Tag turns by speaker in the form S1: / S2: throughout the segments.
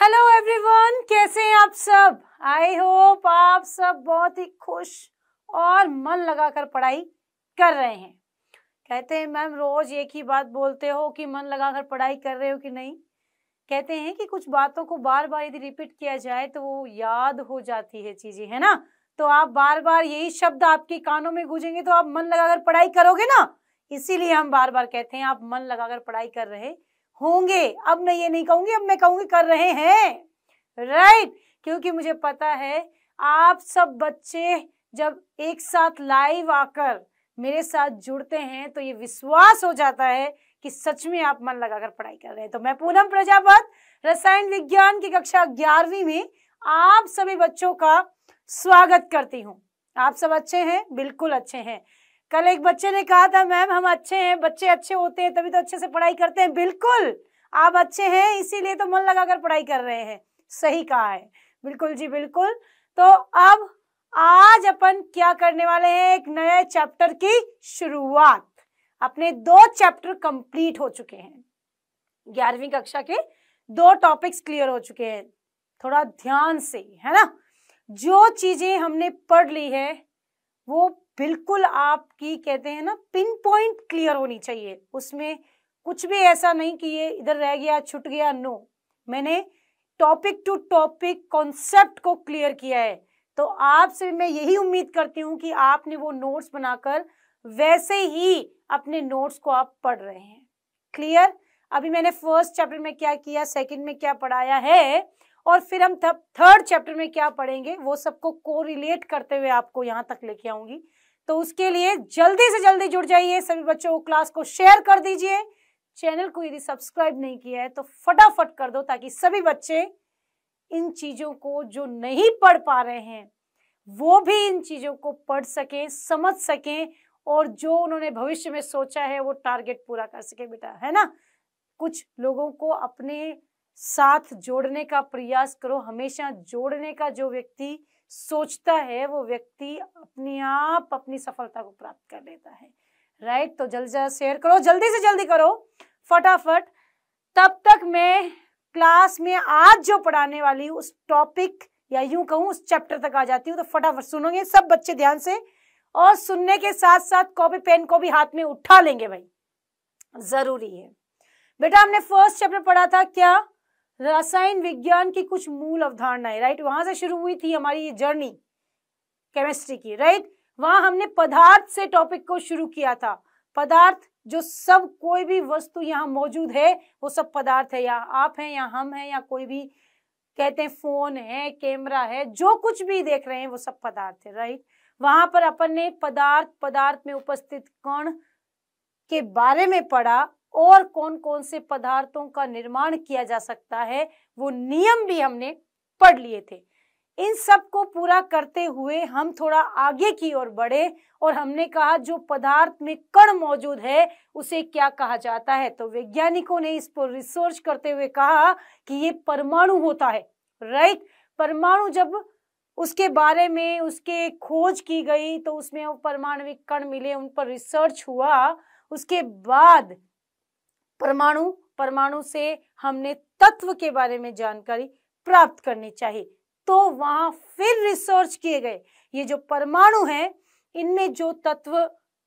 S1: Hello everyone कैसे हैं आप सब आई होप आप सब बहुत ही खुश और मन लगाकर पढ़ाई कर रहे हैं कहते हैं मैम रोज एक ही बात बोलते हो कि मन लगाकर पढ़ाई कर रहे हो कि नहीं कहते हैं कि कुछ बातों को बार बार यदि रिपीट किया जाए तो वो याद हो जाती है चीजें है ना तो आप बार बार यही शब्द आपके कानों में गूंजेंगे तो आप मन लगाकर पढ़ाई करोगे ना इसीलिए हम बार बार कहते हैं आप मन लगाकर पढ़ाई कर रहे होंगे अब मैं ये नहीं कहूंगी अब मैं कहूंगी कर रहे हैं राइट right? क्योंकि मुझे पता है आप सब बच्चे जब एक साथ लाइव आकर मेरे साथ जुड़ते हैं तो ये विश्वास हो जाता है कि सच में आप मन लगाकर पढ़ाई कर रहे हैं तो मैं पूनम प्रजापत रसायन विज्ञान की कक्षा ग्यारहवीं में आप सभी बच्चों का स्वागत करती हूँ आप सब अच्छे हैं बिल्कुल अच्छे हैं कल एक बच्चे ने कहा था मैम हम अच्छे हैं बच्चे अच्छे होते हैं तभी तो अच्छे से पढ़ाई करते हैं बिल्कुल आप अच्छे हैं इसीलिए तो मन लगाकर पढ़ाई कर रहे हैं सही कहा है बिल्कुल जी बिल्कुल तो अब आज अपन क्या करने वाले हैं एक नए चैप्टर की शुरुआत अपने दो चैप्टर कंप्लीट हो चुके हैं ग्यारहवीं कक्षा के दो टॉपिक्स क्लियर हो चुके हैं थोड़ा ध्यान से है ना जो चीजें हमने पढ़ ली है वो बिल्कुल आपकी कहते हैं ना पिन पॉइंट क्लियर होनी चाहिए उसमें कुछ भी ऐसा नहीं कि ये इधर रह गया छुट गया नो मैंने टॉपिक टू टॉपिक कॉन्सेप्ट को क्लियर किया है तो आपसे मैं यही उम्मीद करती हूँ कि आपने वो नोट्स बनाकर वैसे ही अपने नोट्स को आप पढ़ रहे हैं क्लियर अभी मैंने फर्स्ट चैप्टर में क्या किया सेकंड में क्या पढ़ाया है और फिर हम थर्ड चैप्टर में क्या पढ़ेंगे वो सबको कोरिलेट करते हुए आपको यहाँ तक लेके आऊंगी तो उसके लिए जल्दी से जल्दी जुड़ जाइए सभी बच्चों को क्लास को शेयर कर दीजिए चैनल को यदि सब्सक्राइब नहीं किया है तो फटाफट कर दो ताकि सभी बच्चे इन चीज़ों को जो नहीं पढ़ पा रहे हैं वो भी इन चीज़ों को पढ़ सकें समझ सकें और जो उन्होंने भविष्य में सोचा है वो टारगेट पूरा कर सके बेटा है ना कुछ लोगों को अपने साथ जोड़ने का प्रयास करो हमेशा जोड़ने का जो व्यक्ति सोचता है वो व्यक्ति अपने आप अपनी सफलता को प्राप्त कर लेता है राइट तो जल्द जल्द शेयर करो जल्दी से जल्दी करो फटाफट तब तक मैं क्लास में आज जो पढ़ाने वाली हूँ उस टॉपिक या यूं कहूं उस चैप्टर तक आ जाती हूँ तो फटाफट सुनोगे सब बच्चे ध्यान से और सुनने के साथ साथ कॉपी पेन को भी हाथ में उठा लेंगे भाई जरूरी है बेटा हमने फर्स्ट चैप्टर पढ़ा था क्या रसायन विज्ञान की कुछ मूल अवधारणाएं राइट वहां से शुरू हुई थी हमारी ये जर्नी केमिस्ट्री की राइट वहां हमने पदार्थ से टॉपिक को शुरू किया था पदार्थ जो सब कोई भी वस्तु यहाँ मौजूद है वो सब पदार्थ है या आप हैं या हम हैं या कोई भी कहते हैं फोन है कैमरा है जो कुछ भी देख रहे हैं वो सब पदार्थ है राइट वहां पर अपन ने पदार्थ पदार्थ में उपस्थित कण के बारे में पढ़ा और कौन कौन से पदार्थों का निर्माण किया जा सकता है वो नियम भी हमने पढ़ लिए थे इन सब को पूरा करते हुए हम थोड़ा आगे की ओर बढ़े और हमने कहा जो पदार्थ में कण मौजूद है उसे क्या कहा जाता है तो वैज्ञानिकों ने इस पर रिसर्च करते हुए कहा कि ये परमाणु होता है राइट परमाणु जब उसके बारे में उसके खोज की गई तो उसमें परमाणु कण मिले उन पर रिसर्च हुआ उसके बाद परमाणु परमाणु से हमने तत्व के बारे में जानकारी प्राप्त करनी चाहिए तो वहां फिर रिसर्च किए गए ये जो परमाणु है इनमें जो तत्व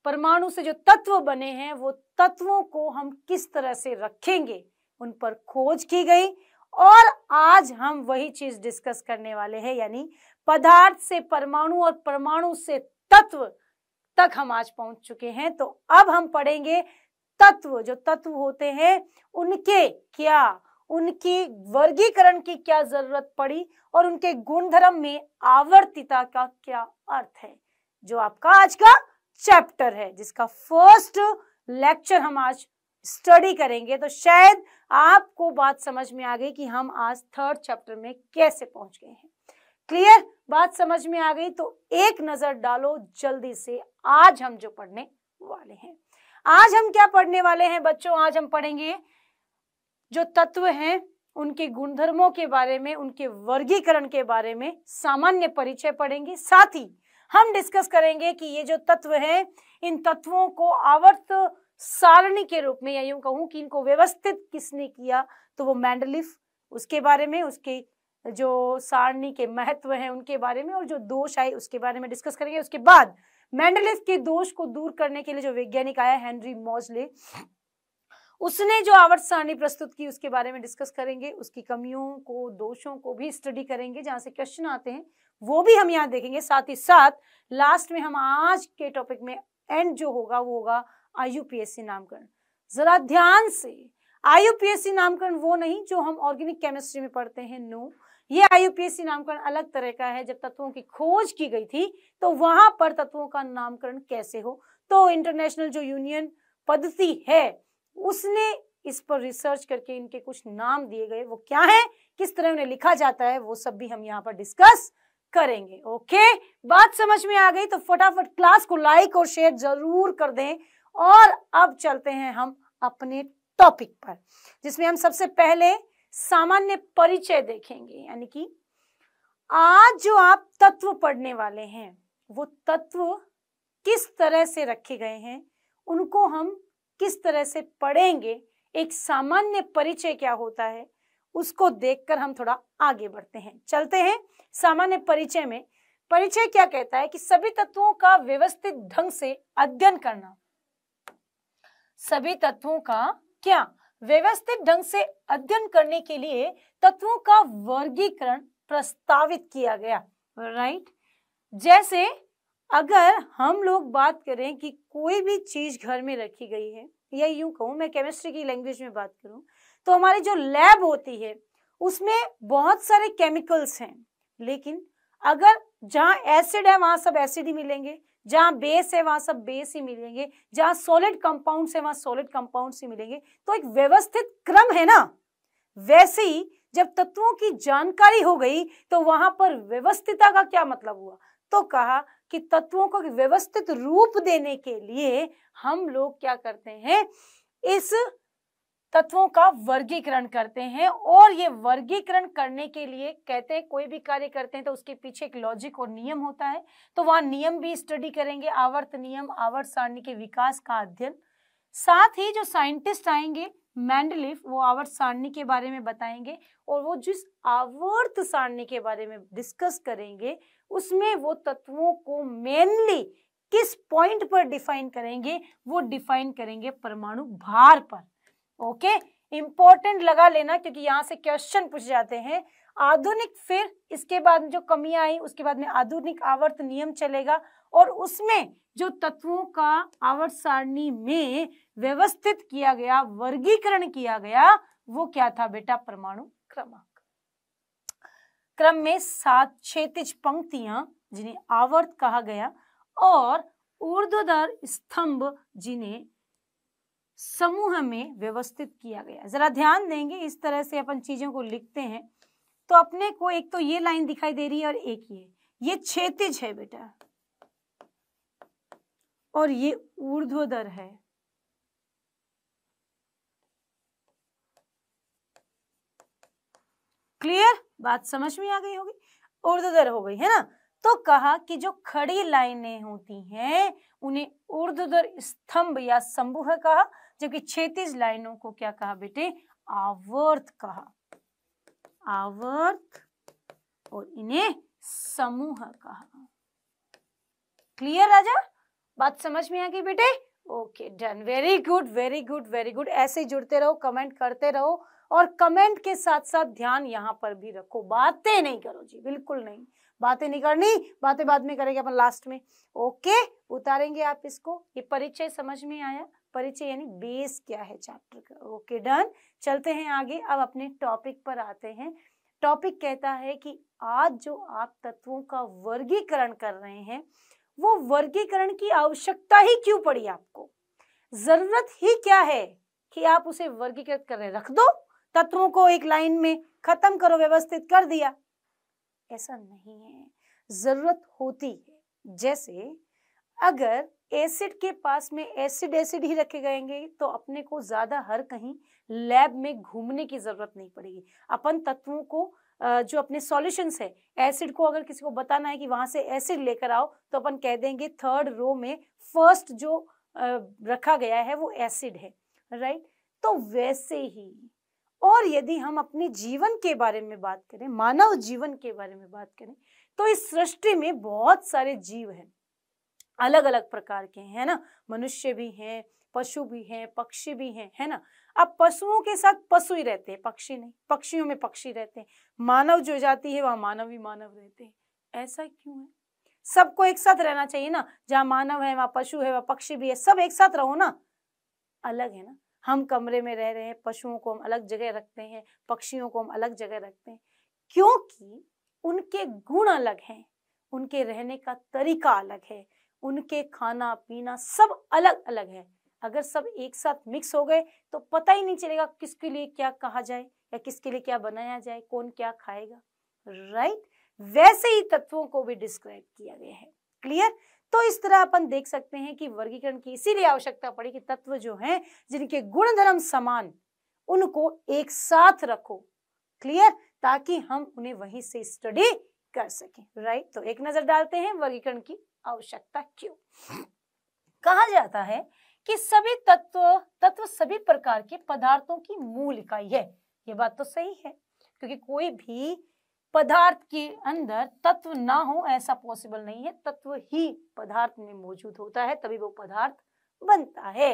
S1: परमाणु से जो तत्व बने हैं वो तत्वों को हम किस तरह से रखेंगे उन पर खोज की गई और आज हम वही चीज डिस्कस करने वाले हैं यानी पदार्थ से परमाणु और परमाणु से तत्व तक हम आज पहुंच चुके हैं तो अब हम पढ़ेंगे तत्व जो तत्व होते हैं उनके क्या उनकी वर्गीकरण की क्या जरूरत पड़ी और उनके गुणधर्म में आवर्तिता का क्या अर्थ है जो आपका आज का चैप्टर है जिसका फर्स्ट लेक्चर हम आज स्टडी करेंगे तो शायद आपको बात समझ में आ गई कि हम आज थर्ड चैप्टर में कैसे पहुंच गए हैं क्लियर बात समझ में आ गई तो एक नजर डालो जल्दी से आज हम जो पढ़ने वाले हैं आज हम क्या पढ़ने वाले हैं बच्चों आज हम पढ़ेंगे जो तत्व हैं उनके गुणधर्मों के बारे में उनके वर्गीकरण के बारे में सामान्य परिचय पढ़ेंगे साथ ही हम डिस्कस करेंगे कि ये जो तत्व हैं इन तत्वों को आवर्त सारणी के रूप में या यूं कहूं कि इनको व्यवस्थित किसने किया तो वो मैंडलिफ उसके बारे में उसके जो सारणी के महत्व हैं उनके बारे में और जो दोष आए उसके बारे में डिस्कस करेंगे उसके बाद मेंडलिस के दोष को दूर करने के लिए जो वैज्ञानिक आया हेनरी मॉजले उसने जो आवर्त सारणी प्रस्तुत की उसके बारे में डिस्कस करेंगे उसकी कमियों को दोषों को भी स्टडी करेंगे जहां से क्वेश्चन आते हैं वो भी हम यहाँ देखेंगे साथ ही साथ लास्ट में हम आज के टॉपिक में एंड जो होगा वो होगा आईयूपीएससी नामकरण जरा ध्यान से आईयूपीएससी नामकरण वो नहीं जो हम ऑर्गेनिक केमिस्ट्री में पढ़ते हैं नो no. ये आईयूपीएसी नामकरण अलग तरह का है जब तत्वों की खोज की गई थी तो वहां पर तत्वों का नामकरण कैसे हो तो इंटरनेशनल जो यूनियन पद्धति है उसने इस पर रिसर्च करके इनके कुछ नाम दिए गए वो क्या है किस तरह उन्हें लिखा जाता है वो सब भी हम यहाँ पर डिस्कस करेंगे ओके बात समझ में आ गई तो फटाफट क्लास को लाइक और शेयर जरूर कर दें और अब चलते हैं हम अपने टॉपिक पर जिसमें हम सबसे पहले सामान्य परिचय देखेंगे यानी कि आज जो आप तत्व पढ़ने वाले हैं वो तत्व किस तरह से रखे गए हैं उनको हम किस तरह से पढ़ेंगे एक सामान्य परिचय क्या होता है उसको देखकर हम थोड़ा आगे बढ़ते हैं चलते हैं सामान्य परिचय में परिचय क्या कहता है कि सभी तत्वों का व्यवस्थित ढंग से अध्ययन करना सभी तत्वों का क्या व्यवस्थित ढंग से अध्ययन करने के लिए तत्वों का वर्गीकरण प्रस्तावित किया गया राइट जैसे अगर हम लोग बात करें कि कोई भी चीज घर में रखी गई है या यूं कहूं मैं केमिस्ट्री की लैंग्वेज में बात करूं तो हमारी जो लैब होती है उसमें बहुत सारे केमिकल्स हैं लेकिन अगर जहां एसिड है वहां सब एसिड ही मिलेंगे जहाँ बेस है वहाँ सब बेस ही मिलेंगे जहाँ सॉलिड कंपाउंड्स है वहाँ सॉलिड कंपाउंड्स ही मिलेंगे तो एक व्यवस्थित क्रम है ना वैसे ही जब तत्वों की जानकारी हो गई तो वहां पर व्यवस्थिता का क्या मतलब हुआ तो कहा कि तत्वों को व्यवस्थित रूप देने के लिए हम लोग क्या करते हैं इस तत्वों का वर्गीकरण करते हैं और ये वर्गीकरण करने के लिए कहते हैं कोई भी कार्य करते हैं तो उसके पीछे एक लॉजिक और नियम होता है तो वहां नियम भी स्टडी करेंगे आवर्त नियम आवर्त सारणी के विकास का अध्ययन साथ ही जो साइंटिस्ट आएंगे मैंडलिफ वो आवर्त सारणी के बारे में बताएंगे और वो जिस आवर्त सारणी के बारे में डिस्कस करेंगे उसमें वो तत्वों को मेनली किस पॉइंट पर डिफाइन करेंगे वो डिफाइन करेंगे परमाणु भार पर ओके इंपॉर्टेंट लगा लेना क्योंकि यहाँ से क्वेश्चन पूछ जाते हैं आधुनिक फिर इसके बाद जो कमियां आई उसके बाद में आधुनिक आवर्त नियम चलेगा और उसमें जो तत्वों का आवर्त सारणी में व्यवस्थित किया गया वर्गीकरण किया गया वो क्या था बेटा परमाणु क्रमांक क्रम में सात क्षेतिज पंक्तियां जिन्हें आवर्त कहा गया और ऊर्ध्वधर स्तंभ जिन्हें समूह में व्यवस्थित किया गया जरा ध्यान देंगे इस तरह से अपन चीजों को लिखते हैं तो अपने को एक तो ये लाइन दिखाई दे रही है और एक ये ये छेतिज है बेटा और ये ऊर्ध्वधर है क्लियर बात समझ में आ गई होगी ऊर्ध्वधर हो गई है ना तो कहा कि जो खड़ी लाइनें होती हैं उन्हें ऊर्ध्वधर स्तंभ या समूह कहा जबकि छत्तीस लाइनों को क्या कहा बेटे आवर्त कहा आवर्त और इन्हें समूह कहा क्लियर राजा बात समझ में आ गई बेटे okay done very good very good very good ऐसे जुड़ते रहो कमेंट करते रहो और कमेंट के साथ साथ ध्यान यहाँ पर भी रखो बातें नहीं करो जी बिल्कुल नहीं बातें नहीं करनी बातें बाद में करेंगे अपन लास्ट में ओके उतारेंगे आप इसको ये परिचय समझ में आया परिचय यानी बेस क्या है चैप्टर का ओके डन चलते हैं आगे अब अपने टॉपिक पर आते हैं टॉपिक कहता है कि आज जो आप तत्वों का वर्गीकरण कर रहे हैं वो वर्गीकरण की आवश्यकता ही क्यों पड़ी आपको जरूरत ही क्या है कि आप उसे वर्गीकृत कर रहे रख दो तत्वों को एक लाइन में खत्म करो व्यवस्थित कर दिया ऐसा नहीं है जरूरत होती है जैसे अगर एसिड के पास में एसिड एसिड ही रखे गएंगे तो अपने को ज़्यादा हर कहीं लैब में घूमने की ज़रूरत नहीं पड़ेगी अपन तत्वों को जो अपने सॉल्यूशंस है एसिड को अगर किसी को बताना है कि वहां से एसिड लेकर आओ तो अपन कह देंगे थर्ड रो में फर्स्ट जो रखा गया है वो एसिड है राइट तो वैसे ही और यदि हम अपने जीवन के बारे में बात करें मानव जीवन के बारे में बात करें तो इस सृष्टि में बहुत सारे जीव हैं अलग अलग प्रकार के हैं ना मनुष्य भी हैं पशु भी हैं पक्षी भी हैं है ना अब पशुओं के साथ पशु ही रहते हैं पक्षी नहीं पक्षियों में पक्षी रहते हैं मानव जो जाती है वह मानव ही मानव रहते हैं ऐसा क्यों है सबको एक साथ रहना चाहिए ना जहाँ मानव है वहाँ पशु है वहाँ पक्षी भी है सब एक साथ रहो ना अलग है ना हम कमरे में रह रहे हैं पशुओं को हम अलग जगह रखते हैं पक्षियों को हम अलग जगह रखते हैं क्योंकि उनके गुण अलग हैं उनके रहने का तरीका अलग है उनके खाना पीना सब अलग अलग है अगर सब एक साथ मिक्स हो गए तो पता ही नहीं चलेगा किसके लिए क्या कहा जाए या किसके लिए क्या बनाया जाए कौन क्या खाएगा राइट right? वैसे ही तत्वों को भी डिस्क्राइब किया गया है क्लियर तो इस तरह अपन देख सकते हैं कि वर्गीकरण की इसीलिए आवश्यकता पड़ी कि तत्व जो हैं जिनके गुण धर्म समान उनको एक साथ रखो क्लियर ताकि हम उन्हें वहीं से स्टडी कर सकें राइट तो एक नजर डालते हैं वर्गीकरण की आवश्यकता क्यों कहा जाता है कि सभी तत्व तत्व सभी प्रकार के पदार्थों की मूल इकाई है ये बात तो सही है क्योंकि कोई भी पदार्थ के अंदर तत्व ना हो ऐसा पॉसिबल नहीं है तत्व ही पदार्थ में मौजूद होता है तभी वो पदार्थ बनता है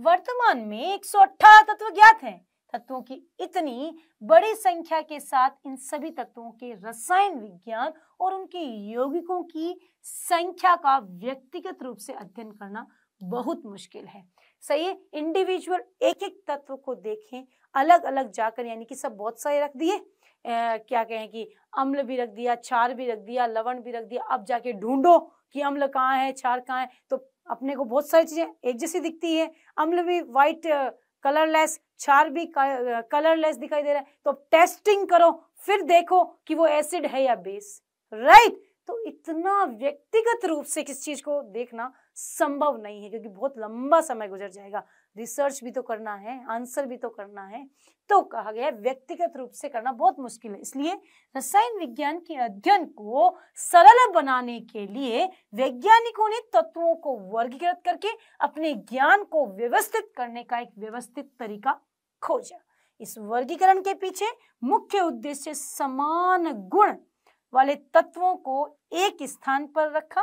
S1: वर्तमान में 108 तत्व ज्ञात हैं तत्वों की इतनी बड़ी संख्या के साथ इन सभी तत्वों के रसायन विज्ञान और उनके यौगिकों की संख्या का व्यक्तिगत रूप से अध्ययन करना बहुत मुश्किल है सही है इंडिविजुअल एक एक तत्व को देखें अलग अलग जाकर यानी कि सब बहुत सारे रख दिए क्या कहें कि अम्ल भी रख दिया क्षार भी रख दिया लवण भी रख दिया अब जाके ढूंढो कि अम्ल कहाँ है क्षार कहाँ है तो अपने को बहुत सारी चीजें एक जैसी दिखती है अम्ल भी व्हाइट कलरलेस क्षार भी कलरलेस uh, दिखाई दे रहा है तो अब टेस्टिंग करो फिर देखो कि वो एसिड है या बेस राइट तो इतना व्यक्तिगत रूप से किस चीज को देखना संभव नहीं है क्योंकि बहुत लंबा समय गुजर जाएगा रिसर्च भी तो करना है आंसर भी तो करना है तो कहा गया व्यक्तिगत रूप से करना बहुत मुश्किल है इसलिए रसायन विज्ञान के अध्ययन को सरल बनाने के लिए वैज्ञानिकों ने तत्वों को वर्गीकृत करके अपने ज्ञान को व्यवस्थित करने का एक व्यवस्थित तरीका खोजा इस वर्गीकरण के पीछे मुख्य उद्देश्य समान गुण वाले तत्वों को एक स्थान पर रखा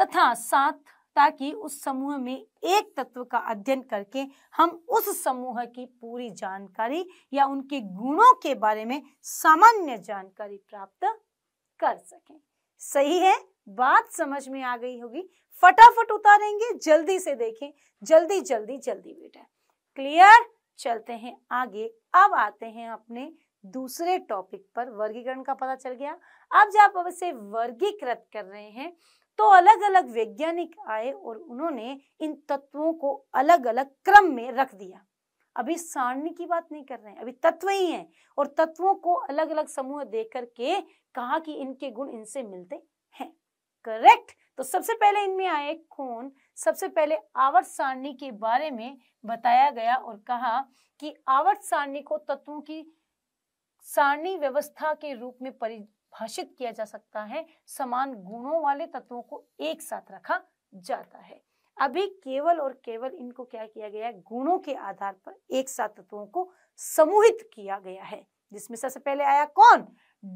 S1: तथा साथ ताकि उस समूह में एक तत्व का अध्ययन करके हम उस समूह की पूरी जानकारी या उनके गुणों के बारे में सामान्य जानकारी प्राप्त कर सकें सही है बात समझ में आ गई होगी फटाफट उतारेंगे जल्दी से देखें जल्दी जल्दी जल्दी बेटा क्लियर चलते हैं आगे अब आते हैं अपने दूसरे टॉपिक पर वर्गीकरण का पता चल गया अब जब आप अवश्य वर्गीकृत कर रहे हैं तो अलग अलग वैज्ञानिक आए और उन्होंने इन तत्वों को अलग अलग क्रम में रख दिया अभी सारणी की बात नहीं कर रहे हैं अभी तत्व ही हैं और तत्वों को अलग अलग समूह दे करके कहा कि इनके गुण इनसे मिलते हैं करेक्ट तो सबसे पहले इनमें आए खून सबसे पहले आवर्त सारणी के बारे में बताया गया और कहा कि आवर्त सारणी को तत्वों की सारणी व्यवस्था के रूप में परि, परिभाषित किया जा सकता है समान गुणों वाले तत्वों को एक साथ रखा जाता है अभी केवल और केवल इनको क्या किया गया है गुणों के आधार पर एक साथ तत्वों को समूहित किया गया है जिसमें सबसे पहले आया कौन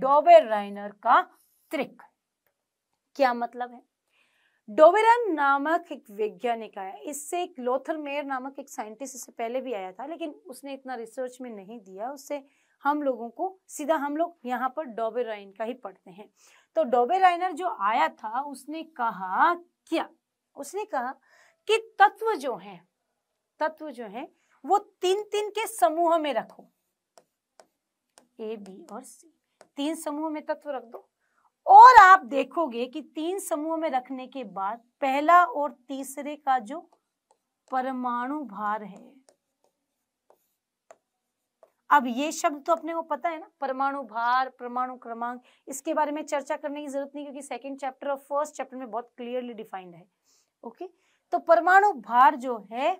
S1: डोबे राइनर का त्रिक क्या मतलब है डोबेरन नामक एक वैज्ञानिक आया इससे एक लोथर मेयर नामक एक साइंटिस्ट इससे पहले भी आया था लेकिन उसने इतना रिसर्च में नहीं दिया उससे हम लोगों को सीधा हम लोग यहाँ पर डॉबे राइन का ही पढ़ते हैं तो डॉबे राइनर जो आया था उसने कहा क्या उसने कहा कि तत्व जो है तत्व जो है वो तीन तीन के समूह में रखो ए बी और सी तीन समूह में तत्व रख दो और आप देखोगे कि तीन समूह में रखने के बाद पहला और तीसरे का जो परमाणु भार है अब ये शब्द तो अपने को पता है ना परमाणु भार परमाणु क्रमांक इसके बारे में चर्चा करने की जरूरत नहीं क्योंकि सेकंड चैप्टर और फर्स्ट चैप्टर में बहुत क्लियरली डिफाइंड है ओके तो परमाणु भार जो है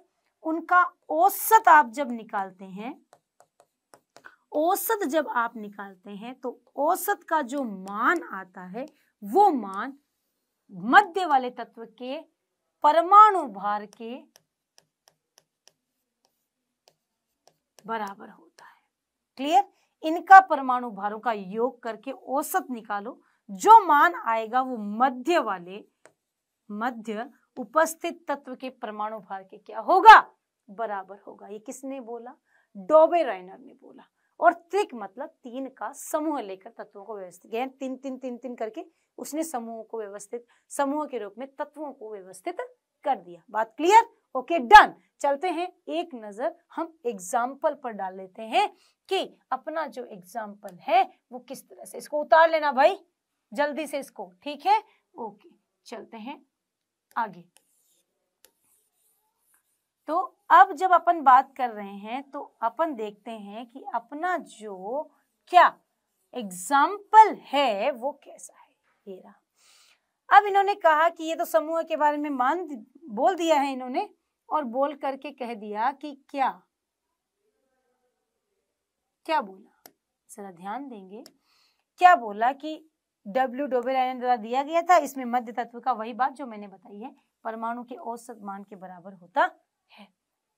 S1: उनका औसत आप जब निकालते हैं औसत जब आप निकालते हैं तो औसत का जो मान आता है वो मान मध्य वाले तत्व के परमाणु भार के बराबर हो क्लियर इनका परमाणु भारों का योग करके औसत निकालो जो मान आएगा वो मध्य वाले मध्य उपस्थित तत्व के परमाणु भार के क्या होगा बराबर होगा ये किसने बोला डोबे राइनर ने बोला और त्रिक मतलब तीन का समूह लेकर तत्वों को व्यवस्थित तीन, तीन तीन तीन तीन करके उसने समूह को व्यवस्थित समूह के रूप में तत्वों को व्यवस्थित कर दिया बात क्लियर ओके डन चलते हैं एक नज़र हम एग्जाम्पल पर डाल लेते हैं कि अपना जो एग्जाम्पल है वो किस तरह से इसको उतार लेना भाई जल्दी से इसको ठीक है ओके चलते हैं आगे तो अब जब अपन बात कर रहे हैं तो अपन देखते हैं कि अपना जो क्या एग्जाम्पल है वो कैसा है ये रहा अब इन्होंने कहा कि ये तो समूह के बारे में मान बोल दिया है इन्होंने और बोल करके कह दिया कि क्या क्या बोला जरा ध्यान देंगे क्या बोला कि डब्ल्यू डोबेलाइन द्वारा दिया गया था इसमें मध्य तत्व का वही बात जो मैंने बताई है परमाणु के औसत मान के बराबर होता है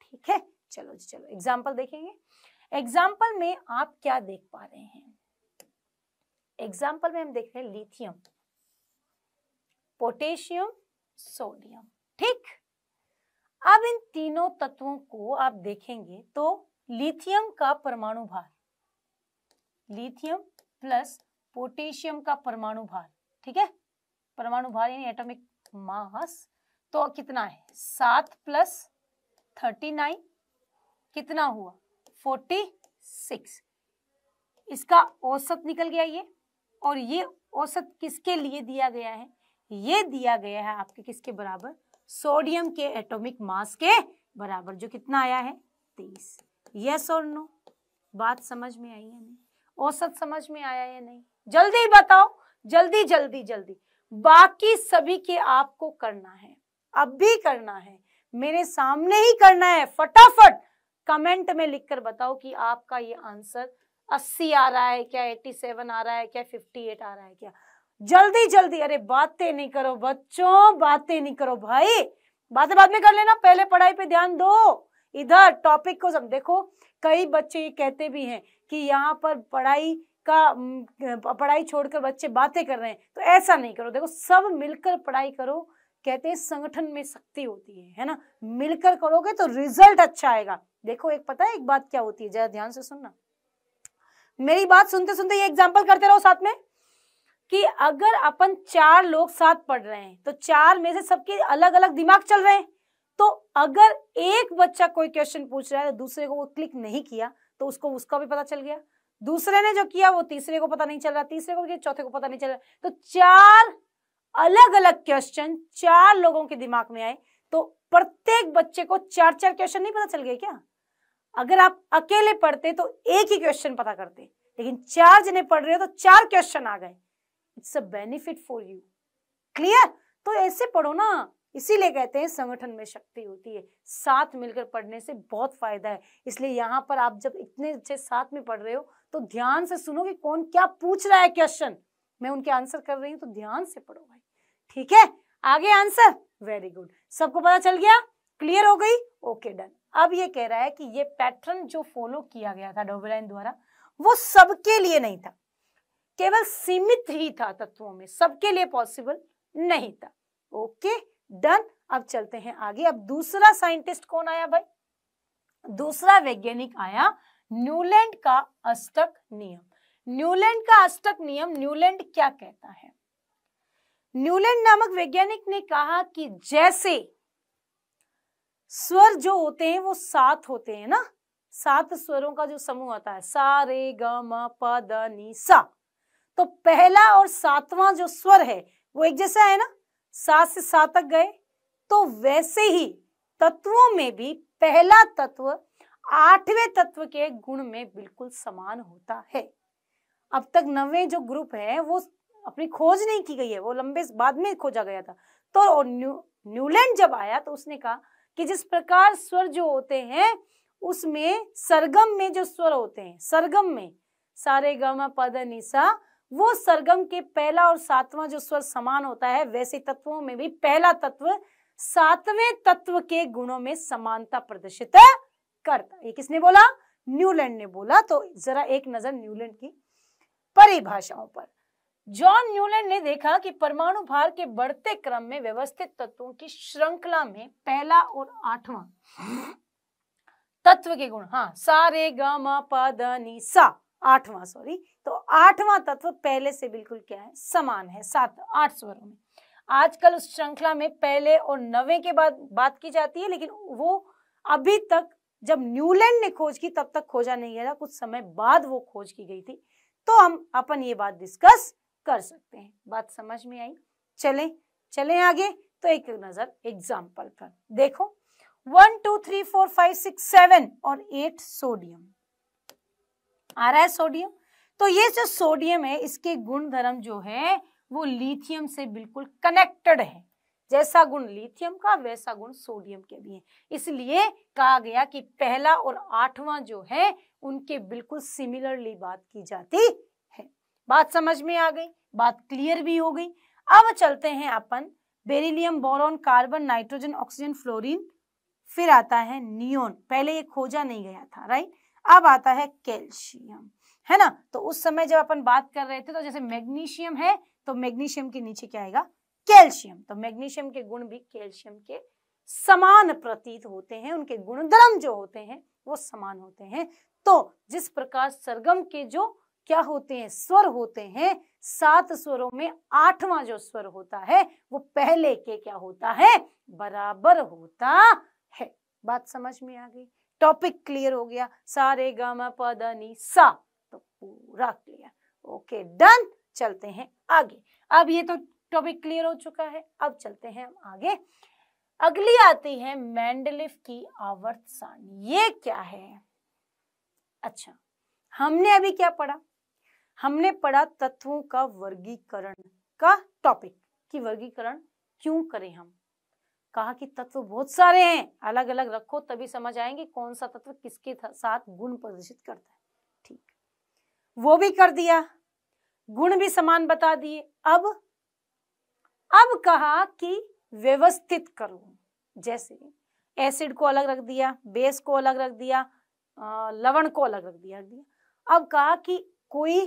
S1: ठीक है चलो जी चलो एग्जाम्पल देखेंगे एग्जाम्पल में आप क्या देख पा रहे हैं एग्जाम्पल में हम देख रहे हैं लिथियम पोटेशियम सोडियम ठीक अब इन तीनों तत्वों को आप देखेंगे तो लिथियम का परमाणु भार लिथियम प्लस पोटेशियम का परमाणु भार ठीक है परमाणु भार यानी एटॉमिक मास तो कितना है सात प्लस थर्टी नाइन कितना हुआ फोर्टी सिक्स इसका औसत निकल गया ये और ये औसत किसके लिए दिया गया है ये दिया गया है आपके किसके बराबर सोडियम के एटॉमिक मास के बराबर जो कितना आया है तेईस यस और नो बात समझ में आई है नहीं औसत समझ में आया या नहीं जल्दी बताओ जल्दी जल्दी जल्दी बाकी सभी के आपको करना है अब भी करना है मेरे सामने ही करना है फटाफट कमेंट में लिखकर बताओ कि आपका ये आंसर 80 आ रहा है क्या 87 आ रहा है क्या 58 आ रहा है क्या जल्दी जल्दी अरे बातें नहीं करो बच्चों बातें नहीं करो भाई बातें बाद में कर लेना पहले पढ़ाई पे ध्यान दो इधर टॉपिक को सब देखो कई बच्चे ये कहते भी हैं कि यहाँ पर पढ़ाई का पढ़ाई छोड़कर बच्चे बातें कर रहे हैं तो ऐसा नहीं करो देखो सब मिलकर पढ़ाई करो कहते हैं संगठन में शक्ति होती है है ना मिलकर करोगे तो रिजल्ट अच्छा आएगा देखो एक पता है एक बात क्या होती है जरा ध्यान से सुनना मेरी बात सुनते सुनते ये एग्जाम्पल करते रहो साथ में कि अगर अपन चार लोग साथ पढ़ रहे हैं तो चार में से सबके अलग अलग दिमाग चल रहे हैं तो अगर एक बच्चा कोई क्वेश्चन पूछ रहा है तो दूसरे को वो क्लिक नहीं किया तो उसको उसका भी पता चल गया दूसरे ने जो किया वो तीसरे को पता नहीं चल रहा तीसरे को चौथे को पता नहीं चल रहा तो चार अलग अलग क्वेश्चन चार लोगों के दिमाग में आए तो प्रत्येक बच्चे को चार चार क्वेश्चन नहीं पता चल गए क्या अगर आप अकेले पढ़ते तो एक ही क्वेश्चन पता करते लेकिन चार जने पढ़ रहे हो तो चार क्वेश्चन आ गए it's a benefit for you clear तो ऐसे पढ़ो ना इसीलिए कहते हैं संगठन में शक्ति होती है साथ मिलकर पढ़ने से बहुत फायदा है इसलिए यहाँ पर आप जब इतने अच्छे साथ में पढ़ रहे हो तो ध्यान से सुनो कि कौन क्या पूछ रहा है क्वेश्चन मैं उनके आंसर कर रही हूँ तो ध्यान से पढ़ो भाई ठीक है आगे आंसर वेरी गुड सबको पता चल गया क्लियर हो गई ओके डन अब ये कह रहा है कि ये पैटर्न जो फॉलो किया गया था डोबेलाइन द्वारा वो सबके लिए नहीं था केवल सीमित ही था तत्वों में सबके लिए पॉसिबल नहीं था ओके डन अब चलते हैं आगे अब दूसरा साइंटिस्ट कौन आया भाई दूसरा वैज्ञानिक आया न्यूलैंड का अष्टक नियम न्यूलैंड का अष्टक नियम न्यूलैंड क्या कहता है न्यूलैंड नामक वैज्ञानिक ने कहा कि जैसे स्वर जो होते हैं वो सात होते हैं ना सात स्वरों का जो समूह आता है सा रे ग म प द नी सा तो पहला और सातवां जो स्वर है वो एक जैसा है ना सात से सात तक गए तो वैसे ही तत्वों में भी पहला तत्व आठवें तत्व के गुण में बिल्कुल समान होता है अब तक नवे जो ग्रुप है वो अपनी खोज नहीं की गई है वो लंबे बाद में खोजा गया था तो न्यू, न्यूलैंड जब आया तो उसने कहा कि जिस प्रकार स्वर जो होते हैं उसमें सरगम में जो स्वर होते हैं सरगम में सारे गम पद निशा वो सरगम के पहला और सातवां जो स्वर समान होता है वैसे तत्वों में भी पहला तत्व सातवें तत्व के गुणों में समानता प्रदर्शित करता ये किसने बोला न्यूलैंड ने बोला तो जरा एक नजर न्यूलैंड की परिभाषाओं पर जॉन न्यूलैंड ने देखा कि परमाणु भार के बढ़ते क्रम में व्यवस्थित तत्वों की श्रृंखला में पहला और आठवां तत्व के गुण हाँ सारे गा पा सा आठवां सॉरी तो आठवां तत्व पहले से बिल्कुल क्या है समान है सात आठ स्वरों में आजकल उस श्रृंखला में पहले और नवे के बाद बात की जाती है लेकिन वो अभी तक जब न्यूलैंड ने खोज की तब तक खोजा नहीं गया था कुछ समय बाद वो खोज की गई थी तो हम अपन ये बात डिस्कस कर सकते हैं बात समझ में आई चले चले आगे तो एक नजर एग्जाम्पल पर देखो one two three four five six seven और एट सोडियम आ रहा है सोडियम तो ये जो सोडियम है इसके गुण धर्म जो है वो लिथियम से बिल्कुल कनेक्टेड है जैसा गुण लिथियम का वैसा गुण सोडियम के भी है इसलिए कहा गया कि पहला और आठवां जो है उनके बिल्कुल सिमिलरली बात की जाती है बात समझ में आ गई बात क्लियर भी हो गई अब चलते हैं अपन beryllium boron carbon nitrogen oxygen fluorine फिर आता है नियोन पहले ये खोजा नहीं गया था राइट अब आता है कैल्शियम है ना तो उस समय जब अपन बात कर रहे थे तो जैसे मैग्नीशियम है तो मैग्नीशियम के नीचे क्या आएगा कैल्शियम तो मैग्नीशियम के गुण भी कैल्शियम के समान प्रतीत होते हैं उनके गुणधर्म जो होते हैं वो समान होते हैं तो जिस प्रकार सरगम के जो क्या होते हैं स्वर होते हैं सात स्वरों में आठवां जो स्वर होता है वो पहले के क्या होता है बराबर होता है बात समझ में आ गई टॉपिक क्लियर हो गया सारे गा पद नी सा पूरा क्लियर ओके डन चलते हैं आगे अब ये तो टॉपिक क्लियर हो चुका है अब चलते हैं हम आगे अगली आती है मैंडलिफ की आवर्त सारणी ये क्या है अच्छा हमने अभी क्या पढ़ा हमने पढ़ा तत्वों का वर्गीकरण का टॉपिक कि वर्गीकरण क्यों करें हम कहा कि तत्व बहुत सारे हैं अलग अलग रखो तभी समझ आएंगे कौन सा तत्व किसके साथ गुण प्रदर्शित करता है ठीक वो भी कर दिया गुण भी समान बता दिए अब अब कहा कि व्यवस्थित करो जैसे एसिड को अलग रख दिया बेस को अलग रख दिया लवण को अलग रख दिया अब कहा कि कोई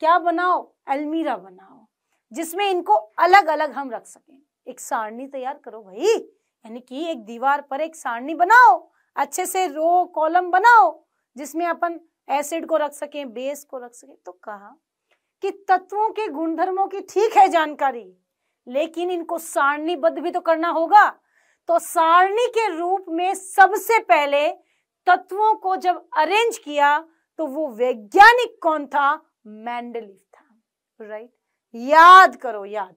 S1: क्या बनाओ अलमीरा बनाओ जिसमें इनको अलग अलग हम रख सकें एक सारणी तैयार करो भाई यानी कि एक दीवार पर एक सारणी बनाओ अच्छे से रो कॉलम बनाओ जिसमें अपन एसिड को रख सकें बेस को रख सकें तो कहा कि तत्वों के गुणधर्मों की ठीक है जानकारी लेकिन इनको सारणीबद्ध भी तो करना होगा तो सारणी के रूप में सबसे पहले तत्वों को जब अरेंज किया तो वो वैज्ञानिक कौन था मैंडलिफ था राइट याद करो याद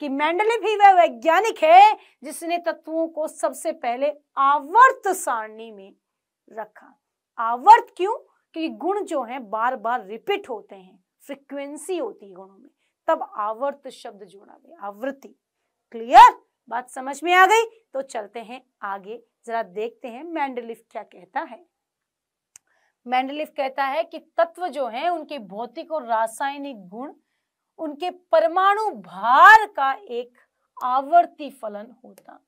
S1: कि मेंडलिफ ही वह वैज्ञानिक है जिसने तत्वों को सबसे पहले आवर्त सारणी में रखा आवर्त क्यों क्योंकि गुण जो है बार बार रिपीट होते हैं फ्रिक्वेंसी होती है गुणों में तब आवर्त शब्द जोड़ा गया आवृत्ति क्लियर बात समझ में आ गई तो चलते हैं आगे जरा देखते हैं मैंडलिफ क्या कहता है मैंडलिफ कहता है कि तत्व जो है उनके भौतिक और रासायनिक गुण उनके परमाणु भार का एक आवर्ती फलन होता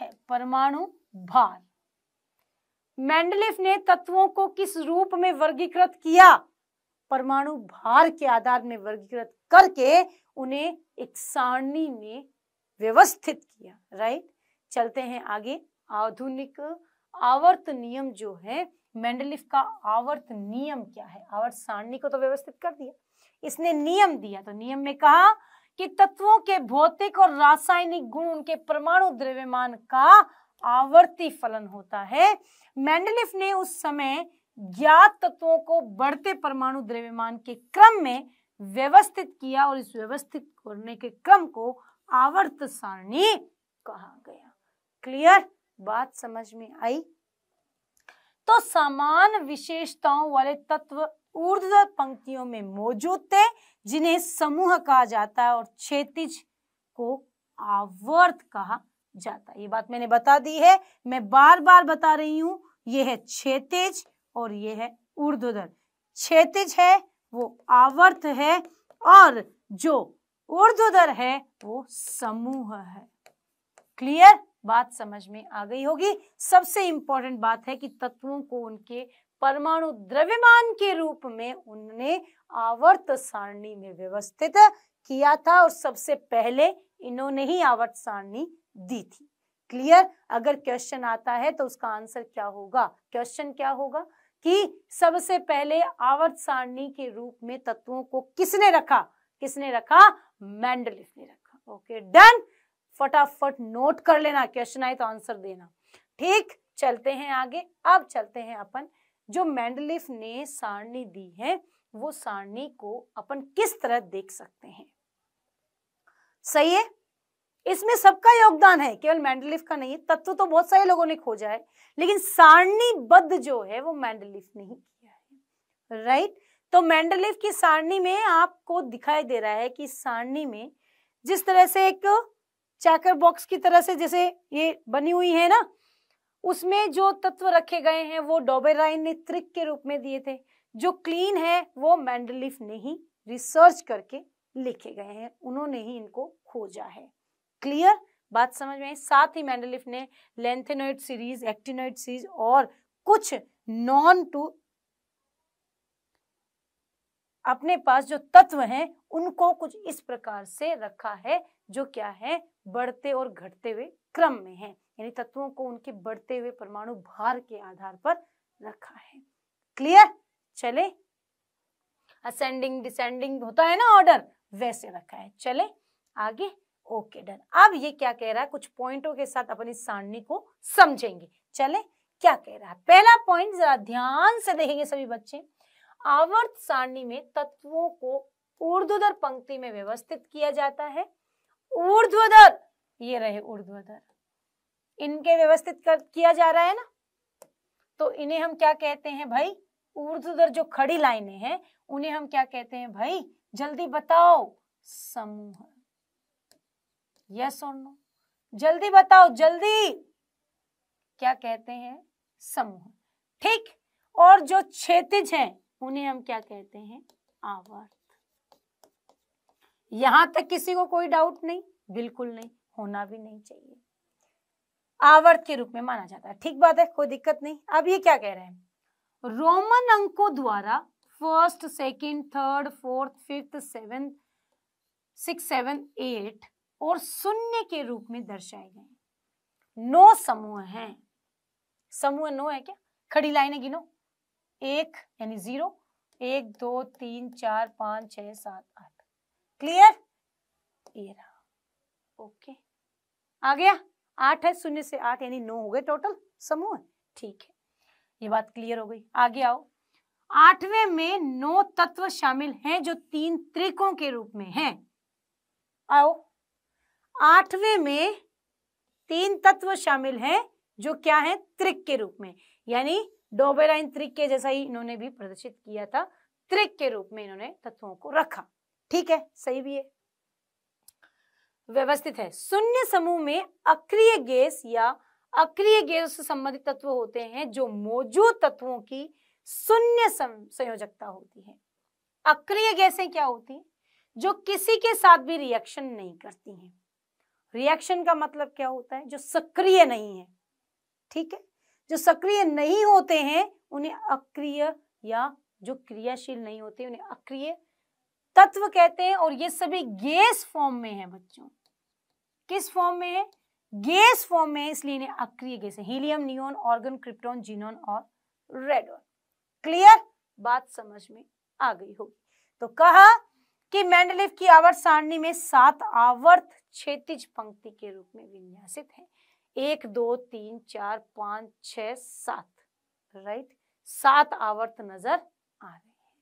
S1: है परमाणु भार मेंडलिफ ने तत्वों को किस रूप में वर्गीकृत किया परमाणु भार के आधार में वर्गीकृत करके उन्हें एक सारणी में व्यवस्थित किया राइट चलते हैं आगे आधुनिक आवर्त नियम जो है मेंडलिफ का आवर्त नियम क्या है आवर्त सारणी को तो व्यवस्थित कर दिया इसने नियम दिया तो नियम में कहा कि तत्वों के भौतिक और रासायनिक गुण उनके परमाणु द्रव्यमान का आवर्ती फलन होता है मैंडलिफ ने उस समय ज्ञात तत्वों को बढ़ते परमाणु द्रव्यमान के क्रम में व्यवस्थित किया और इस व्यवस्थित करने के क्रम को आवर्त सारणी कहा गया क्लियर बात समझ में आई तो समान विशेषताओं वाले तत्व ऊर्ध पंक्तियों में मौजूद थे जिन्हें समूह कहा जाता है और क्षेत्र को आवर्त कहा जाता है ये बात मैंने बता दी है मैं बार बार बता रही हूँ ये है क्षेतिज और ये है ऊर्ध्वधर क्षेतिज है वो आवर्त है और जो ऊर्ध्वधर है वो समूह है क्लियर बात समझ में आ गई होगी सबसे इंपॉर्टेंट बात है कि तत्वों को उनके परमाणु द्रव्यमान के रूप में उनने आवर्त सारणी में व्यवस्थित किया था और सबसे पहले इन्होंने ही आवर्त सारणी दी थी क्लियर अगर क्वेश्चन आता है तो उसका आंसर क्या होगा क्वेश्चन क्या होगा कि सबसे पहले आवर्त सारणी के रूप में तत्वों को किसने रखा किसने रखा मैंडलिफ ने रखा ओके डन फटाफट नोट कर लेना क्वेश्चन आए तो आंसर देना ठीक चलते हैं आगे अब चलते हैं अपन जो मैंडलिफ ने सारणी दी है वो सारणी को अपन किस तरह देख सकते हैं सही है इसमें सबका योगदान है केवल मैंडलिफ का नहीं है तत्व तो बहुत सारे लोगों ने खोजा है लेकिन सारणीबद्ध जो है वो मैंडलिफ नहीं किया है राइट तो मैंडलिफ की सारणी में आपको दिखाई दे रहा है कि सारणी में जिस तरह से एक चैकर बॉक्स की तरह से जैसे ये बनी हुई है ना उसमें जो तत्व रखे गए हैं वो डोबेराइन ने त्रिक के रूप में दिए थे जो क्लीन है वो मैंडलिफ ने ही रिसर्च करके लिखे गए हैं उन्होंने ही इनको खोजा है क्लियर बात समझ में साथ ही मैंडलिफ ने लेंथेनोइड सीरीज एक्टिनोइड सीरीज और कुछ नॉन टू अपने पास जो तत्व हैं उनको कुछ इस प्रकार से रखा है जो क्या है बढ़ते और घटते हुए क्रम में है यानी तत्वों को उनके बढ़ते हुए परमाणु भार के आधार पर रखा है क्लियर चले असेंडिंग डिसेंडिंग होता है ना ऑर्डर वैसे रखा है चले आगे ओके डन अब ये क्या कह रहा है कुछ पॉइंटों के साथ अपनी सारणी को समझेंगे चले क्या कह रहा है पहला पॉइंट जरा ध्यान से देखेंगे सभी बच्चे आवर्त सारणी में तत्वों को ऊर्ध्वधर पंक्ति में व्यवस्थित किया जाता है ऊर्ध्वधर ये रहे ऊर्ध्वधर इनके व्यवस्थित कर किया जा रहा है ना तो इन्हें हम क्या कहते हैं भाई ऊर्ध्वधर जो खड़ी लाइनें हैं उन्हें हम क्या कहते हैं भाई जल्दी बताओ समूह यस और नो जल्दी बताओ जल्दी क्या कहते हैं समूह ठीक और जो क्षेत्रज हैं उन्हें हम क्या कहते हैं आवर्त यहां तक किसी को कोई डाउट नहीं बिल्कुल नहीं होना भी नहीं चाहिए आवर्त के रूप में माना जाता है ठीक बात है कोई दिक्कत नहीं अब ये क्या कह रहे हैं रोमन अंकों द्वारा first second third fourth fifth seventh six seven eight और शून्य के रूप में दर्शाए गए नौ समूह हैं समूह नौ है क्या खड़ी लाइनें गिनो एक यानी जीरो एक दो तीन चार पांच छह सात आठ क्लियर ये ओके आ गया आठ है शून्य से आठ यानी नौ हो गए टोटल समूह ठीक है ये बात क्लियर हो गई आगे आओ आठवें में नौ तत्व शामिल हैं जो तीन त्रिकों के रूप में हैं आओ आठवें में तीन तत्व शामिल हैं जो क्या है त्रिक के रूप में यानी डोबेराइन त्रिक के जैसा ही इन्होंने भी प्रदर्शित किया था त्रिक के रूप में इन्होंने तत्वों को रखा ठीक है सही भी है व्यवस्थित है शून्य समूह में अक्रिय गैस या अक्रिय गैस से संबंधित तत्व होते हैं जो मौजूद तत्वों की शून्य संयोजकता होती है अक्रिय गैसें क्या होती हैं जो किसी के साथ भी रिएक्शन नहीं करती हैं रिएक्शन का मतलब क्या होता है जो सक्रिय नहीं है ठीक है जो सक्रिय नहीं होते हैं उन्हें अक्रिय या जो क्रियाशील नहीं होते उन्हें अक्रिय तत्व कहते हैं और ये सभी गैस फॉर्म में है बच्चों किस फॉर्म में है गैस फॉर्म में इसलिए इन्हें अक्रिय गैस है helium neon argon krypton xenon और रेडोन क्लियर बात समझ में आ गई होगी तो कहा कि मैंडलिफ की आवर्त सारणी में सात आवर्त क्षेत्रिज पंक्ति के रूप में विन्यासित है एक दो तीन चार पांच छ सात राइट सात आवर्त नजर आ रहे हैं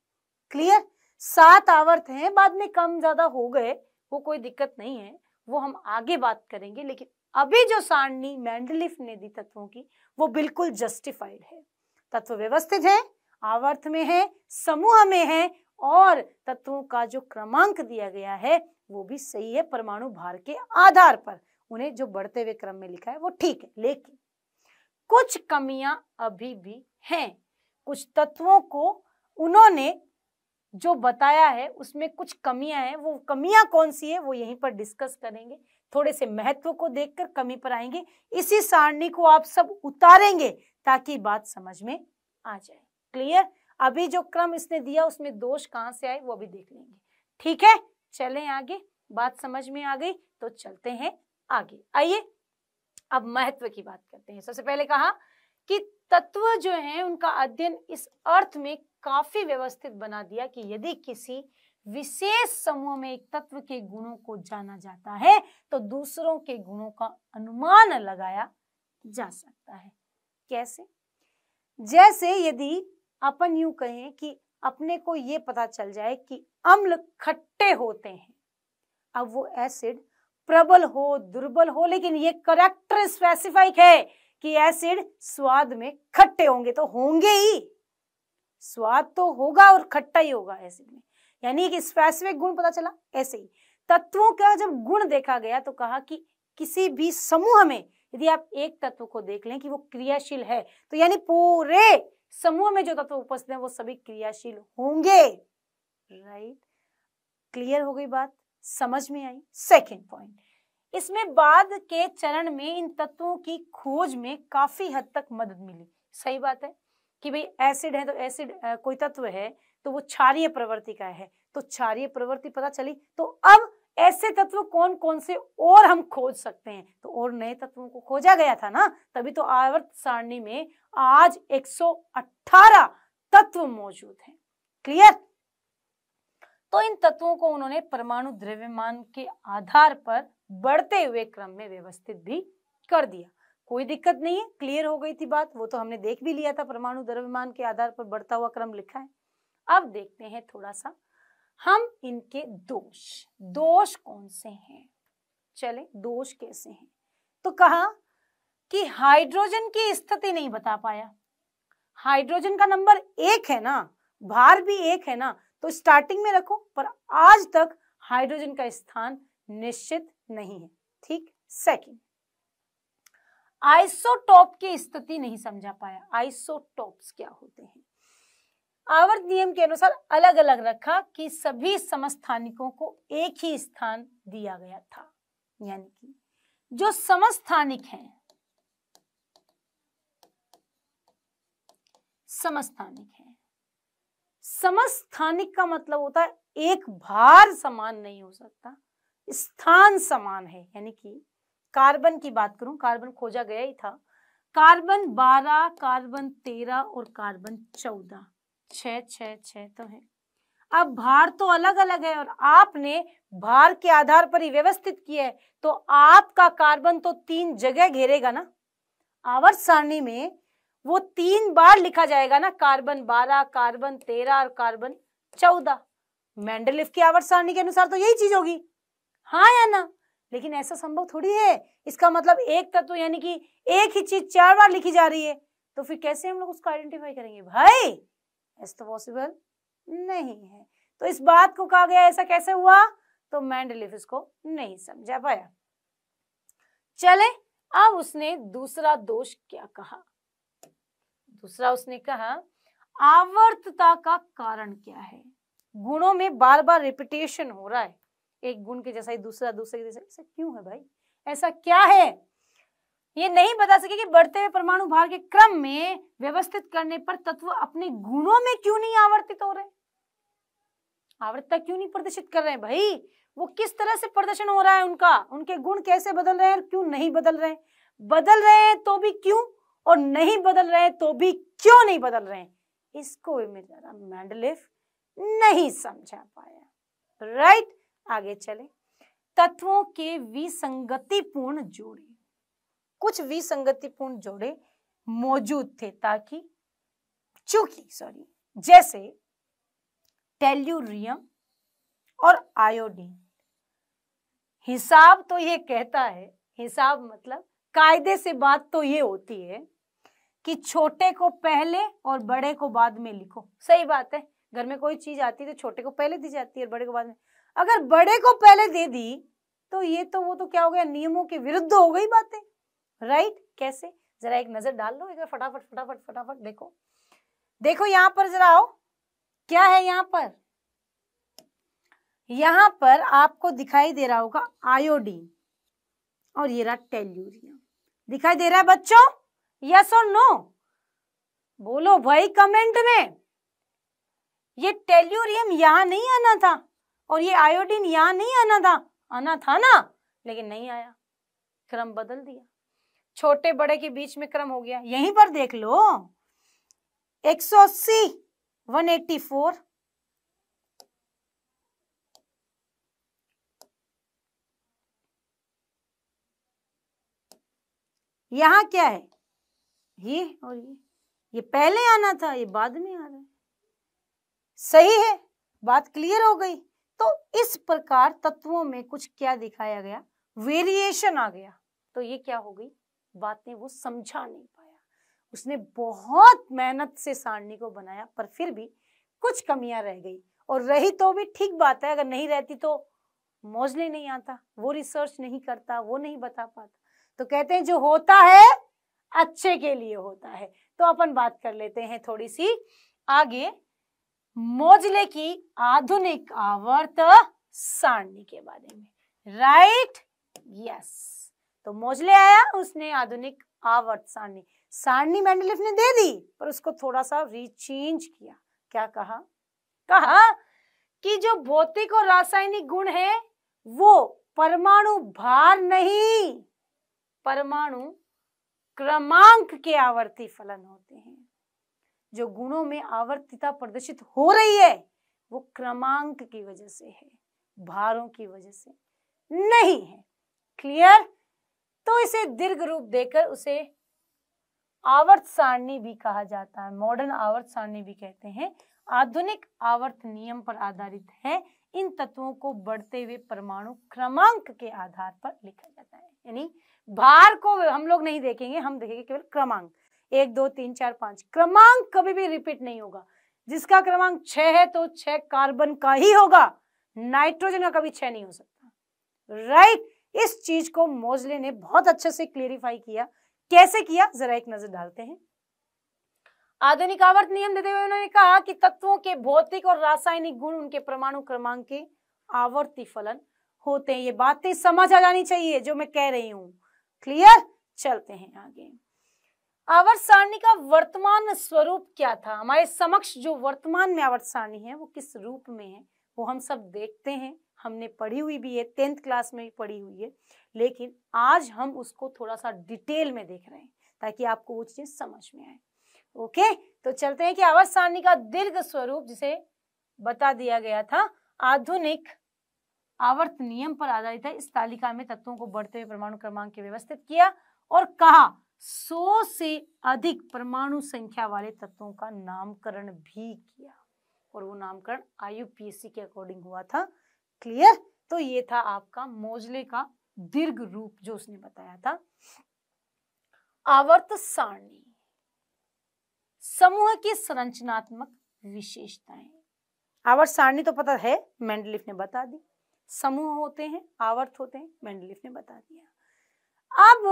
S1: क्लियर सात आवर्त हैं बाद में कम ज्यादा हो गए वो कोई दिक्कत नहीं है वो हम आगे बात करेंगे लेकिन अभी जो सारणी मैंडलिफ ने दी तत्वों की वो बिल्कुल जस्टिफाइड है तत्व व्यवस्थित है आवर्त में है समूह में है और तत्वों का जो क्रमांक दिया गया है वो भी सही है परमाणु भार के आधार पर उन्हें जो बढ़ते हुए क्रम में लिखा है वो ठीक है लेकिन कुछ कमियां अभी भी हैं कुछ तत्वों को उन्होंने जो बताया है उसमें कुछ कमियां हैं वो कमियां कौन सी है वो यहीं पर डिस्कस करेंगे थोड़े से महत्व को देखकर कमी पर आएंगे इसी सारणी को आप सब उतारेंगे ताकि बात समझ में आ जाए क्लियर अभी जो क्रम इसने दिया उसमें दोष कहाँ से आए वो अभी देख लेंगे ठीक है चलें आगे बात समझ में आ गई तो चलते हैं आगे आइए अब महत्व की बात करते हैं सबसे पहले कहा कि तत्व जो है उनका अध्ययन इस अर्थ में काफी व्यवस्थित बना दिया कि यदि किसी विशेष समूह में एक तत्व के गुणों को जाना जाता है तो दूसरों के गुणों का अनुमान लगाया जा सकता है कैसे जैसे यदि अपन यू कहें कि अपने को ये पता चल जाए कि अम्ल खट्टे होते हैं अब वो एसिड प्रबल हो दुर्बल हो लेकिन ये करेक्टर स्पेसिफाइक है कि एसिड स्वाद में खट्टे होंगे तो होंगे ही स्वाद तो होगा और खट्टा ही होगा एसिड में यानी कि स्पेसिफिक गुण पता चला ऐसे ही तत्वों का जब गुण देखा गया तो कहा कि किसी भी समूह में यदि आप एक तत्व को देख लें कि वो क्रियाशील है तो यानी पूरे समूह में जो तत्व उपस्थित है वो सभी क्रियाशील होंगे राइट क्लियर हो गई बात समझ में आई सेकेंड पॉइंट इसमें बाद के चरण में इन तत्वों की खोज में काफी हद तक मदद मिली सही बात है कि भाई एसिड है तो एसिड कोई तत्व है तो वो क्षारिय प्रवृत्ति का है तो क्षारिय प्रवृत्ति पता चली तो अब ऐसे तत्व कौन कौन से और हम खोज सकते हैं तो और नए तत्वों को खोजा गया था ना तभी तो आवर्त सारणी में आज 118 तत्व मौजूद हैं क्लियर तो इन तत्वों को उन्होंने परमाणु द्रव्यमान के आधार पर बढ़ते हुए क्रम में व्यवस्थित भी कर दिया कोई दिक्कत नहीं है क्लियर हो गई थी बात वो तो हमने देख भी लिया था परमाणु द्रव्यमान के आधार पर बढ़ता हुआ क्रम लिखा है अब देखते हैं थोड़ा सा हम इनके दोष दोष कौन से हैं चले दोष कैसे हैं तो कहा कि हाइड्रोजन की स्थिति नहीं बता पाया हाइड्रोजन का नंबर एक है ना भार भी एक है ना तो स्टार्टिंग में रखो पर आज तक हाइड्रोजन का स्थान निश्चित नहीं है ठीक सेकंड आइसोटॉप की स्थिति नहीं समझा पाया आइसोटॉप्स क्या होते हैं आवर्त नियम के अनुसार अलग अलग रखा कि सभी समस्थानिकों को एक ही स्थान दिया गया था यानी कि जो समस्थानिक हैं समस्थानिक हैं समस्थानिक का मतलब होता है एक भार समान नहीं हो सकता स्थान समान है यानी कि कार्बन की बात करूं कार्बन खोजा गया ही था कार्बन 12 कार्बन 13 और कार्बन 14 छ छ तो है अब भार तो अलग अलग है और आपने भार के आधार पर ही व्यवस्थित किया है तो आपका कार्बन तो तीन जगह घेरेगा ना आवर्त सारणी में वो तीन बार लिखा जाएगा ना कार्बन बारह कार्बन तेरह और कार्बन चौदह मैंडलिफ की आवर्त सारणी के अनुसार तो यही चीज होगी हाँ या ना लेकिन ऐसा संभव थोड़ी है इसका मतलब एक तत्व यानी कि एक ही चीज चार बार लिखी जा रही है तो फिर कैसे हम लोग उसको आइडेंटिफाई करेंगे भाई ऐसा तो पॉसिबल नहीं है तो इस बात को कहा गया ऐसा कैसे हुआ तो मैंडलिफ इसको नहीं समझा पाया चले अब उसने दूसरा दोष क्या कहा दूसरा उसने कहा आवर्तता का कारण क्या है गुणों में बार बार रिपीटेशन हो रहा है एक गुण के जैसा ही दूसरा दूसरे के जैसा ऐसा क्यों है भाई ऐसा क्या है ये नहीं बता सके कि बढ़ते हुए परमाणु भार के क्रम में व्यवस्थित करने पर तत्व अपने गुणों में क्यों नहीं आवर्तित हो रहे आवर्तता क्यों नहीं प्रदर्शित कर रहे हैं भाई वो किस तरह से प्रदर्शन हो रहा है उनका उनके गुण कैसे बदल रहे हैं और क्यों नहीं बदल रहे बदल रहे हैं तो भी क्यों और नहीं बदल रहे हैं तो भी क्यों नहीं बदल रहे हैं इसको मैंडलिफ नहीं समझा पाया राइट आगे चले तत्वों के विसंगतिपूर्ण जोड़े कुछ विसंगतिपूर्ण जोड़े मौजूद थे ताकि चूंकि सॉरी जैसे टेल्यूरियम और आयोडीन हिसाब तो ये कहता है हिसाब मतलब कायदे से बात तो ये होती है कि छोटे को पहले और बड़े को बाद में लिखो सही बात है घर में कोई चीज आती है तो छोटे को पहले दी जाती है और बड़े को बाद में अगर बड़े को पहले दे दी तो ये तो वो तो क्या हो गया नियमों के विरुद्ध हो गई बातें राइट right? कैसे जरा एक नजर डाल लो एक बार फटाफट फटाफट फटाफट देखो देखो यहां पर जरा आओ क्या है यहां पर यहां पर आपको दिखाई दे रहा होगा आयोडीन और ये रहा टेल्यूरिया दिखाई दे रहा है बच्चों यस और नो बोलो भाई कमेंट में ये टेल्यूरियम यहां नहीं आना था और ये आयोडीन यहां नहीं आना था आना था ना लेकिन नहीं आया क्रम बदल दिया छोटे बड़े के बीच में क्रम हो गया यहीं पर देख लो 180 184 यहां क्या है ये और ये ये पहले आना था ये बाद में आ रहा है सही है बात क्लियर हो गई तो इस प्रकार तत्वों में कुछ क्या दिखाया गया वेरिएशन आ गया तो ये क्या हो गई बातें वो समझा नहीं पाया उसने बहुत मेहनत से सारणी को बनाया पर फिर भी कुछ कमियां रह गई और रही तो भी ठीक बात है अगर नहीं रहती तो मौजले नहीं आता वो रिसर्च नहीं करता वो नहीं बता पाता तो कहते हैं जो होता है अच्छे के लिए होता है तो अपन बात कर लेते हैं थोड़ी सी आगे मोजले की आधुनिक आवर्त सारणी के बारे में राइट यस तो मोजले आया उसने आधुनिक आवर्त सारणी सारणी मेंडलिफ ने दे दी पर उसको थोड़ा सा रीचेंज किया क्या कहा कहा कि जो भौतिक और रासायनिक गुण है वो परमाणु भार नहीं परमाणु क्रमांक के आवर्ती फलन होते हैं जो गुणों में आवर्तिता प्रदर्शित हो रही है वो क्रमांक की वजह से है भारों की वजह से नहीं है क्लियर तो इसे दीर्घ रूप देकर उसे आवर्त सारणी भी कहा जाता है मॉडर्न आवर्त सारणी भी कहते हैं आधुनिक आवर्त नियम पर आधारित है इन तत्वों को बढ़ते हुए परमाणु क्रमांक के आधार पर लिखा जाता है यानी भार को हम लोग नहीं देखेंगे हम देखेंगे केवल क्रमांक एक दो तीन चार पांच क्रमांक कभी भी रिपीट नहीं होगा जिसका क्रमांक छह है तो छह कार्बन का ही होगा नाइट्रोजन का कभी छह नहीं हो सकता राइट right? इस चीज को मोजले ने बहुत अच्छे से क्लियरिफाई किया कैसे किया जरा एक नजर डालते हैं आधुनिक आवर्त नियम देते हुए उन्होंने कहा कि तत्वों के भौतिक और रासायनिक गुण उनके परमाणु क्रमांक के आवर्ती फलन होते हैं ये बातें समझ आ जानी चाहिए जो मैं कह रही हूं क्लियर चलते हैं आगे आवर्त सारणी का वर्तमान स्वरूप क्या था हमारे समक्ष जो वर्तमान में आवर्त सारणी है वो किस रूप में है वो हम सब देखते हैं हमने पढ़ी हुई भी है टेंथ क्लास में भी पढ़ी हुई है लेकिन आज हम उसको थोड़ा सा डिटेल में देख रहे हैं ताकि आपको वो चीज़ें समझ में आए ओके तो चलते हैं कि आवाज सारणी का दीर्घ स्वरूप जिसे बता दिया गया था आधुनिक आवर्त नियम पर आधारित है इस तालिका में तत्वों को बढ़ते हुए परमाणु क्रमांक के व्यवस्थित किया और कहा सौ से अधिक परमाणु संख्या वाले तत्वों का नामकरण भी किया और वो नामकरण आईयूपीएससी के अकॉर्डिंग हुआ था क्लियर तो ये था आपका मोजले का दीर्घ रूप जो उसने बताया था आवर्त सारणी समूह की संरचनात्मक विशेषताएं आवर्त सारणी तो पता है मेंडलिफ ने बता दी समूह होते हैं आवर्त होते हैं मेंडलिफ ने बता दिया अब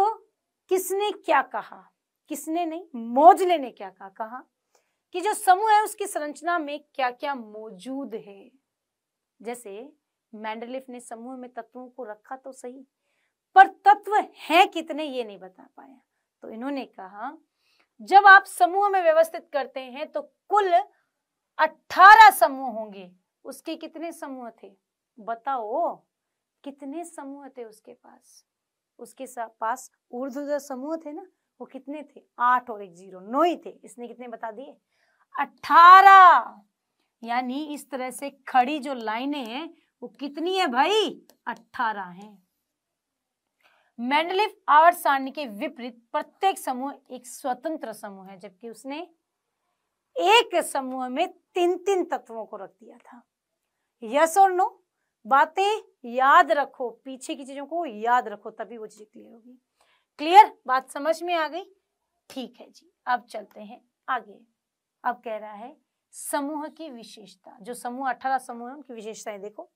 S1: किसने क्या कहा किसने नहीं मोजले ने क्या कहा कहा कि जो समूह है उसकी संरचना में क्या क्या मौजूद है जैसे मैंडलिफ ने समूह में तत्वों को रखा तो सही पर तत्व है कितने ये नहीं बता पाया तो इन्होंने कहा जब आप समूह में व्यवस्थित करते हैं तो कुल 18 समूह होंगे उसके कितने समूह थे बताओ कितने समूह थे उसके पास उसके पास ऊर्ध्वजा समूह थे ना वो कितने थे आठ और एक जीरो नौ ही थे इसने कितने बता दिए अठारह यानी इस तरह से खड़ी जो लाइनें हैं वो कितनी है भाई अट्ठारह है मैंडलिफ आवर सारणी के विपरीत प्रत्येक समूह एक स्वतंत्र समूह है जबकि उसने एक समूह में तीन तीन तत्वों को रख दिया था यस और नो बातें याद रखो पीछे की चीजों को याद रखो तभी वो चीजें क्लियर होगी क्लियर बात समझ में आ गई ठीक है जी अब चलते हैं आगे अब कह रहा है समूह की विशेषता जो समूह अठारह समूह है उनकी विशेषताएं देखो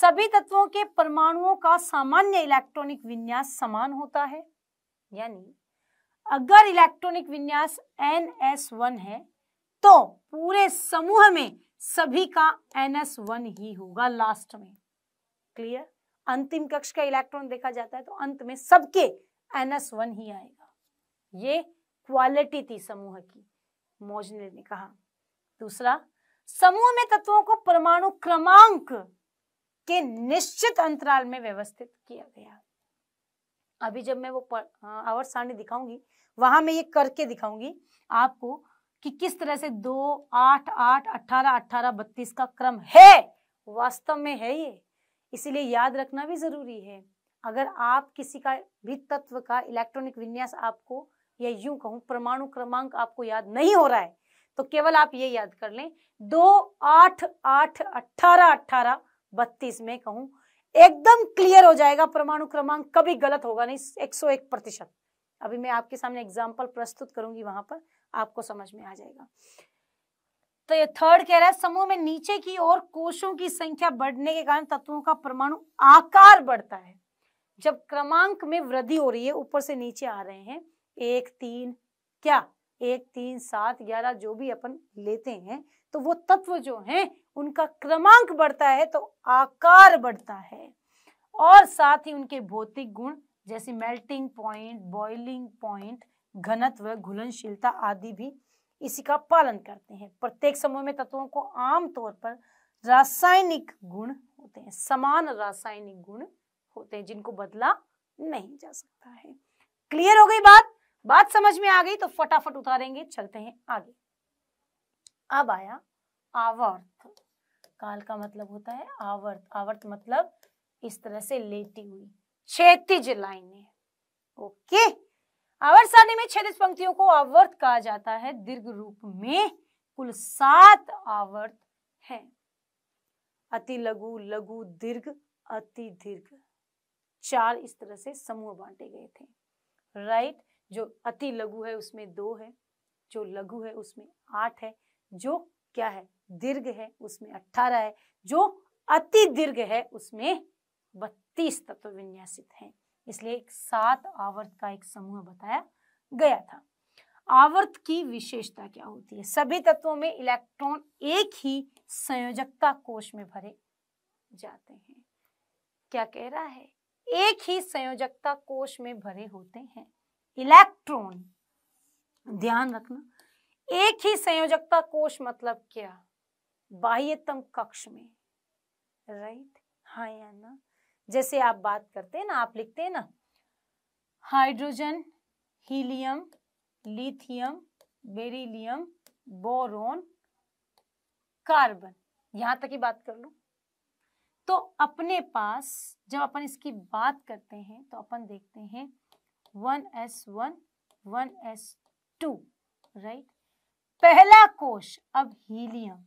S1: सभी तत्वों के परमाणुओं का सामान्य इलेक्ट्रॉनिक विन्यास समान होता है यानी अगर इलेक्ट्रॉनिक विन्यास एन एस वन है तो पूरे समूह में सभी का एन एस वन ही होगा लास्ट में क्लियर अंतिम कक्ष का इलेक्ट्रॉन देखा जाता है तो अंत में सबके एन एस वन ही आएगा ये क्वालिटी थी समूह की मोजने ने कहा दूसरा समूह में तत्वों को परमाणु क्रमांक के निश्चित अंतराल में व्यवस्थित किया गया अभी जब मैं वो आवर सारणी दिखाऊंगी वहां मैं ये करके दिखाऊंगी आपको कि किस तरह से दो आठ आठ अठारह अठारह बत्तीस का क्रम है वास्तव में है ये इसीलिए याद रखना भी जरूरी है अगर आप किसी का भी तत्व का इलेक्ट्रॉनिक विन्यास आपको या यूं कहूं परमाणु क्रमांक आपको याद नहीं हो रहा है तो केवल आप ये याद कर लें दो आठ आठ अट्ठारह अट्ठारह बत्तीस में कहूं एकदम क्लियर हो जाएगा परमाणु क्रमांक कभी गलत होगा नहीं 101 प्रतिशत अभी मैं आपके सामने एग्जाम्पल प्रस्तुत करूंगी वहां पर आपको समझ में आ जाएगा तो ये थर्ड कह रहा है समूह में नीचे की ओर कोशों की संख्या बढ़ने के कारण तत्वों का परमाणु आकार बढ़ता है जब क्रमांक में वृद्धि हो रही है ऊपर से नीचे आ रहे हैं एक तीन क्या एक तीन सात ग्यारह जो भी अपन लेते हैं तो वो तत्व जो हैं उनका क्रमांक बढ़ता है तो आकार बढ़ता है और साथ ही उनके भौतिक गुण जैसे मेल्टिंग पॉइंट बॉइलिंग पॉइंट घनत्व घुलनशीलता आदि भी इसी का पालन करते हैं प्रत्येक समूह में तत्वों को आमतौर पर रासायनिक गुण होते हैं समान रासायनिक गुण होते हैं जिनको बदला नहीं जा सकता है क्लियर हो गई बात बात समझ में आ गई तो फटाफट उतारेंगे चलते हैं आगे अब आया आवर्त काल का मतलब होता है आवर्त आवर्त मतलब इस तरह से लेटी हुई क्षेत्रिज लाइने ओके आवर्त सारणी में छेदिज पंक्तियों को आवर्त कहा जाता है दीर्घ रूप में कुल सात आवर्त हैं अति लघु लघु दीर्घ अति दीर्घ चार इस तरह से समूह बांटे गए थे राइट जो अति लघु है उसमें दो है जो लघु है उसमें आठ है जो क्या है दीर्घ है उसमें अट्ठारह है जो अति दीर्घ है उसमें बत्तीस तत्व विन्यासित हैं इसलिए एक सात आवर्त का एक समूह बताया गया था आवर्त की विशेषता क्या होती है सभी तत्वों में इलेक्ट्रॉन एक ही संयोजकता कोश में भरे जाते हैं क्या कह रहा है एक ही संयोजकता कोश में भरे होते हैं इलेक्ट्रॉन ध्यान रखना एक ही संयोजकता कोष मतलब क्या बाह्यतम कक्ष में राइट हाँ या ना जैसे आप बात करते हैं ना आप लिखते हैं ना hydrogen helium lithium beryllium boron carbon यहां तक ही बात कर लो तो अपने पास जब अपन इसकी बात करते हैं तो अपन देखते हैं one s one one s two right पहला कोश अब हीलियम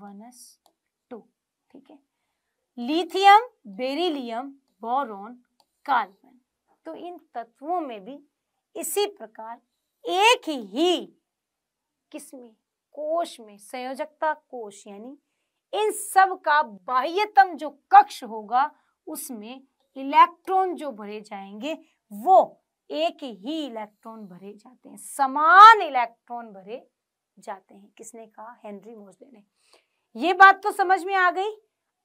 S1: वनस टू ठीक है लिथियम बेरिलियम बोरोन कार्बन तो इन तत्वों में भी इसी प्रकार एक ही, ही किसमें कोश में संयोजकता कोश यानी इन सब का बाह्यतम जो कक्ष होगा उसमें इलेक्ट्रॉन जो भरे जाएंगे वो एक ही इलेक्ट्रॉन भरे जाते हैं समान इलेक्ट्रॉन भरे जाते हैं किसने कहा हेनरी मोजले ने ये बात तो समझ में आ गई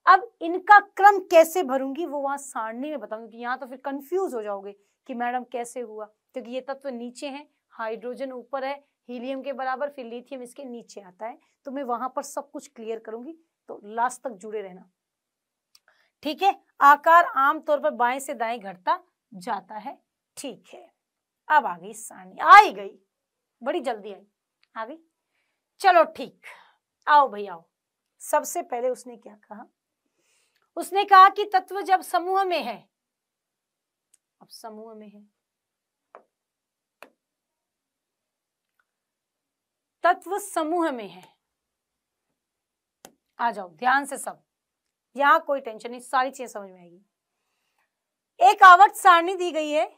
S1: अब इनका क्रम कैसे भरूंगी वो वहां सारणी में बताऊंगी यहाँ तो फिर कंफ्यूज हो जाओगे कि मैडम कैसे हुआ क्योंकि ये तत्व तो नीचे हैं हाइड्रोजन ऊपर है हीलियम के बराबर फिर लिथियम इसके नीचे आता है तो मैं वहां पर सब कुछ क्लियर करूंगी तो लास्ट तक जुड़े रहना ठीक है आकार आमतौर पर बाएं से दाएं घटता जाता है ठीक है अब आ गई सारणी आई गई बड़ी जल्दी आई आ गई चलो ठीक आओ भाई आओ सबसे पहले उसने क्या कहा उसने कहा कि तत्व जब समूह में है अब समूह में है तत्व समूह में है आ जाओ ध्यान से सब यहां कोई टेंशन नहीं सारी चीजें समझ में आएगी एक आवर्त सारणी दी गई है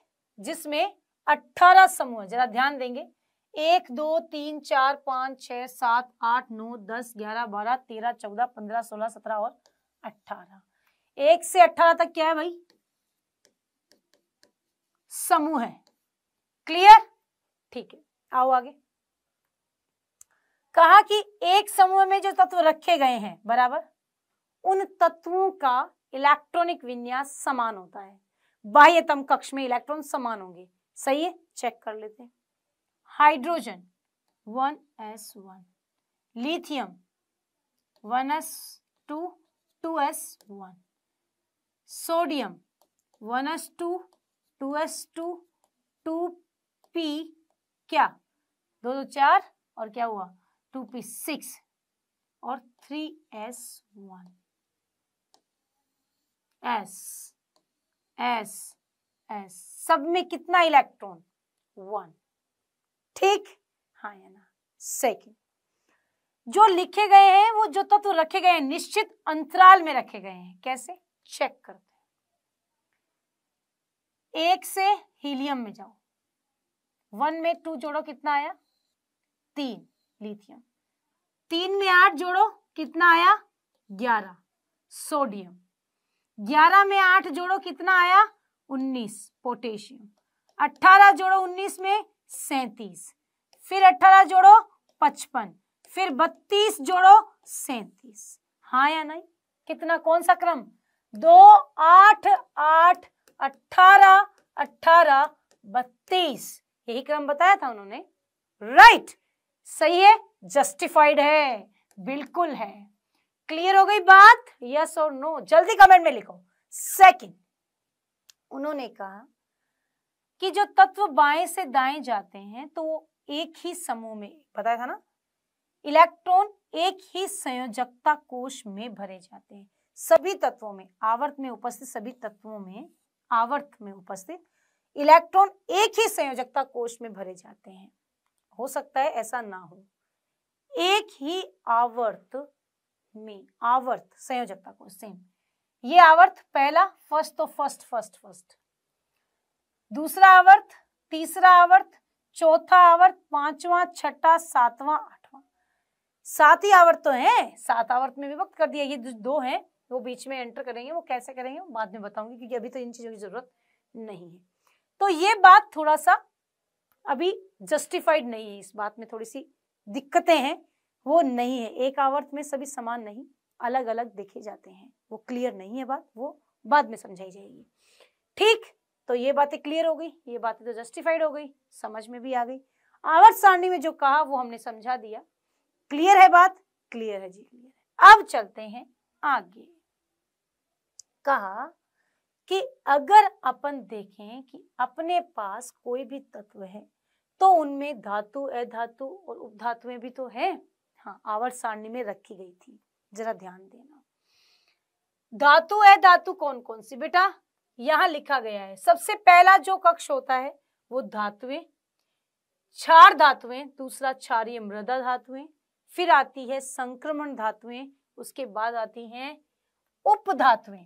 S1: जिसमें 18 समूह जरा ध्यान देंगे एक दो तीन चार पाँच छ सात आठ नौ दस ग्यारह बारह तेरह चौदह पंद्रह सोलह सत्रह और अठारह एक से अठारह तक क्या है भाई समूह है क्लियर ठीक है आओ आगे कहा कि एक समूह में जो तत्व रखे गए हैं बराबर उन तत्वों का इलेक्ट्रॉनिक विन्यास समान होता है बाह्यतम कक्ष में इलेक्ट्रॉन समान होंगे सही है चेक कर लेते हैं hydrogen one s one lithium one s two two s one sodium one s two two s two two p क्या दो दो चार और क्या हुआ टू पी सिक्स और three s one s s s सब में कितना इलेक्ट्रॉन वन ठीक हाँ या ना सेकंड जो लिखे गए हैं वो जो तत्व रखे गए हैं निश्चित अंतराल में रखे गए हैं कैसे चेक करते हैं एक से हीलियम में जाओ वन में टू जोड़ो कितना आया तीन लिथियम तीन में आठ जोड़ो कितना आया ग्यारह सोडियम ग्यारह में आठ जोड़ो कितना आया उन्नीस पोटेशियम अट्ठारह जोड़ो उन्नीस में सैतीस फिर अठारह जोड़ो पचपन फिर बत्तीस जोड़ो सैतीस हाँ या नहीं कितना कौन सा क्रम दो आठ आठ अठारह अठारह बत्तीस यही क्रम बताया था उन्होंने राइट right. सही है जस्टिफाइड है बिल्कुल है क्लियर हो गई बात यस और नो जल्दी कमेंट में लिखो सेकंड उन्होंने कहा कि जो तत्व बाएं से दाएं जाते हैं तो वो एक ही समूह में पता था ना इलेक्ट्रॉन एक ही संयोजकता कोश में भरे जाते हैं सभी तत्वों में आवर्त में उपस्थित सभी तत्वों में आवर्त में उपस्थित इलेक्ट्रॉन एक ही संयोजकता कोश में भरे जाते हैं हो सकता है ऐसा ना हो एक ही आवर्त में आवर्त संयोजकता कोश सेम ये आवर्त पहला फर्स्ट तो फर्स्ट फर्स्ट फर्स्ट दूसरा आवर्त तीसरा आवर्त चौथा आवर्त पांचवा छठा सातवां आठवां सात ही आवर्त तो है सात आवर्त में विभक्त कर दिया ये दो हैं वो बीच में एंटर करेंगे वो कैसे करेंगे बाद में बताऊंगी क्योंकि अभी तो इन चीजों की जरूरत नहीं है तो ये बात थोड़ा सा अभी जस्टिफाइड नहीं है इस बात में थोड़ी सी दिक्कतें हैं वो नहीं है एक आवर्त में सभी समान नहीं अलग अलग देखे जाते हैं वो क्लियर नहीं है बात वो बाद में समझाई जाएगी ठीक तो ये बातें क्लियर हो गई ये बातें तो जस्टिफाइड हो गई समझ में भी आ गई आवर्त सारणी में जो कहा वो हमने समझा दिया क्लियर है बात क्लियर है जी क्लियर अब चलते हैं आगे कहा कि अगर अपन देखें कि अपने पास कोई भी तत्व है तो उनमें धातु अधातु और उपधातुएं भी तो है हाँ आवर्त सारणी में रखी गई थी जरा ध्यान देना धातु अधातु कौन कौन सी बेटा यहां लिखा गया है सबसे पहला जो कक्ष होता है वो धातुएं क्षार धातुएं दूसरा क्षारीय मृदा धातुएं फिर आती है संक्रमण धातुएं उसके बाद आती हैं उप धातुएं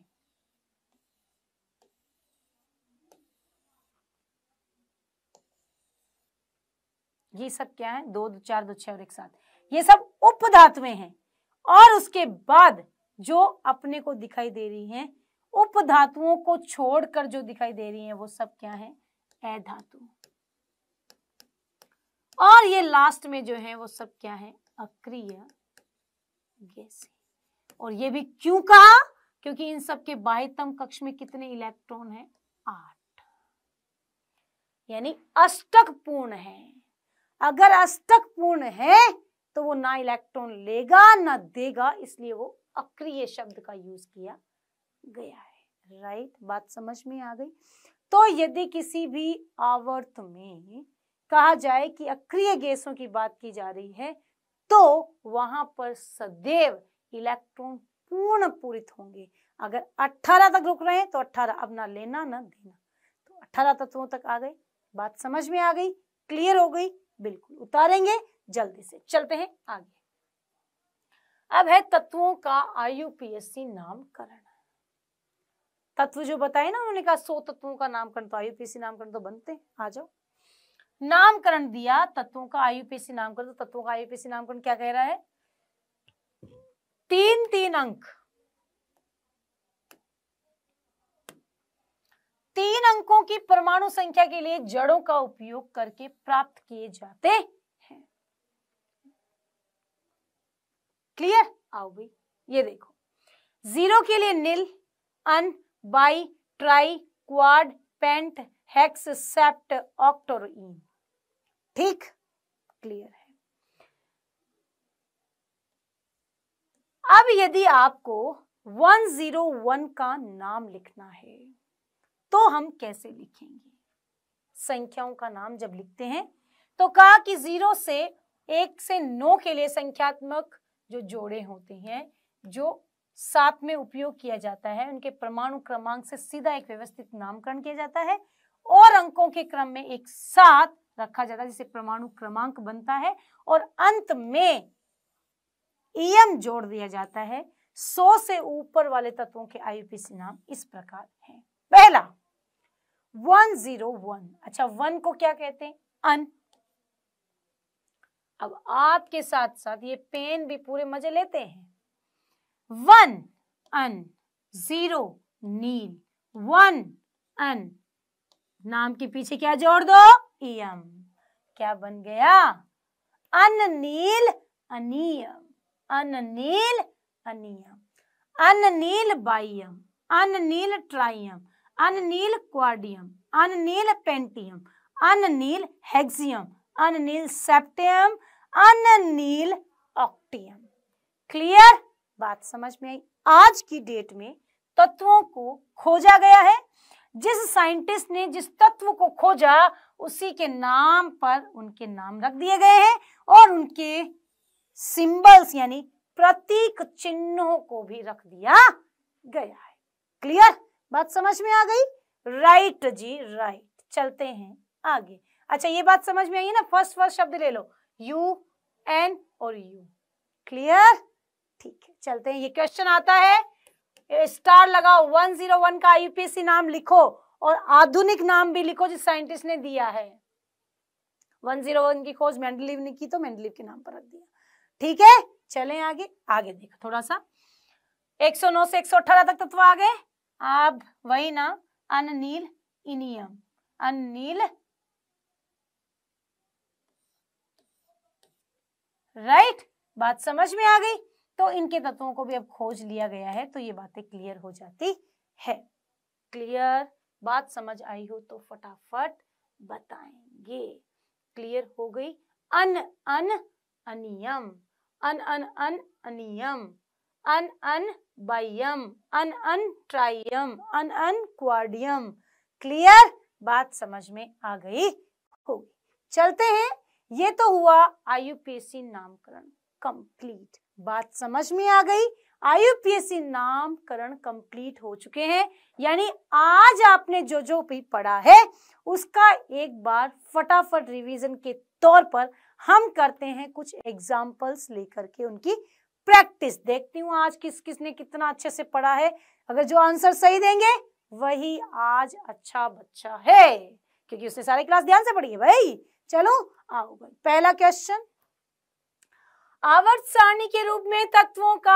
S1: ये सब क्या है दो दो चार दो छह और एक साथ ये सब उप धातुएं हैं और उसके बाद जो अपने को दिखाई दे रही हैं उप धातुओं को छोड़कर जो दिखाई दे रही हैं वो सब क्या है अधातु धातु और ये लास्ट में जो है वो सब क्या है अक्रिय और ये भी क्यों कहा क्योंकि इन सब के बाह्यतम कक्ष में कितने इलेक्ट्रॉन हैं आठ यानी अष्टक पूर्ण है अगर अष्टक पूर्ण है तो वो ना इलेक्ट्रॉन लेगा ना देगा इसलिए वो अक्रिय शब्द का यूज किया गया है राइट right? बात समझ में आ गई तो यदि किसी भी आवर्त में कहा जाए कि अक्रिय गैसों की बात की जा रही है तो वहां पर सदैव इलेक्ट्रॉन पूर्ण पूरित होंगे अगर 18 तक रुक रहे हैं तो 18 अब ना लेना ना देना तो 18 तत्वों तक आ गए बात समझ में आ गई क्लियर हो गई बिल्कुल उतारेंगे जल्दी से चलते हैं आगे अब है तत्वों का आयु नामकरण तत्व जो बताए ना उन्होंने कहा सो तत्वों का नामकरण तो आयुपीसी नामकरण तो बनते आ जाओ नामकरण दिया तत्वों का आयुपीसी नामकरण तो तत्वों का आयुपीसी नामकरण क्या कह रहा है तीन तीन अंक तीन अंकों की परमाणु संख्या के लिए जड़ों का उपयोग करके प्राप्त किए जाते हैं क्लियर आओ भाई ये देखो जीरो के लिए nil un bi tri quad pent hex sept octo ठीक क्लियर है अब यदि आपको 101 का नाम लिखना है तो हम कैसे लिखेंगे संख्याओं का नाम जब लिखते हैं तो कहा कि जीरो से एक से नौ के लिए संख्यात्मक जो जोड़े होते हैं जो साथ में उपयोग किया जाता है उनके परमाणु क्रमांक से सीधा एक व्यवस्थित नामकरण किया जाता है और अंकों के क्रम में एक साथ रखा जाता है जिसे परमाणु क्रमांक बनता है और अंत में ईएम e जोड़ दिया जाता है सौ से ऊपर वाले तत्वों के आईयूपीएस नाम इस प्रकार हैं पहला वन जीरो वन अच्छा वन को क्या कहते हैं अन अब आपके साथ साथ ये पेन भी पूरे मजे लेते हैं one un zero nil one un नाम के पीछे क्या जोड़ दो इयम e क्या बन गया अन नील अनियम अन नील अनियम अन नील बाइयम अन नील ट्राइयम अन नील क्वाडियम अन नील पेंटियम अन नील हेक्सियम अन नील सेप्टियम अन नील ऑक्टियम क्लियर बात समझ में आई आज की डेट में तत्वों को खोजा गया है जिस साइंटिस्ट ने जिस तत्व को खोजा उसी के नाम पर उनके नाम रख दिए गए हैं और उनके सिंबल्स यानी प्रतीक चिन्हों को भी रख दिया गया है क्लियर बात समझ में आ गई राइट जी राइट चलते हैं आगे अच्छा ये बात समझ में आई है ना फर्स्ट फर्स्ट शब्द ले लो यू एन और यू क्लियर ठीक है चलते हैं ये क्वेश्चन आता है स्टार लगाओ 101 का यूपीएससी नाम लिखो और आधुनिक नाम भी लिखो जिस साइंटिस्ट ने दिया है 101 की खोज मेंडलीव ने की तो मेंडलीव के नाम पर रख दिया ठीक है चलें आगे आगे देखो थोड़ा सा 109 से 118 तक तत्व आ गए अब वही ना अनिल इनियम अनिल राइट बात समझ में आ गई तो इनके तत्वों को भी अब खोज लिया गया है तो ये बातें क्लियर हो जाती है क्लियर बात समझ आई हो तो फटाफट बताएंगे क्लियर हो गई अन अन अनियम अन अन अन अनियम अन अन बायम अन अन ट्राइयम अन अन क्वाडियम क्लियर बात समझ में आ गई होगी चलते हैं ये तो हुआ आईयूपीएससी नामकरण कंप्लीट बात समझ में आ गई आईयूपीएससी नामकरण कंप्लीट हो चुके हैं यानी आज आपने जो जो भी पढ़ा है उसका एक बार फटाफट रिवीजन के तौर पर हम करते हैं कुछ एग्जाम्पल्स लेकर के उनकी प्रैक्टिस देखती हूँ आज किस किसने कितना अच्छे से पढ़ा है अगर जो आंसर सही देंगे वही आज अच्छा बच्चा है क्योंकि उसने सारी क्लास ध्यान से पढ़ी है भाई चलो आओ पहला क्वेश्चन आवर्त सारणी के रूप में तत्वों का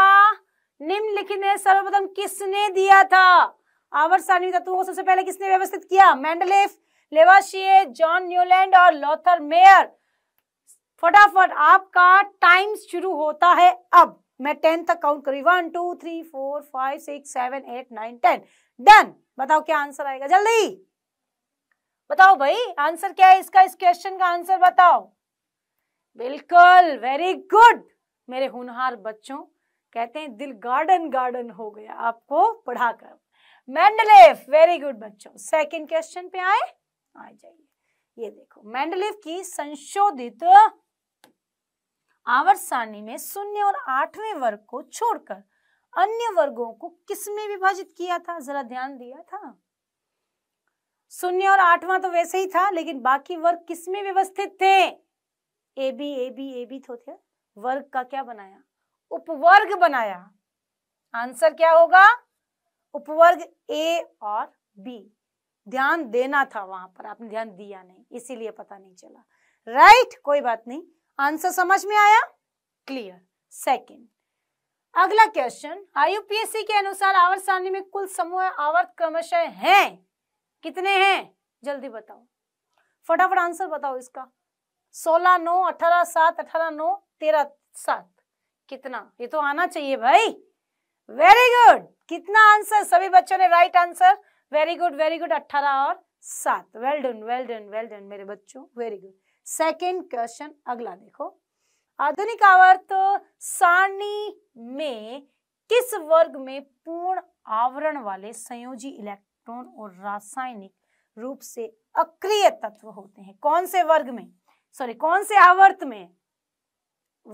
S1: निम्नलिखित में सर्वप्रथम किसने दिया था आवर्त सारणी तत्वों को सबसे पहले किसने व्यवस्थित किया मैंडलेफ लेवाशिये जॉन न्यूलैंड और लॉथर मेयर फटाफट आपका टाइम शुरू होता है अब मैं टेन तक काउंट करी one two three four five six seven eight nine ten done बताओ क्या आंसर आएगा जल्दी बताओ भाई आंसर क्या है इसका इस क्वेश्चन का आंसर बताओ बिल्कुल वेरी गुड मेरे होनहार बच्चों कहते हैं दिल गार्डन गार्डन हो गया आपको पढ़ाकर मैंडलेफ वेरी गुड बच्चों सेकंड क्वेश्चन पे आए आ जाइए ये देखो मैंडलेफ की संशोधित आवर सारणी में शून्य और आठवें वर्ग को छोड़कर अन्य वर्गों को किसमें विभाजित किया था जरा ध्यान दिया था शून्य और आठवां तो वैसे ही था लेकिन बाकी वर्ग किसमें व्यवस्थित थे A B A B A B तो वर्ग का क्या बनाया उपवर्ग बनाया आंसर क्या होगा उपवर्ग ए और बी ध्यान देना था वहां पर आपने ध्यान दिया नहीं इसीलिए पता नहीं चला राइट right? कोई बात नहीं आंसर समझ में आया क्लियर सेकंड अगला क्वेश्चन आईयूपीएससी के अनुसार आवर्त सारणी में कुल समूह आवर्त क्रमशः हैं कितने हैं जल्दी बताओ फटाफट आंसर बताओ इसका सोलह नौ अठारह सात अठारह नौ तेरह सात कितना ये तो आना चाहिए भाई वेरी गुड कितना आंसर सभी बच्चों ने right answer very good very good अठारह और सात well done well done well done मेरे बच्चों वेरी गुड सेकेंड क्वेश्चन अगला देखो आधुनिक आवर्त सारणी में किस वर्ग में पूर्ण आवरण वाले संयोजी इलेक्ट्रॉन और रासायनिक रूप से अक्रिय तत्व होते हैं कौन से वर्ग में सॉरी कौन से आवर्त में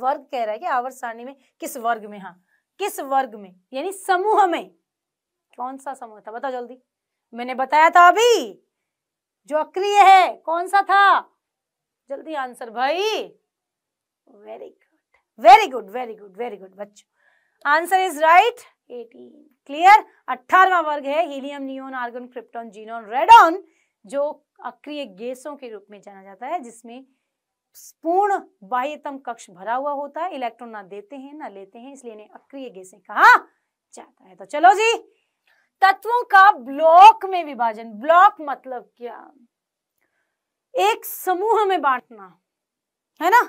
S1: वर्ग कह रहा है कि आवर्त सारणी में किस वर्ग में हाँ किस वर्ग में यानी समूह में कौन सा समूह था बताओ जल्दी मैंने बताया था अभी जो अक्रिय है कौन सा था जल्दी आंसर भाई very good very good very good very good बच्चों answer is right eighteen clear अठारवा वर्ग है helium neon argon krypton xenon radon जो अक्रिय गैसों के रूप में जाना जाता है जिसमें पूर्ण बाह्यतम कक्ष भरा हुआ होता है इलेक्ट्रॉन ना देते हैं ना लेते हैं इसलिए इन्हें अक्रिय गैसें कहा जाता है तो चलो जी तत्वों का ब्लॉक में विभाजन ब्लॉक मतलब क्या एक समूह में बांटना है ना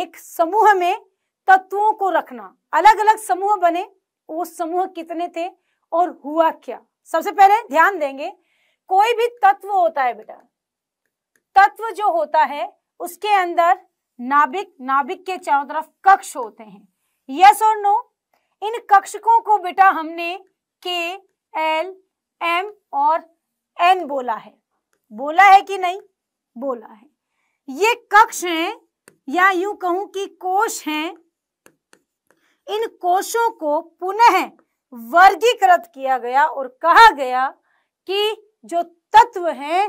S1: एक समूह में तत्वों को रखना अलग अलग समूह बने वो समूह कितने थे और हुआ क्या सबसे पहले ध्यान देंगे कोई भी तत्व होता है बेटा तत्व जो होता है उसके अंदर नाभिक नाभिक के चारों तरफ कक्ष होते हैं यस और नो इन कक्षकों को बेटा हमने के एल एम और एन बोला है बोला है कि नहीं बोला है ये कक्ष हैं या यूं कहूं कि कोश हैं इन कोशों को पुनः वर्गीकृत किया गया और कहा गया कि जो तत्व हैं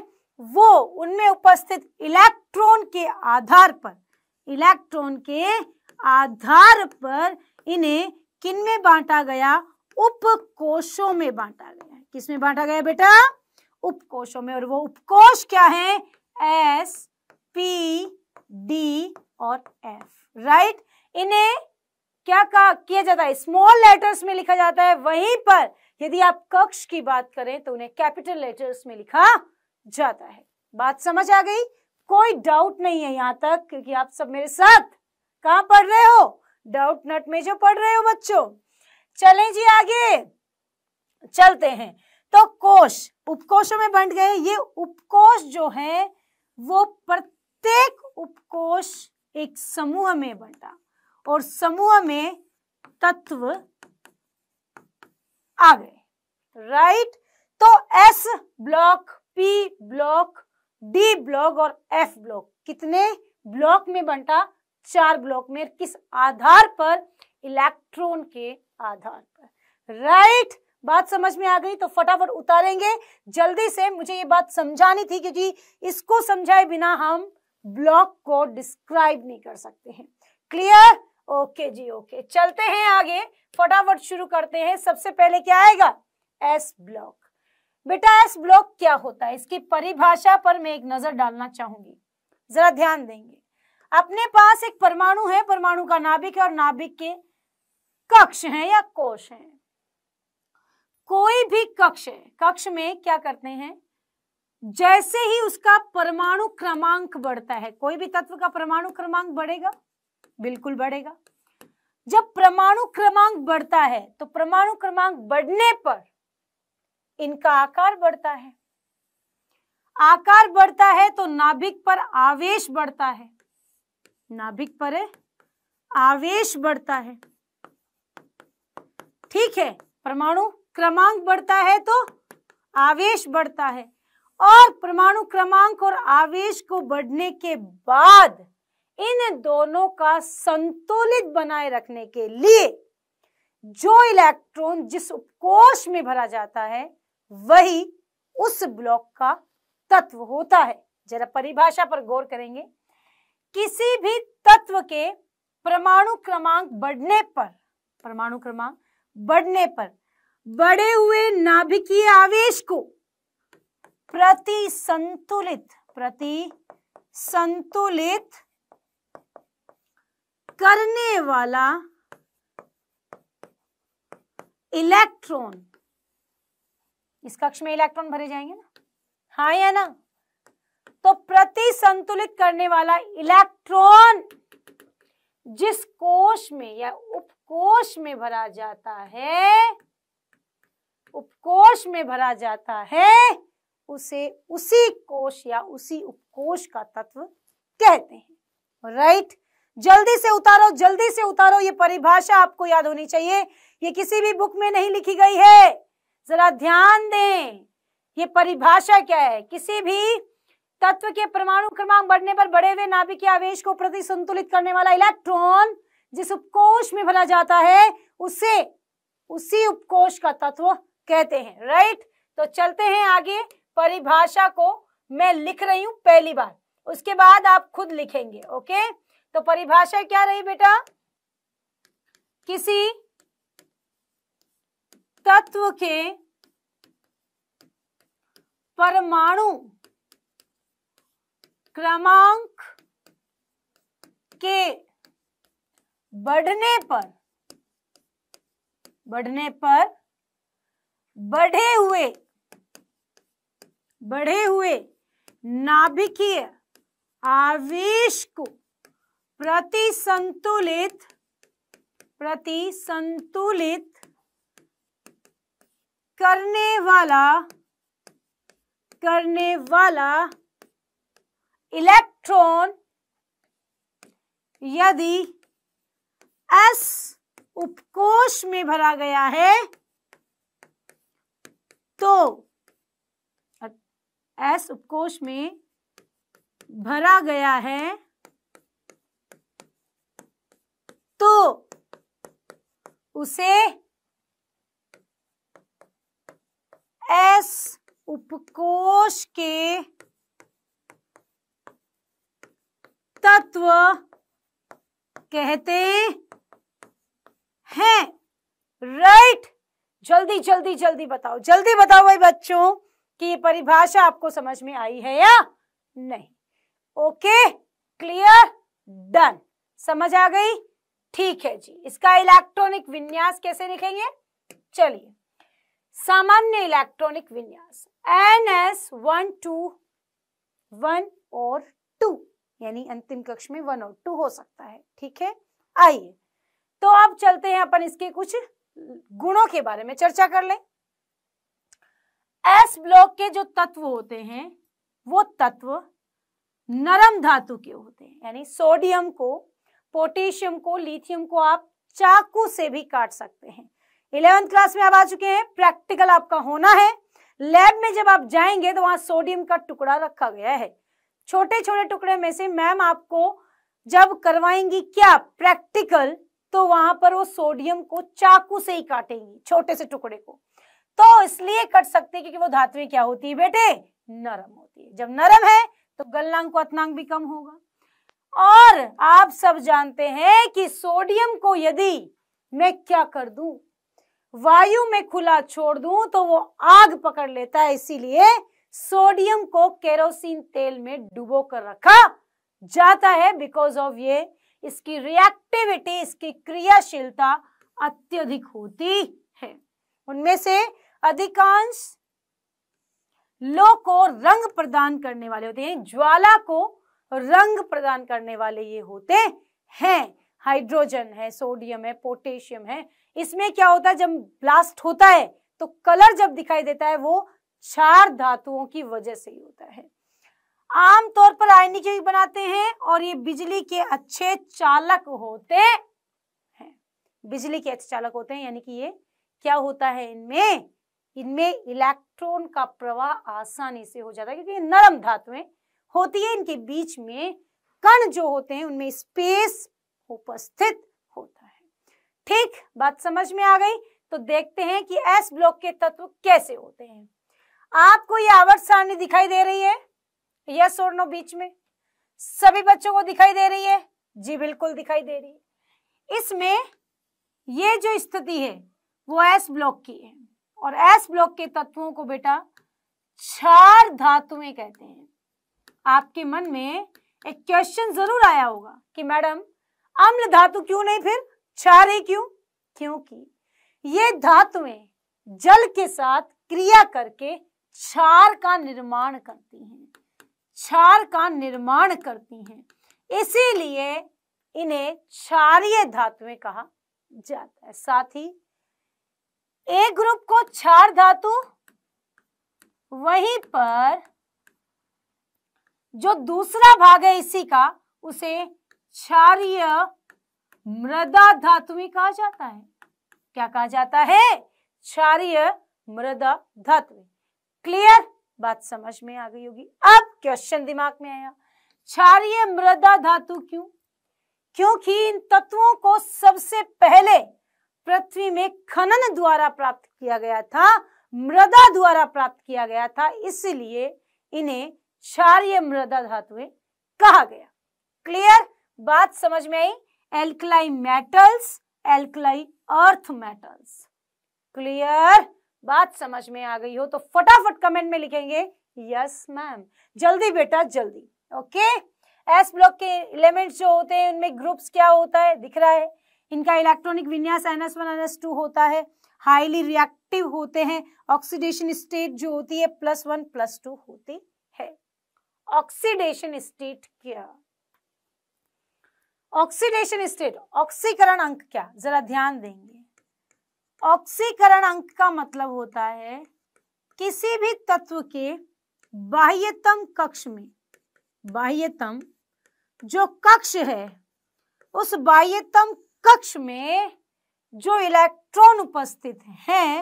S1: वो उनमें उपस्थित इलेक्ट्रॉन इलेक्ट्रॉन के आधार पर इलेक्ट्रॉन के आधार पर इन्हें किन में बांटा गया उपकोशों में बांटा गया किस में बांटा गया बेटा उपकोशों में और वो उपकोश क्या है एस पी डी और एफ राइट इन्हें क्या कहा किया जाता है स्मॉल लेटर्स में लिखा जाता है वहीं पर यदि आप कक्ष की बात करें तो उन्हें कैपिटल लेटर्स में लिखा जाता है बात समझ आ गई कोई डाउट नहीं है यहाँ तक क्योंकि आप सब मेरे साथ कहाँ पढ़ रहे हो डाउट नट में जो पढ़ रहे हो बच्चों चले जी आगे चलते हैं तो कोश उपकोशों में बंट गए ये उपकोश जो है वो प्रत्येक उपकोश एक समूह में बंटा और समूह में तत्व आ गए राइट तो s block p block d block और एफ ब्लॉक कितने ब्लॉक में बंटा चार ब्लॉक में किस आधार पर इलेक्ट्रॉन के आधार पर राइट right? बात समझ में आ गई तो फटाफट उतारेंगे जल्दी से मुझे ये बात समझानी थी क्योंकि इसको समझाए बिना हम ब्लॉक को डिस्क्राइब नहीं कर सकते हैं क्लियर ओके जी ओके चलते हैं आगे फटाफट शुरू करते हैं सबसे पहले क्या आएगा एस ब्लॉक बेटा एस ब्लॉक क्या होता है इसकी परिभाषा पर मैं एक नजर डालना चाहूंगी जरा ध्यान देंगे अपने पास एक परमाणु है परमाणु का नाभिक है और नाभिक के कक्ष है या कोश है कोई भी कक्ष है कक्ष में क्या करते हैं जैसे ही उसका परमाणु क्रमांक बढ़ता है कोई भी तत्व का परमाणु क्रमांक बढ़ेगा बिल्कुल बढ़ेगा जब परमाणु क्रमांक बढ़ता है तो परमाणु क्रमांक बढ़ने पर इनका आकार बढ़ता है आकार बढ़ता है तो नाभिक पर आवेश बढ़ता है नाभिक पर आवेश बढ़ता है ठीक है परमाणु क्रमांक बढ़ता है तो आवेश बढ़ता है और परमाणु क्रमांक और आवेश को बढ़ने के बाद इन दोनों का संतुलित बनाए रखने के लिए जो इलेक्ट्रॉन जिस उपकोष में भरा जाता है वही उस ब्लॉक का तत्व होता है जरा परिभाषा पर गौर करेंगे किसी भी तत्व के परमाणु क्रमांक बढ़ने पर परमाणु क्रमांक बढ़ने पर बढ़े हुए नाभिकीय आवेश को प्रति संतुलित प्रति संतुलित करने वाला इलेक्ट्रॉन इस कक्ष में इलेक्ट्रॉन भरे जाएंगे ना हाँ या ना तो प्रति संतुलित करने वाला इलेक्ट्रॉन जिस कोश में या उपकोश में भरा जाता है उपकोश में भरा जाता है उसे उसी कोश या उसी उपकोश का तत्व कहते हैं राइट जल्दी से उतारो जल्दी से उतारो ये परिभाषा आपको याद होनी चाहिए ये किसी भी बुक में नहीं लिखी गई है जरा ध्यान दें ये परिभाषा क्या है किसी भी तत्व के परमाणु क्रमांक बढ़ने पर बढ़े हुए नाभिकीय आवेश को प्रति संतुलित करने वाला इलेक्ट्रॉन जिस उपकोष में भरा जाता है उसे उसी उपकोष का तत्व कहते हैं राइट तो चलते हैं आगे परिभाषा को मैं लिख रही हूं पहली बार उसके बाद आप खुद लिखेंगे ओके तो परिभाषा क्या रही बेटा किसी तत्व के परमाणु क्रमांक के बढ़ने पर बढ़ने पर बढ़े हुए बढ़े हुए नाभिकीय आवेश को प्रतिसंतुलित प्रतिसंतुलित करने वाला करने वाला इलेक्ट्रॉन यदि एस उपकोष में भरा गया है तो एस उपकोष में भरा गया है तो उसे एस उपकोष के तत्व कहते हैं राइट जल्दी जल्दी जल्दी बताओ जल्दी बताओ भाई बच्चों कि ये परिभाषा आपको समझ में आई है या नहीं ओके क्लियर डन समझ आ गई ठीक है जी इसका इलेक्ट्रॉनिक विन्यास कैसे लिखेंगे चलिए सामान्य इलेक्ट्रॉनिक विन्यास n s one two one और टू यानी अंतिम कक्ष में वन और टू हो सकता है ठीक है आइए तो अब चलते हैं अपन इसके कुछ गुणों के बारे में चर्चा कर लें एस ब्लॉक के जो तत्व होते हैं वो तत्व नरम धातु के होते हैं यानी सोडियम को पोटेशियम को लिथियम को आप चाकू से भी काट सकते हैं इलेवेंथ क्लास में आप आ चुके हैं प्रैक्टिकल आपका होना है लैब में जब आप जाएंगे तो वहां सोडियम का टुकड़ा रखा गया है छोटे छोटे टुकड़े में से मैम आपको जब करवाएंगी क्या प्रैक्टिकल तो वहां पर वो सोडियम को चाकू से ही काटेंगी छोटे से टुकड़े को तो इसलिए कट सकते हैं क्योंकि वो धातुएं क्या होती है बेटे नरम होती है जब नरम है तो गलनांक अतनांक भी कम होगा और आप सब जानते हैं कि सोडियम को यदि मैं क्या कर दूं वायु में खुला छोड़ दूं तो वो आग पकड़ लेता है इसीलिए सोडियम को केरोसिन तेल में डुबो कर रखा जाता है बिकॉज ऑफ ये इसकी रिएक्टिविटी इसकी क्रियाशीलता अत्यधिक होती है उनमें से अधिकांश लो को रंग प्रदान करने वाले होते हैं ज्वाला को रंग प्रदान करने वाले ये होते हैं हाइड्रोजन है सोडियम है पोटेशियम है इसमें क्या होता है जब ब्लास्ट होता है तो कलर जब दिखाई देता है वो चार धातुओं की वजह से ही होता है आमतौर पर आयनिक बनाते हैं और ये बिजली के अच्छे चालक होते हैं बिजली के अच्छे चालक होते हैं यानी कि ये क्या होता है इनमें इनमें इलेक्ट्रॉन का प्रवाह आसानी से हो जाता है क्योंकि नरम धातुएं होती है इनके बीच में कण जो होते हैं उनमें स्पेस उपस्थित होता है ठीक बात समझ में आ गई तो देखते हैं कि एस ब्लॉक के तत्व कैसे होते हैं आपको ये आवर्त सारणी दिखाई दे रही है यस और नो बीच में सभी बच्चों को दिखाई दे रही है जी बिल्कुल दिखाई दे रही है इसमें ये जो स्थिति है वो एस ब्लॉक की है और एस ब्लॉक के तत्वों को बेटा चार धातुएं कहते हैं आपके मन में एक क्वेश्चन जरूर आया होगा कि मैडम अम्ल धातु क्यों नहीं फिर छा रही क्यों क्योंकि ये धातुएं जल के साथ क्रिया करके छार का निर्माण करती हैं छार का निर्माण करती हैं इसीलिए इन्हें क्षारीय धातुएं कहा जाता है साथ ही ए ग्रुप को क्षार धातु वहीं पर जो दूसरा भाग है इसी का उसे क्षारीय मृदा धातु ही कहा जाता है क्या कहा जाता है क्षारीय मृदा धातु क्लियर बात समझ में आ गई होगी अब क्वेश्चन दिमाग में आया क्षारीय मृदा धातु क्यों क्योंकि इन तत्वों को सबसे पहले पृथ्वी में खनन द्वारा प्राप्त किया गया था मृदा द्वारा प्राप्त किया गया था इसलिए इन्हें क्षारीय मृदा धातुएं कहा गया क्लियर बात समझ में आई alkali metals alkali earth metals clear बात समझ में आ गई हो तो फटाफट कमेंट में लिखेंगे यस मैम जल्दी बेटा जल्दी ओके एस ब्लॉक के एलिमेंट्स जो होते हैं उनमें ग्रुप्स क्या होता है दिख रहा है इनका इलेक्ट्रॉनिक विन्यास एनएस वन एस टू होता है हाईली रिएक्टिव होते हैं ऑक्सीडेशन स्टेट जो होती है प्लस वन प्लस टू होती है ऑक्सीडेशन स्टेट क्या ऑक्सीडेशन स्टेट ऑक्सीकरण अंक क्या जरा ध्यान देंगे ऑक्सीकरण अंक का मतलब होता है किसी भी तत्व के बाह्यतम कक्ष में बाह्यतम जो कक्ष है उस बाह्यतम कक्ष में जो इलेक्ट्रॉन उपस्थित हैं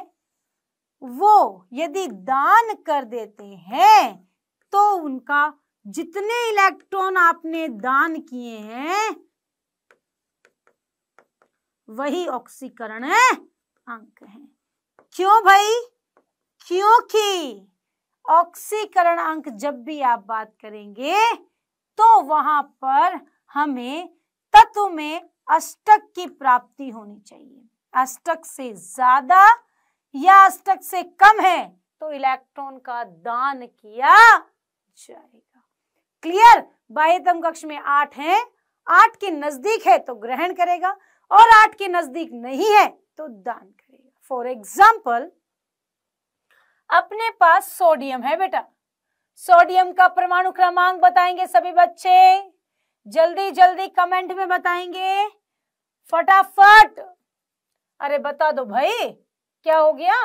S1: वो यदि दान कर देते हैं तो उनका जितने इलेक्ट्रॉन आपने दान किए हैं वही ऑक्सीकरण अंक है क्यों भाई क्योंकि ऑक्सीकरण अंक जब भी आप बात करेंगे तो वहां पर हमें तत्व में अष्टक की प्राप्ति होनी चाहिए अष्टक से ज्यादा या अष्टक से कम है तो इलेक्ट्रॉन का दान किया जाएगा क्लियर बाह्यतम कक्ष में आठ है आठ के नजदीक है तो ग्रहण करेगा और आठ के नजदीक नहीं है तो दान करेगा फॉर एग्जाम्पल अपने पास सोडियम है बेटा सोडियम का परमाणु क्रमांक बताएंगे सभी बच्चे जल्दी जल्दी कमेंट में बताएंगे फटाफट अरे बता दो भाई क्या हो गया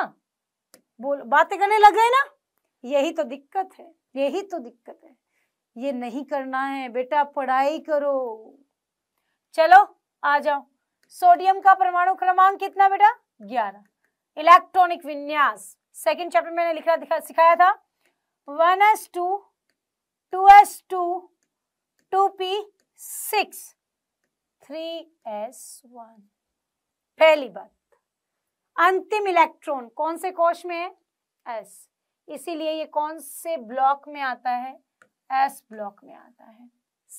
S1: बोल बातें करने लग गए ना यही तो दिक्कत है यही तो दिक्कत है ये नहीं करना है बेटा पढ़ाई करो चलो आ जाओ सोडियम का परमाणु क्रमांक कितना बेटा ग्यारह इलेक्ट्रॉनिक विन्यास सेकेंड चैप्टर मैंने लिखा सिखाया था one s two two s two two p six three s one पहली बात अंतिम इलेक्ट्रॉन कौन से कोश में है एस इसीलिए ये कौन से ब्लॉक में आता है एस ब्लॉक में आता है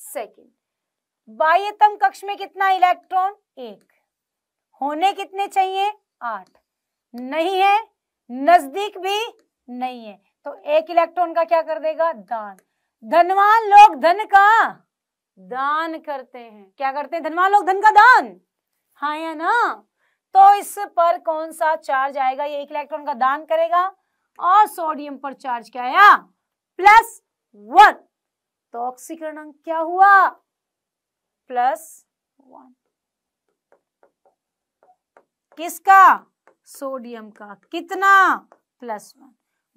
S1: सेकंड बाह्यतम कक्ष में कितना इलेक्ट्रॉन एक होने कितने चाहिए आठ नहीं है नजदीक भी नहीं है तो एक इलेक्ट्रॉन का क्या कर देगा दान धनवान लोग धन का दान करते हैं क्या करते हैं धनवान लोग धन का दान हाँ या ना तो इस पर कौन सा चार्ज आएगा ये एक इलेक्ट्रॉन का दान करेगा और सोडियम पर चार्ज क्या आया प्लस वन तो ऑक्सीकरण अंक क्या हुआ प्लस वन किसका सोडियम का कितना प्लस वन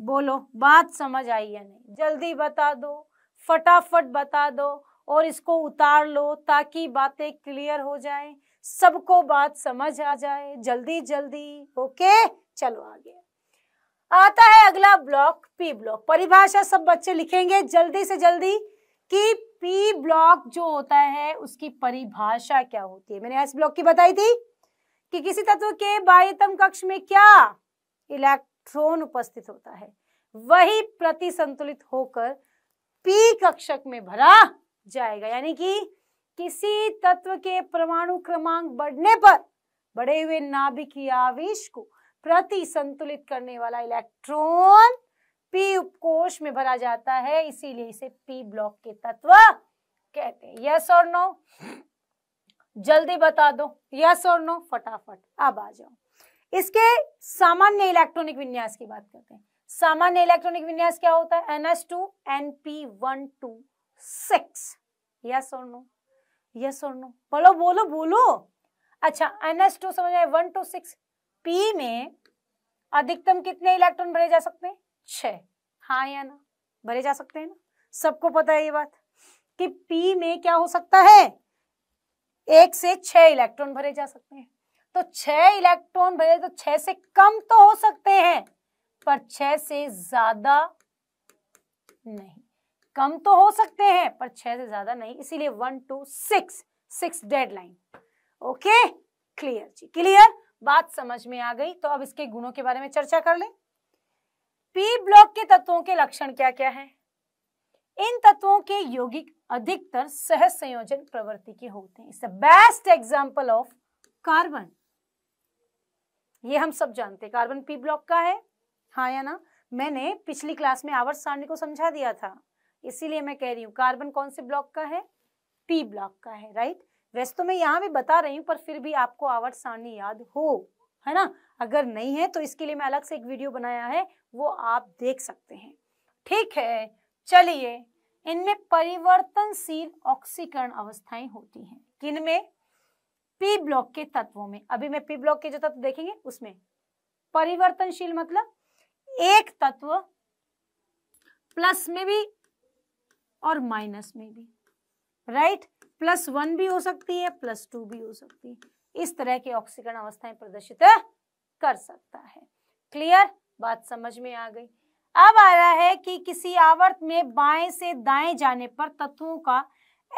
S1: बोलो बात समझ आई या नहीं जल्दी बता दो फटाफट बता दो और इसको उतार लो ताकि बातें क्लियर हो जाए सबको बात समझ आ जाए जल्दी जल्दी ओके चलो आगे आता है अगला ब्लॉक पी ब्लॉक परिभाषा सब बच्चे लिखेंगे जल्दी से जल्दी कि पी ब्लॉक जो होता है उसकी परिभाषा क्या होती है मैंने एस ब्लॉक की बताई थी कि किसी तत्व के बाह्यतम कक्ष में क्या इलेक्ट्रॉन उपस्थित होता है वही प्रति संतुलित होकर पी कक्षक में भरा जाएगा यानी कि किसी तत्व के परमाणु क्रमांक बढ़ने पर बढ़े हुए नाभिक आवेश को प्रति संतुलित करने वाला इलेक्ट्रॉन पी उपकोष में भरा जाता है इसीलिए इसे पी ब्लॉक के तत्व कहते हैं यस और नो जल्दी बता दो यस और नो फटाफट अब आ जाओ इसके सामान्य इलेक्ट्रॉनिक विन्यास की बात करते हैं सामान्य इलेक्ट्रॉनिक विन्यास क्या होता है n s two n p one two six yes और नो यस और नो बोलो बोलो बोलो अच्छा एनएस टू समझ आए वन टू सिक्स पी में अधिकतम कितने इलेक्ट्रॉन भरे जा सकते हैं छ हाँ या ना भरे जा सकते हैं ना सबको पता है ये बात कि पी में क्या हो सकता है एक से छह इलेक्ट्रॉन भरे जा सकते हैं तो छह इलेक्ट्रॉन भरे तो छह से कम तो हो सकते हैं पर छह से ज्यादा नहीं कम तो हो सकते हैं पर छह से ज्यादा नहीं इसीलिए one two six six deadline okay clear जी क्लियर बात समझ में आ गई तो अब इसके गुणों के बारे में चर्चा कर ले पी ब्लॉक के तत्वों के लक्षण क्या क्या है इन तत्वों के यौगिक अधिकतर सहज संयोजन प्रवृत्ति के होते हैं it's the best example of carbon ये हम सब जानते हैं कार्बन पी ब्लॉक का है हाँ या ना मैंने पिछली क्लास में आवर्त सारणी को समझा दिया था इसीलिए मैं कह रही हूँ कार्बन कौन से ब्लॉक का है पी ब्लॉक का है राइट वैसे तो मैं यहाँ भी बता रही हूँ पर फिर भी आपको आवर्त सारणी याद हो है ना अगर नहीं है तो इसके लिए मैं अलग से एक वीडियो बनाया है वो आप देख सकते हैं ठीक है चलिए इनमें परिवर्तनशील ऑक्सीकरण अवस्थाएं होती हैं किनमें पी ब्लॉक के तत्वों में अभी मैं पी ब्लॉक के जो तत्व देखेंगे उसमें परिवर्तनशील मतलब एक तत्व प्लस में भी और माइनस में भी राइट प्लस वन भी हो सकती है प्लस टू भी हो सकती है इस तरह की ऑक्सीकरण अवस्थाएं प्रदर्शित कर सकता है क्लियर बात समझ में आ गई अब आ रहा है कि किसी आवर्त में बाएं से दाएं जाने पर तत्वों का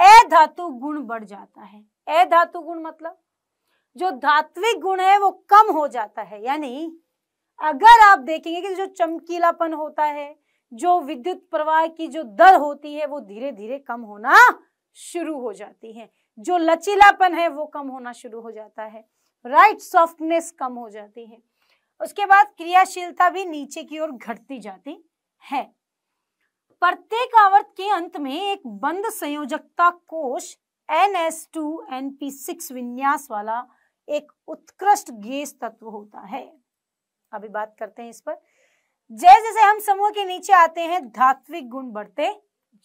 S1: ए धातु गुण बढ़ जाता है ए धातु गुण मतलब जो धात्विक गुण है वो कम हो जाता है यानी अगर आप देखेंगे कि जो चमकीलापन होता है जो विद्युत प्रवाह की जो दर होती है वो धीरे धीरे कम होना शुरू हो जाती है जो लचीलापन है वो कम होना शुरू हो जाता है राइट सॉफ्टनेस कम हो जाती है उसके बाद क्रियाशीलता भी नीचे की ओर घटती जाती है प्रत्येक आवर्त के अंत में एक बंद संयोजकता कोश NS2 विन्यास वाला एक उत्कृष्ट गैस तत्व होता है अभी बात करते हैं इस पर जैसे जैसे हम समूह के नीचे आते हैं धात्विक गुण बढ़ते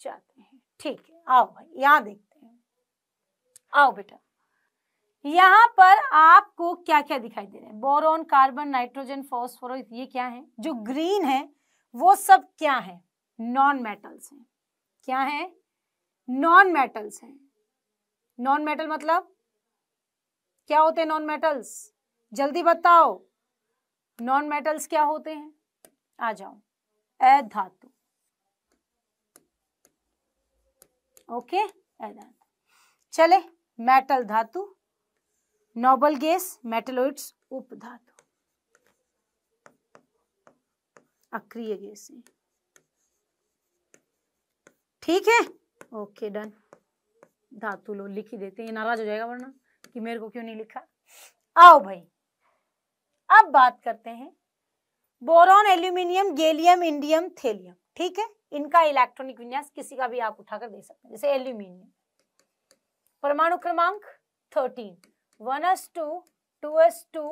S1: जाते हैं ठीक है आओ भाई यहां देखते हैं आओ बेटा यहाँ पर आपको क्या क्या दिखाई दे रहे हैं बोरोन कार्बन नाइट्रोजन फॉस्फोरस ये क्या है जो ग्रीन है वो सब क्या है नॉन मेटल्स हैं क्या है नॉन मेटल्स हैं नॉन मेटल मतलब क्या होते हैं नॉन मेटल्स जल्दी बताओ नॉन मेटल्स क्या होते हैं आ जाओ अधातु ओके अधातु चले मेटल धातु नोबल गैस मेटलोइड्स उपधातु अक्रिय गैस ठीक है ओके डन धातु लो लिख ही देते हैं नाराज हो जाएगा वरना कि मेरे को क्यों नहीं लिखा आओ भाई अब बात करते हैं boron aluminium gallium indium thallium ठीक है इनका इलेक्ट्रॉनिक विन्यास किसी का भी आप उठाकर दे सकते हैं जैसे एल्यूमिनियम परमाणु क्रमांक thirteen one s two two s two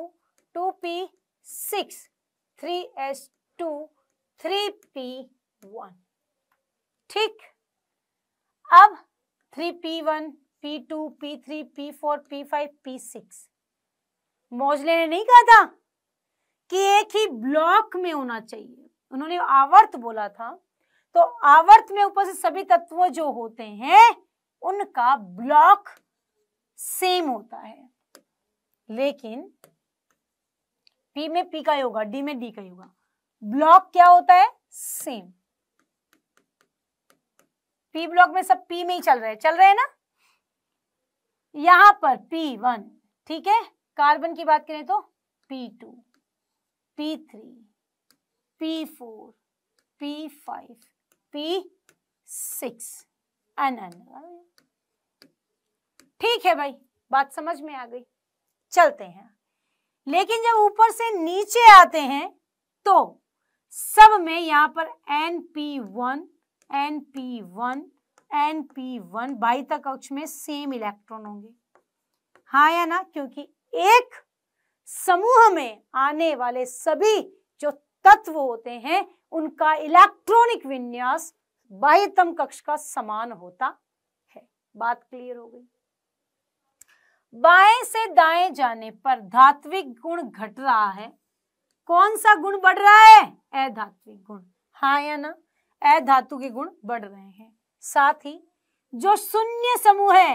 S1: two p six three s two three p one ठीक अब three p one p two p three p four p five p six Moseley ने नहीं कहा था कि एक ही ब्लॉक में होना चाहिए उन्होंने आवर्त बोला था तो आवर्त में ऊपर से सभी तत्व जो होते हैं उनका ब्लॉक सेम होता है लेकिन पी में पी का ही होगा डी में डी का ही होगा ब्लॉक क्या होता है सेम पी ब्लॉक में सब पी में ही चल रहे हैं चल रहे हैं ना यहां पर पी वन ठीक है कार्बन की बात करें तो p two p three p four p five p six ठीक है भाई बात समझ में आ गई चलते हैं लेकिन जब ऊपर से नीचे आते हैं तो सब में यहाँ पर n p one n p one n p one तक कक्ष में सेम इलेक्ट्रॉन होंगे हाँ या ना क्योंकि एक समूह में आने वाले सभी जो तत्व होते हैं उनका इलेक्ट्रॉनिक विन्यास बाह्यतम कक्ष का समान होता है बात क्लियर हो गई बाएं से दाएं जाने पर धात्विक गुण घट रहा है कौन सा गुण बढ़ रहा है अधात्विक गुण हाँ या ना अधातु के गुण बढ़ रहे हैं साथ ही जो शून्य समूह है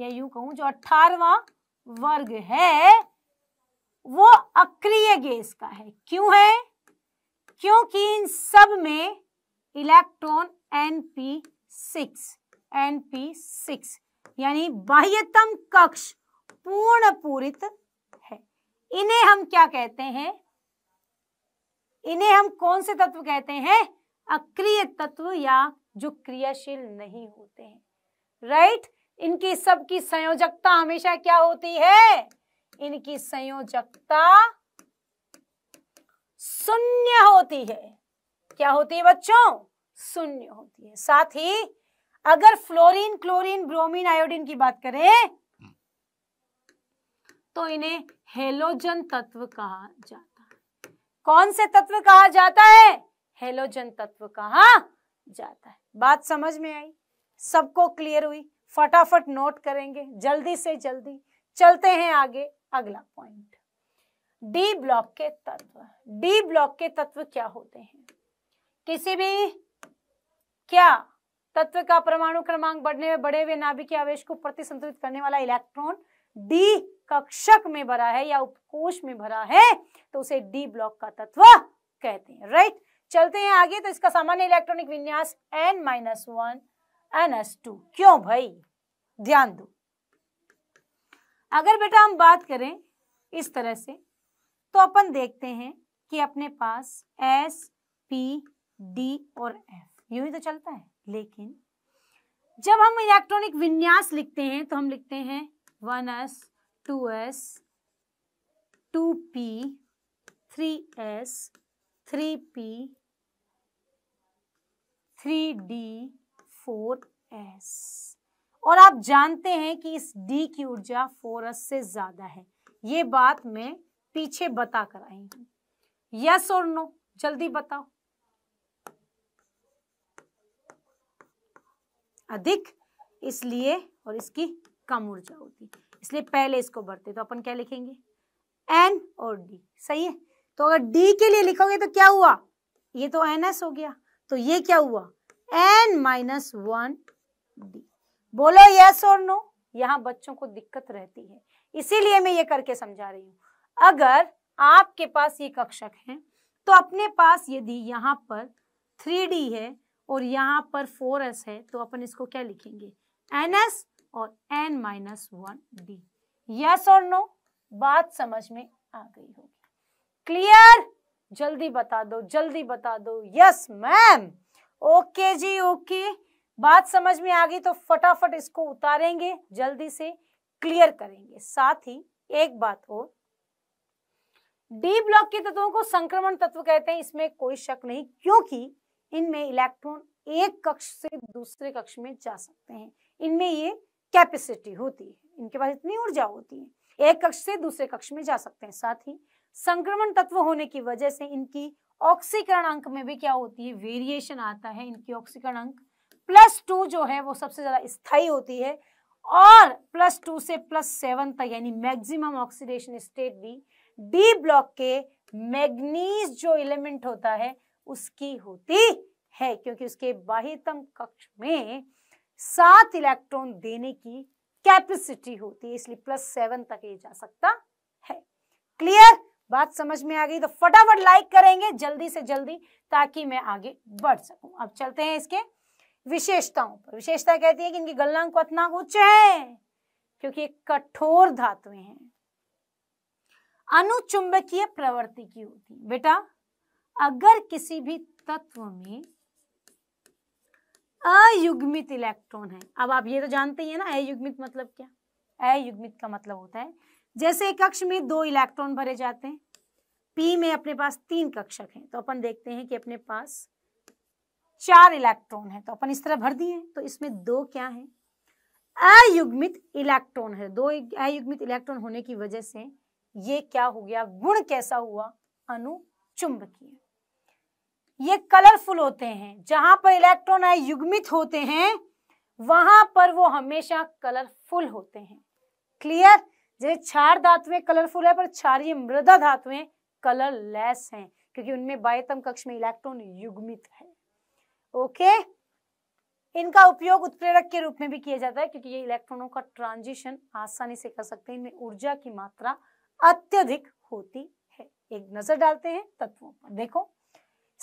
S1: या यूं कहूं जो अठारवा वर्ग है वो अक्रिय गैस का है क्यों है क्योंकि इन सब में electron np six np six यानी बाह्यतम कक्ष पूर्ण पूरित है इन्हें हम क्या कहते हैं इन्हें हम कौन से तत्व कहते हैं अक्रिय तत्व या जो क्रियाशील नहीं होते हैं राइट इनकी सबकी संयोजकता हमेशा क्या होती है इनकी संयोजकता शून्य होती है क्या होती है बच्चों शून्य होती है साथ ही अगर फ्लोरीन क्लोरीन ब्रोमीन आयोडीन की बात करें तो इन्हें हेलोजन तत्व कहा जाता है कौन से तत्व कहा जाता है हेलोजन तत्व कहा जाता है बात समझ में आई सबको क्लियर हुई फटाफट नोट करेंगे जल्दी से जल्दी चलते हैं आगे अगला पॉइंट डी ब्लॉक के तत्व डी ब्लॉक के तत्व क्या होते हैं किसी भी क्या तत्व का परमाणु क्रमांक बढ़ने में बढ़े हुए के आवेश को प्रतिसंतुलित करने वाला इलेक्ट्रॉन डी कक्षक में भरा है या उपकोष में भरा है तो उसे डी ब्लॉक का तत्व कहते हैं राइट चलते हैं आगे तो इसका सामान्य इलेक्ट्रॉनिक विन्यास n minus one n s two क्यों भाई ध्यान दो अगर बेटा हम बात करें इस तरह से तो अपन देखते हैं कि अपने पास एस पी डी और एफ यू ही तो चलता है लेकिन जब हम इलेक्ट्रॉनिक विन्यास लिखते हैं तो हम लिखते हैं one s two s two p three s three p three d four s और आप जानते हैं कि इस डी की ऊर्जा फोर एस से ज्यादा है ये बात मैं पीछे बता कर आई हूं यस और नो जल्दी बताओ अधिक इसलिए और इसकी कम ऊर्जा होती इसलिए पहले इसको बढ़ते तो अपन क्या लिखेंगे एन और डी सही है तो अगर डी के लिए लिखोगे तो क्या हुआ ये तो एन एस हो गया तो ये क्या हुआ एन माइनस वन डी बोलो यस और नो यहाँ बच्चों को दिक्कत रहती है इसीलिए मैं ये करके समझा रही हूँ अगर आपके पास ये कक्षक हैं तो अपने पास यदि यहाँ पर थ्री डी है और यहाँ पर फोर एस है तो अपन इसको क्या लिखेंगे एन एस और n minus one d yes और नो बात समझ में आ गई होगी क्लियर जल्दी बता दो जल्दी बता दो यस मैम ओके जी ओके बात समझ में आ गई तो फटाफट इसको उतारेंगे जल्दी से क्लियर करेंगे साथ ही एक बात और डी ब्लॉक के तत्वों को संक्रमण तत्व कहते हैं इसमें कोई शक नहीं क्योंकि इनमें इलेक्ट्रॉन एक कक्ष से दूसरे कक्ष में जा सकते हैं इनमें ये कैपेसिटी होती है इनके पास इतनी ऊर्जा होती है एक कक्ष से दूसरे कक्ष में जा सकते हैं साथ ही संक्रमण तत्व होने की वजह से इनकी ऑक्सीकरण अंक में भी क्या होती है वेरिएशन आता है इनकी ऑक्सीकरण अंक प्लस टू जो है वो सबसे ज्यादा स्थायी होती है और प्लस टू से प्लस सेवन तक यानी मैक्सिमम ऑक्सीडेशन स्टेट भी डी ब्लॉक के मैग्नीज जो एलिमेंट होता है उसकी होती है क्योंकि उसके बाह्यतम कक्ष में सात इलेक्ट्रॉन देने की कैपेसिटी होती है इसलिए प्लस सेवन तक ये जा सकता है क्लियर बात समझ में आ गई तो फटाफट लाइक करेंगे जल्दी से जल्दी ताकि मैं आगे बढ़ सकूं अब चलते हैं इसके विशेषताओं पर विशेषता कहती है कि इनकी गलनांक क्वनांक उच्च है क्योंकि ये कठोर धातुएं हैं अनुचुंबकीय प्रवृत्ति की होती बेटा अगर किसी भी तत्व में अयुग्मित इलेक्ट्रॉन है अब आप ये तो जानते ही है ना अयुग्मित मतलब क्या अयुग्मित का मतलब होता है जैसे एक कक्ष में दो इलेक्ट्रॉन भरे जाते हैं पी में अपने पास तीन कक्षक हैं तो अपन देखते हैं कि अपने पास चार इलेक्ट्रॉन है तो अपन इस तरह भर दिए तो इसमें दो क्या है अयुग्मित इलेक्ट्रॉन है दो अयुग्मित इलेक्ट्रॉन होने की वजह से ये क्या हो गया गुण कैसा हुआ अनुचुंबकीय ये कलरफुल होते हैं जहां पर इलेक्ट्रॉन आय युग्मित होते हैं वहां पर वो हमेशा कलरफुल होते हैं क्लियर जैसे क्षार धातुएं कलरफुल है पर क्षारिय मृदा धातुएं कलरलेस हैं क्योंकि उनमें बाह्यतम कक्ष में इलेक्ट्रॉन युग्मित है ओके इनका उपयोग उत्प्रेरक के रूप में भी किया जाता है क्योंकि ये इलेक्ट्रॉनों का ट्रांजिशन आसानी से कर सकते हैं इनमें ऊर्जा की मात्रा अत्यधिक होती है एक नजर डालते हैं तत्वों पर देखो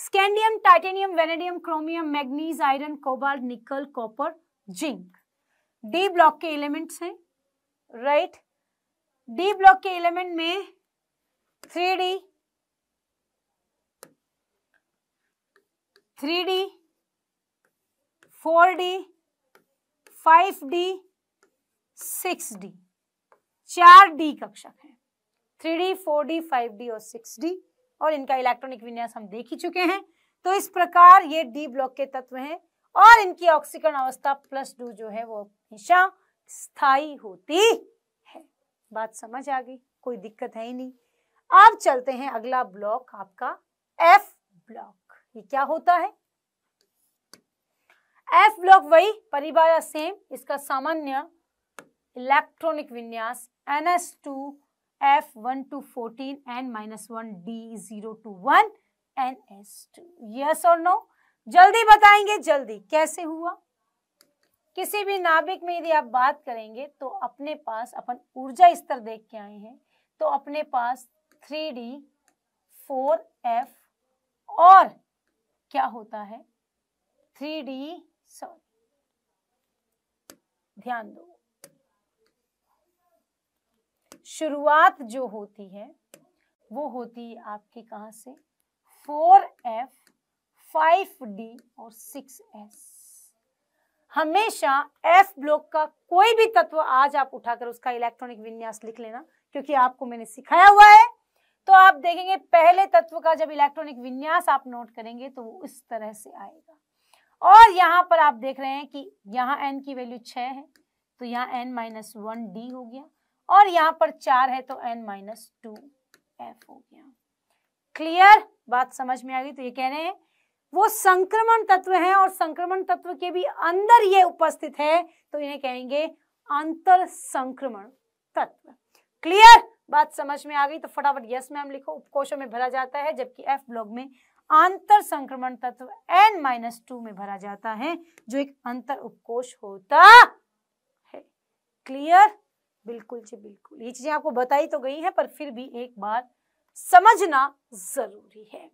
S1: scandium titanium vanadium chromium manganese iron cobalt nickel copper zinc d block के एलिमेंट्स हैं राइट डी ब्लॉक के एलिमेंट में three d three d four d five d six d चार डी कक्षक हैं three d four d five d और six d और इनका इलेक्ट्रॉनिक विन्यास हम देख ही चुके हैं तो इस प्रकार ये डी ब्लॉक के तत्व हैं और इनकी ऑक्सीकरण अवस्था प्लस टू जो है वो हमेशा स्थाई होती है बात समझ आ गई कोई दिक्कत है ही नहीं अब चलते हैं अगला ब्लॉक आपका एफ ब्लॉक ये क्या होता है एफ ब्लॉक वही परिभाषा सेम इसका सामान्य इलेक्ट्रॉनिक विन्यास ns two f one two fourteen n minus one d zero two one n s two yes और नो जल्दी बताएंगे जल्दी कैसे हुआ किसी भी नाभिक में यदि आप बात करेंगे तो अपने पास अपन ऊर्जा स्तर देख के आए हैं तो अपने पास थ्री डी फोर एफ और क्या होता है थ्री डी सॉरी ध्यान दो शुरुआत जो होती है वो होती है आपकी कहा से फोर एफ फाइव डी और सिक्स एस हमेशा एफ ब्लॉक का कोई भी तत्व आज आप उठाकर उसका इलेक्ट्रॉनिक विन्यास लिख लेना क्योंकि आपको मैंने सिखाया हुआ है तो आप देखेंगे पहले तत्व का जब इलेक्ट्रॉनिक विन्यास आप नोट करेंगे तो वो इस तरह से आएगा और यहाँ पर आप देख रहे हैं कि यहाँ एन की वैल्यू छ है तो यहाँ एन माइनस वन डी हो गया और यहाँ पर चार है तो एन माइनस टू एफ हो गया क्लियर बात समझ में आ गई तो ये कह रहे हैं वो संक्रमण तत्व हैं और संक्रमण तत्व के भी अंदर ये उपस्थित है तो इन्हें कहेंगे अंतर संक्रमण तत्व क्लियर बात समझ में आ गई तो फटाफट यस में हम लिखो उपकोशों में भरा जाता है जबकि एफ ब्लॉग में अंतर संक्रमण तत्व एन माइनस टू में भरा जाता है जो एक अंतर उपकोश होता है क्लियर बिल्कुल जी बिल्कुल ये चीजें आपको बताई तो गई हैं पर फिर भी एक बार समझना जरूरी है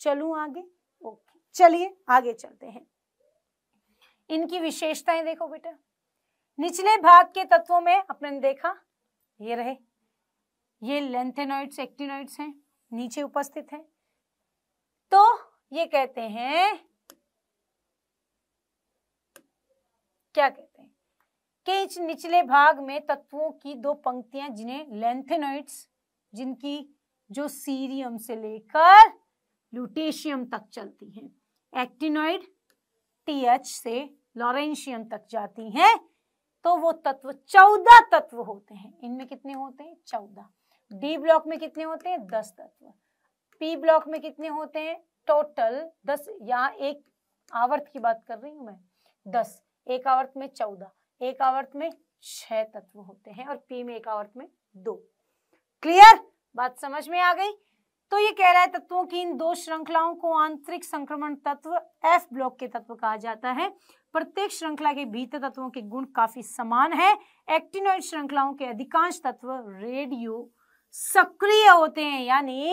S1: चलू आगे ओके चलिए आगे चलते हैं इनकी विशेषताएं देखो बेटा निचले भाग के तत्वों में अपने देखा ये रहे ये लेंथेनॉइड्स एक्टिनॉइड्स हैं नीचे उपस्थित हैं तो ये कहते हैं क्या कहते हैं के इस निचले भाग में तत्वों की दो पंक्तियां जिन्हें लेंथेनोइड्स जिनकी जो सीरियम से लेकर ल्यूटेशियम तक चलती हैं एक्टिनोइड टीएच से लॉरेंशियम तक जाती हैं तो वो तत्व चौदह तत्व होते हैं इनमें कितने होते हैं चौदह डी ब्लॉक में कितने होते हैं दस तत्व पी ब्लॉक में कितने होते हैं टोटल दस यहाँ एक आवर्त की बात कर रही हूं मैं दस एक आवर्त में चौदह एक आवर्त में छह तत्व होते हैं और पी में एक आवर्त में दो क्लियर बात समझ में आ गई तो ये कह रहा है तत्वों की इन दो श्रृंखलाओं को आंतरिक संक्रमण तत्व एफ ब्लॉक के तत्व कहा जाता है प्रत्येक श्रृंखला के भीतर तत्वों के गुण काफी समान है एक्टिनोइड श्रृंखलाओं के अधिकांश तत्व रेडियो सक्रिय होते हैं यानी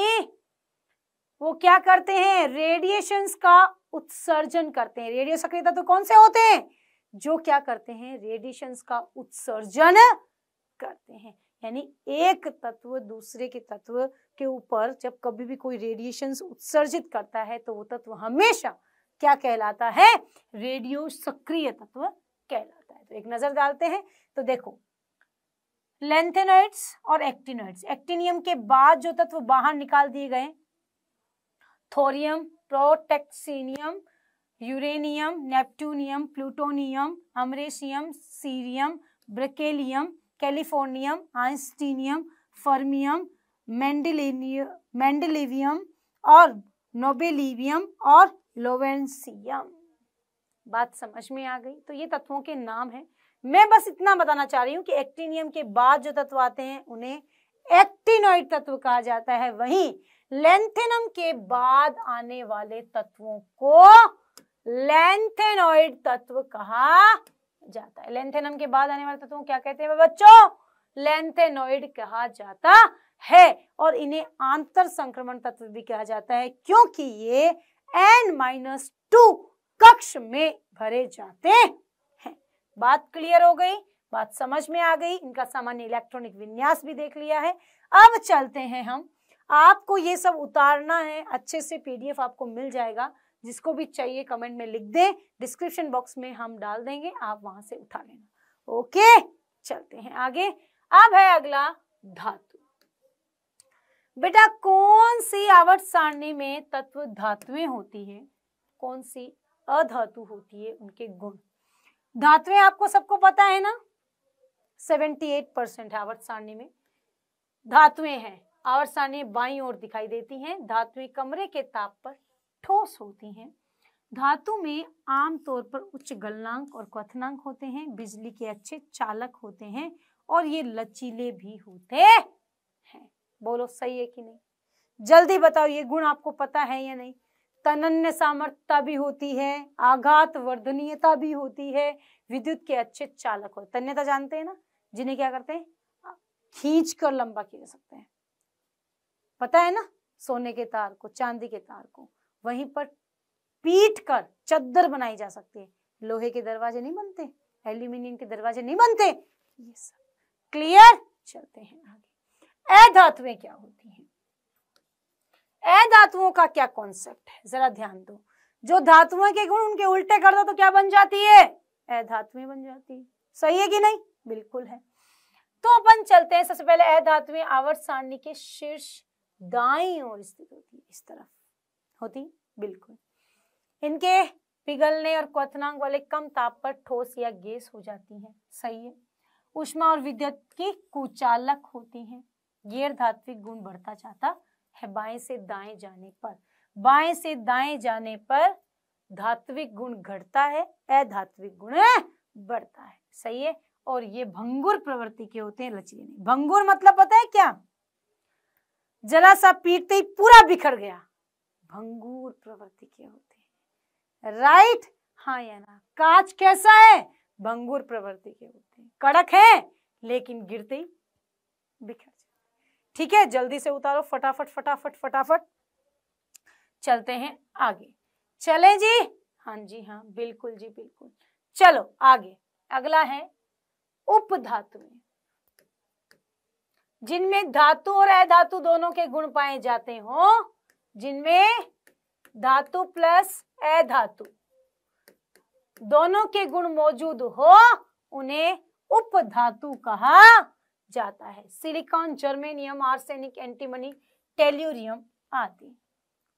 S1: वो क्या करते हैं रेडिएशंस का उत्सर्जन करते हैं रेडियो सक्रिय तत्व कौन से होते हैं जो क्या करते हैं रेडिएशन का उत्सर्जन करते हैं यानी एक तत्व दूसरे के तत्व के ऊपर जब कभी भी कोई रेडिएशन उत्सर्जित करता है तो वो तत्व हमेशा क्या कहलाता है रेडियो सक्रिय तत्व कहलाता है तो एक नजर डालते हैं तो देखो लेंथेनोइड्स और एक्टिनोइड्स एक्टिनियम के बाद जो तत्व बाहर निकाल दिए गए thorium protactinium uranium neptunium plutonium americium cerium berkelium californium einsteinium fermium mendelevium और नोबेलिवियम और लोवेंसियम बात समझ में आ गई तो ये तत्वों के नाम हैं मैं बस इतना बताना चाह रही हूँ कि एक्टिनियम के बाद जो तत्व आते हैं उन्हें एक्टिनोइड तत्व कहा जाता है वहीं लेंथेनम के बाद आने वाले तत्वों को लेंथेनॉइड तत्व कहा जाता है लेंथेनम के बाद आने वाले तत्व क्या कहते हैं बच्चों लेंथेनॉइड कहा जाता है और इन्हें आंतर संक्रमण तत्व भी कहा जाता है क्योंकि ये एन माइनस टू कक्ष में भरे जाते हैं बात क्लियर हो गई बात समझ में आ गई इनका सामान्य इलेक्ट्रॉनिक विन्यास भी देख लिया है अब चलते हैं हम आपको ये सब उतारना है अच्छे से पीडीएफ आपको मिल जाएगा जिसको भी चाहिए कमेंट में लिख दें डिस्क्रिप्शन बॉक्स में हम डाल देंगे आप वहां से उठा लेना ओके चलते हैं आगे अब है अगला धातु बेटा कौन सी आवर्त सारणी में तत्व धातुएं होती हैं कौन सी अधातु होती है उनके गुण धातुएं आपको सबको पता है ना 78 परसेंट आवर्त सारणी में धातुएं हैं आवर्त सारणी बाई और दिखाई देती हैं धातुएं कमरे के ताप पर ठोस होते हैं धातु में आमतौर पर उच्च गलनांक और क्वथनांक होते हैं बिजली के अच्छे चालक होते हैं और ये लचीले भी होते हैं बोलो सही है कि नहीं जल्दी बताओ ये गुण आपको पता है या नहीं तनन्य सामर्थ्यता भी होती है आघात वर्धनीयता भी होती है विद्युत के अच्छे चालक होते तन्यता जानते हैं ना जिन्हें क्या करते हैं खींच कर लंबा किया जा सकते हैं पता है ना सोने के तार को चांदी के तार को वहीं पर पीट कर चद्दर बनाई जा सकती है लोहे के दरवाजे नहीं बनते एल्यूमिनियम के दरवाजे नहीं बनते ये सब क्लियर चलते हैं आगे अधातुएं क्या होती हैं अधातुओं का क्या कॉन्सेप्ट है जरा ध्यान दो जो धातुओं के गुण उनके उल्टे कर दो तो क्या बन जाती है अधातुएं बन जाती है सही है कि नहीं बिल्कुल है तो अपन चलते हैं सबसे पहले अधातुएं आवर्त सारणी के शीर्ष दाई और स्थित होती है इस तरफ होती बिल्कुल इनके पिघलने और क्वनांग वाले कम ताप पर ठोस या गैस हो जाती है सही है उष्मा और विद्युत की कुचालक होती है गैर धात्विक गुण बढ़ता जाता है बाएं से दाएं जाने पर बाएं से दाएं जाने पर धात्विक गुण घटता है अधात्विक गुण बढ़ता है सही है और ये भंगुर प्रवृत्ति के होते हैं लचीले नहीं भंगुर मतलब पता है क्या जला सा पीटते ही पूरा बिखर गया भंगूर प्रवृत्ति के होते हैं राइट हाँ या ना कांच कैसा है भंगूर प्रवृत्ति के होते हैं कड़क है लेकिन गिरते ही बिखर जाते ठीक है जल्दी से उतारो फटाफट फटाफट फटाफट चलते हैं आगे चले जी हाँ जी हाँ बिल्कुल जी बिल्कुल चलो आगे अगला है उपधातुएं जिनमें धातु और अधातु दोनों के गुण पाए जाते हों जिनमें धातु प्लस अधातु दोनों के गुण मौजूद हो उन्हें उपधातु कहा जाता है silicon germanium arsenic antimony tellurium आदि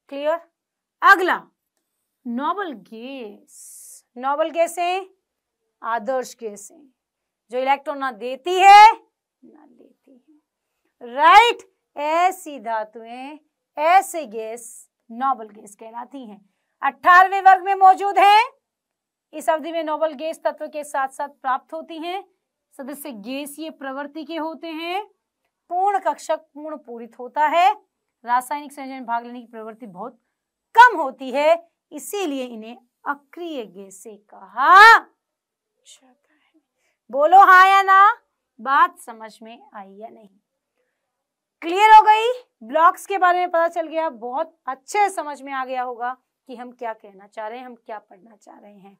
S1: क्लियर अगला नोबल गैस नोबल है आदर्श है जो इलेक्ट्रॉन ना देती है ना लेती है राइट ऐसी धातुएं ऐसे गैस नोबल गैस कहलाती हैं अठारहवें वर्ग में मौजूद हैं इस अवधि में नोबल गैस तत्व के साथ साथ प्राप्त होती हैं सदस्य गैस ये प्रवृत्ति के होते हैं पूर्ण कक्षक पूर्ण पूरित होता है रासायनिक संयोजन भाग लेने की प्रवृत्ति बहुत कम होती है इसीलिए इन्हें अक्रिय गैसे कहा जाता है बोलो हाँ या ना बात समझ में आई या नहीं क्लियर हो गई ब्लॉक्स के बारे में पता चल गया बहुत अच्छे समझ में आ गया होगा कि हम क्या कहना चाह रहे हैं हम क्या पढ़ना चाह रहे हैं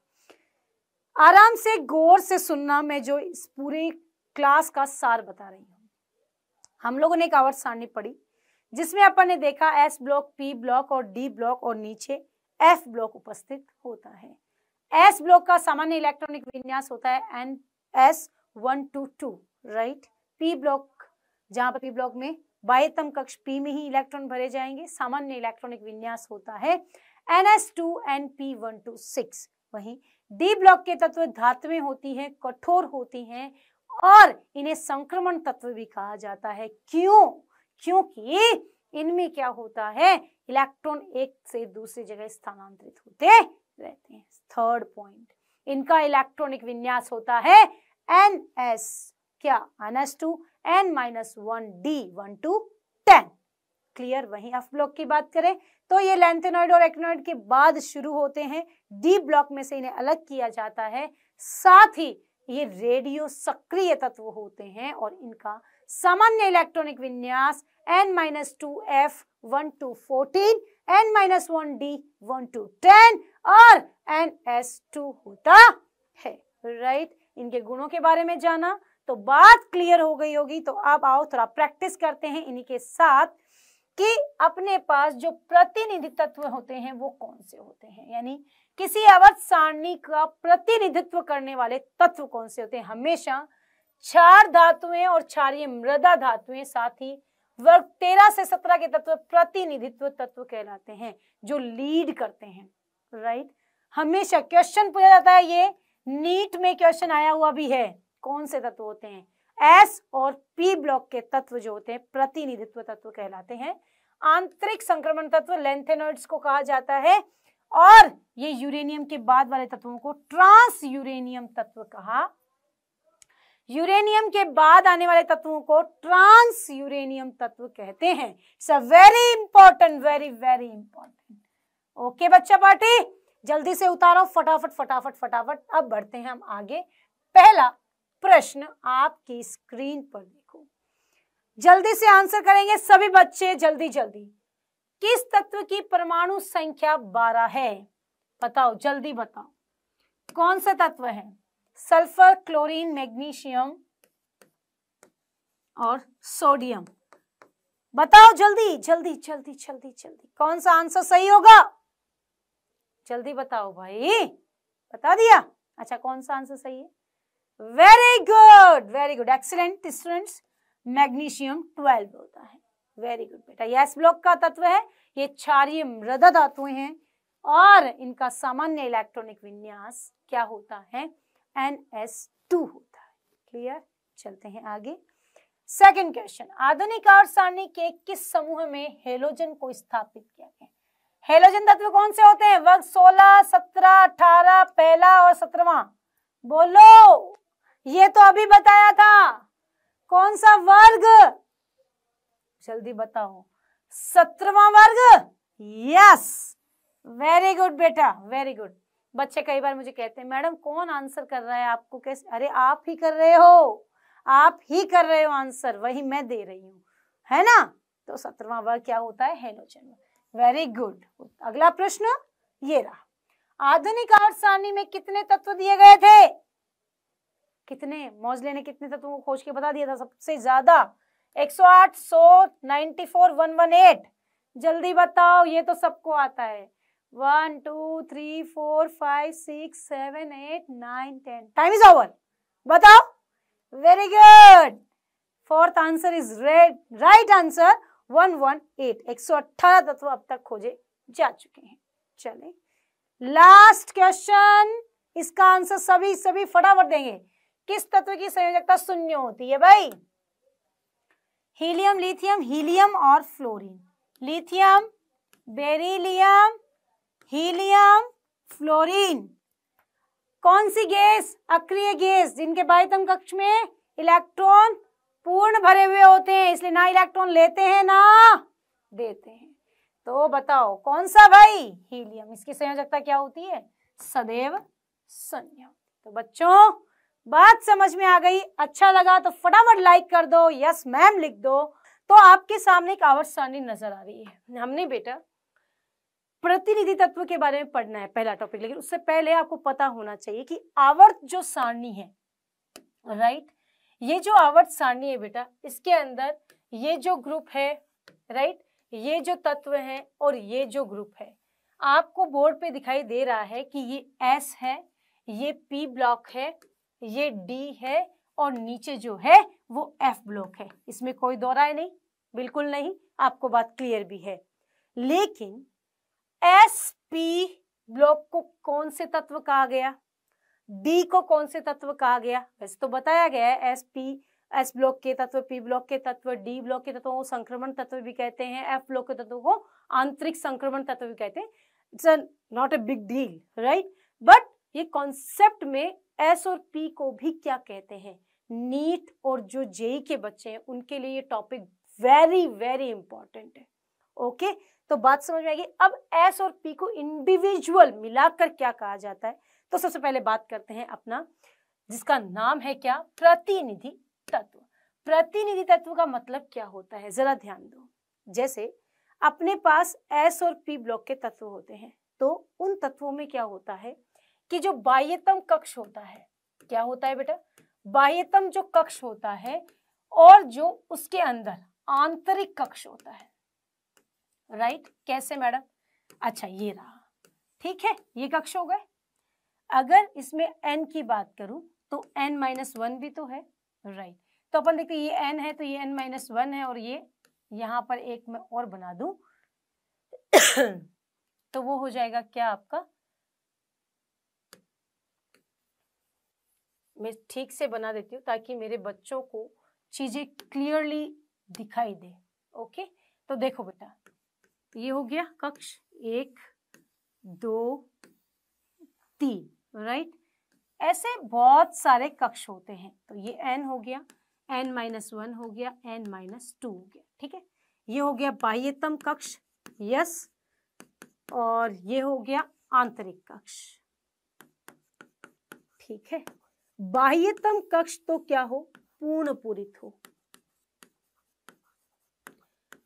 S1: आराम से गौर से सुनना मैं जो इस पूरे क्लास का सार बता रही हूँ हम लोगों ने एक आवर्त सारणी पढ़ी जिसमें अपन ने देखा एस ब्लॉक पी ब्लॉक और डी ब्लॉक और नीचे एफ ब्लॉक उपस्थित होता है एस ब्लॉक का सामान्य इलेक्ट्रॉनिक विन्यास होता है n s one two two right p block जहां पर पी ब्लॉक में बाह्यतम कक्ष पी में ही इलेक्ट्रॉन भरे जाएंगे सामान्य इलेक्ट्रॉनिक विन्यास होता है n s two n p one two six वही डी ब्लॉक के तत्व धातु में होती हैं कठोर होती हैं और इन्हें संक्रमण तत्व भी कहा जाता है क्यों क्योंकि इनमें क्या होता है इलेक्ट्रॉन एक से दूसरी जगह स्थानांतरित होते रहते हैं थर्ड पॉइंट इनका इलेक्ट्रॉनिक विन्यास होता है एन एस क्या ns two n minus one d one two ten clear वही एफ ब्लॉक की बात करें तो ये लेंथेनॉइड और एक्नोइड के बाद शुरू होते हैं डी ब्लॉक में से इन्हें अलग किया जाता है साथ ही ये रेडियो सक्रिय तत्व होते हैं और इनका सामान्य इलेक्ट्रॉनिक विन्यास n minus two f one two fourteen n minus one d one two ten और एन एस टू होता है राइट right? इनके गुणों के बारे में जाना तो बात क्लियर हो गई होगी तो अब आओ थोड़ा प्रैक्टिस करते हैं इन्हीं के साथ कि अपने पास जो प्रतिनिधित्व होते हैं वो कौन से होते हैं यानी किसी अवध सारणी का प्रतिनिधित्व करने वाले तत्व कौन से होते हैं हमेशा चार धातुएं और क्षारीय मृदा धातुएं साथ ही वर्ग तेरह से सत्रह के तत्व प्रतिनिधित्व तत्व कहलाते हैं जो लीड करते हैं राइट हमेशा क्वेश्चन पूछा जाता है ये नीट में क्वेश्चन आया हुआ भी है कौन से तत्व होते हैं एस और पी ब्लॉक के तत्व जो होते हैं प्रतिनिधित्व तत्व कहलाते हैं आंतरिक संक्रमण तत्व लेंथेनोइड्स को कहा जाता है और ये यूरेनियम के बाद वाले तत्वों को ट्रांस यूरेनियम तत्व कहा यूरेनियम के बाद आने वाले तत्वों को ट्रांस यूरेनियम तत्व कहते हैं it's a very important very very important okay बच्चा पार्टी जल्दी से उतारो फटाफट फटाफट फटाफट अब बढ़ते हैं हम आगे पहला प्रश्न आपकी स्क्रीन पर देखो जल्दी से आंसर करेंगे सभी बच्चे जल्दी जल्दी किस तत्व की परमाणु संख्या बारह है बताओ जल्दी बताओ कौन सा तत्व है सल्फर क्लोरीन मैग्नीशियम और सोडियम बताओ जल्दी जल्दी जल्दी जल्दी जल्दी कौन सा आंसर सही होगा जल्दी बताओ भाई बता दिया अच्छा कौन सा आंसर सही है very good very good excellent students magnesium twelve होता है वेरी गुड बेटा यस ब्लॉक का तत्व है ये क्षारिय मृदा धातुएं हैं और इनका सामान्य इलेक्ट्रॉनिक विन्यास क्या होता है एन एस टू होता है क्लियर चलते हैं आगे सेकंड क्वेश्चन आधुनिक और सारणी के किस समूह में हेलोजन को स्थापित किया गया हेलोजन तत्व कौन से होते हैं वर्ग सोलह सत्रह अठारह पहला और सत्रवा बोलो ये तो अभी बताया था कौन सा वर्ग जल्दी बताओ सत्रवा वर्ग यस वेरी गुड बेटा वेरी गुड बच्चे कई बार मुझे कहते हैं मैडम कौन आंसर कर रहा है आपको कैसे अरे आप ही कर रहे हो आप ही कर रहे हो आंसर वही मैं दे रही हूं है ना तो सत्रवा वर्ग क्या होता है हेलोजन वेरी गुड अगला प्रश्न ये रहा आधुनिक आठ सारणी में कितने तत्व दिए गए थे कितने मौज लेने कितने थे को खोज के बता दिया था सबसे ज्यादा एक सौ आठ सौ ninety four one one eight जल्दी बताओ ये तो सबको आता है one two three four five six seven eight nine ten time is over बताओ very good fourth answer is red right answer one one eight एक सौ अट्ठारह तत्व अब तक खोजे जा चुके हैं चले लास्ट क्वेश्चन इसका आंसर सभी सभी फटाफट देंगे किस तत्व की संयोजकता शून्य होती है भाई हीलियम लिथियम हीलियम और fluorine lithium beryllium helium fluorine कौन सी गैस अक्रिय गैस जिनके बाह्यतम कक्ष में इलेक्ट्रॉन पूर्ण भरे हुए होते हैं इसलिए ना इलेक्ट्रॉन लेते हैं ना देते हैं तो बताओ कौन सा भाई हीलियम इसकी संयोजकता क्या होती है सदैव संयम तो बच्चों बात समझ में आ गई अच्छा लगा तो फटाफट लाइक कर दो यस मैम लिख दो तो आपके सामने एक आवर्त सारणी नजर आ रही है हमने बेटा प्रतिनिधि तत्व के बारे में पढ़ना है पहला टॉपिक लेकिन उससे पहले आपको पता होना चाहिए कि आवर्त जो सारणी है राइट ये जो आवर्त सारणी है बेटा इसके अंदर ये जो ग्रुप है राइट ये जो तत्व है और ये जो ग्रुप है आपको बोर्ड पे दिखाई दे रहा है कि ये एस है ये पी ब्लॉक है ये डी है और नीचे जो है वो एफ ब्लॉक है इसमें कोई दो नहीं बिल्कुल नहीं आपको बात क्लियर भी है लेकिन एस पी ब्लॉक को कौन से तत्व कहा गया डी को कौन से तत्व कहा गया वैसे तो बताया गया है एस पी एस ब्लॉक के तत्व पी ब्लॉक के तत्व डी ब्लॉक के तत्वों को संक्रमण तत्व भी कहते हैं एफ ब्लॉक के तत्वों को आंतरिक संक्रमण तत्व भी कहते हैं it's not a big deal right but ये कॉन्सेप्ट में एस और पी को भी क्या कहते हैं नीट और जो जेई के बच्चे हैं उनके लिए ये टॉपिक वेरी वेरी इंपॉर्टेंट है ओके तो बात समझ में आएगी अब एस और पी को इंडिविजुअल मिलाकर क्या कहा जाता है तो सबसे पहले बात करते हैं अपना जिसका नाम है क्या प्रतिनिधि तत्व प्रतिनिधि तत्व का मतलब क्या होता है जरा ध्यान दो जैसे अपने पास एस और पी ब्लॉक के तत्व होते हैं तो उन तत्वों में क्या होता है कि जो बाह्यतम कक्ष होता है क्या होता है बेटा बाह्यतम जो कक्ष होता है और जो उसके अंदर आंतरिक कक्ष होता है राइट कैसे मैडम अच्छा ये रहा ठीक है ये कक्ष हो गए अगर इसमें एन की बात करूं तो एन माइनस वन भी तो है राइट तो अपन देखते ये एन है तो ये एन माइनस वन है और ये यहां पर एक मैं और बना दूं तो वो हो जाएगा क्या आपका मैं ठीक से बना देती हूँ ताकि मेरे बच्चों को चीज़ें क्लियरली दिखाई दे ओके तो देखो बेटा ये हो गया कक्ष एक दो तीन राइट ऐसे बहुत सारे कक्ष होते हैं तो ये एन हो गया एन माइनस वन हो गया एन माइनस टू हो गया ठीक है ये हो गया बाह्यतम कक्ष यस और ये हो गया आंतरिक कक्ष ठीक है बाह्यतम कक्ष तो क्या हो पूर्ण पूरित हो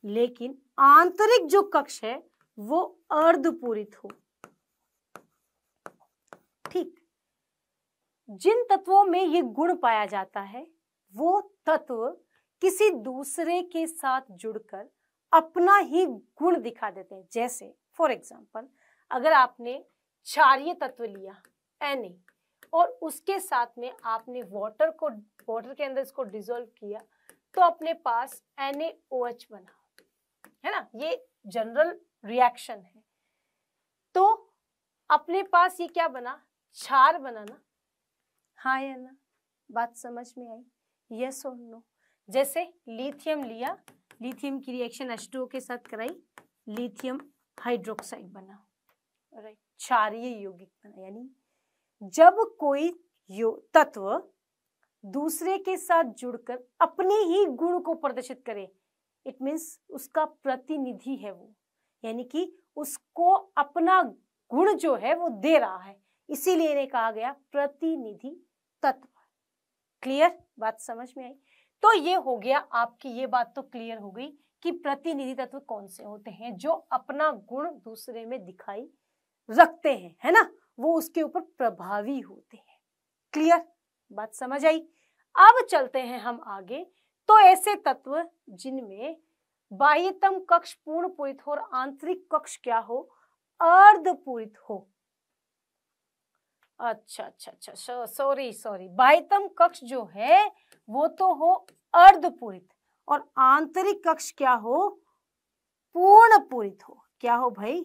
S1: लेकिन आंतरिक जो कक्ष है वो अर्धपूरित हो ठीक जिन तत्वों में ये गुण पाया जाता है वो तत्व किसी दूसरे के साथ जुड़कर अपना ही गुण दिखा देते हैं जैसे फॉर एग्जाम्पल अगर आपने क्षारिय तत्व लिया एन और उसके साथ में आपने वाटर को वाटर के अंदर इसको डिजोल्व किया तो अपने पास NaOH बना है ना ये जनरल रिएक्शन है तो अपने पास ये क्या बना क्षार बना ना हाँ या ना बात समझ में आई यस और नो जैसे लिथियम लिया लिथियम की रिएक्शन एच के साथ कराई लिथियम हाइड्रोक्साइड बना राइट क्षारीय यौगिक बना यानी जब कोई तत्व दूसरे के साथ जुड़कर अपने ही गुण को प्रदर्शित करे इट मीन्स उसका प्रतिनिधि है वो यानी कि उसको अपना गुण जो है वो दे रहा है इसीलिए इन्हें कहा गया प्रतिनिधि तत्व क्लियर बात समझ में आई तो ये हो गया आपकी ये बात तो क्लियर हो गई कि प्रतिनिधि तत्व कौन से होते हैं जो अपना गुण दूसरे में दिखाई रखते हैं है ना वो उसके ऊपर प्रभावी होते हैं क्लियर बात समझ आई अब चलते हैं हम आगे तो ऐसे तत्व जिनमें बाह्यतम कक्ष पूर्ण पूरित हो और आंतरिक कक्ष क्या हो अर्ध पूरित हो अच्छा अच्छा अच्छा सॉरी अच्छा, सॉरी बाह्यतम कक्ष जो है वो तो हो अर्ध पूरित और आंतरिक कक्ष क्या हो पूर्ण पूरित हो क्या हो भाई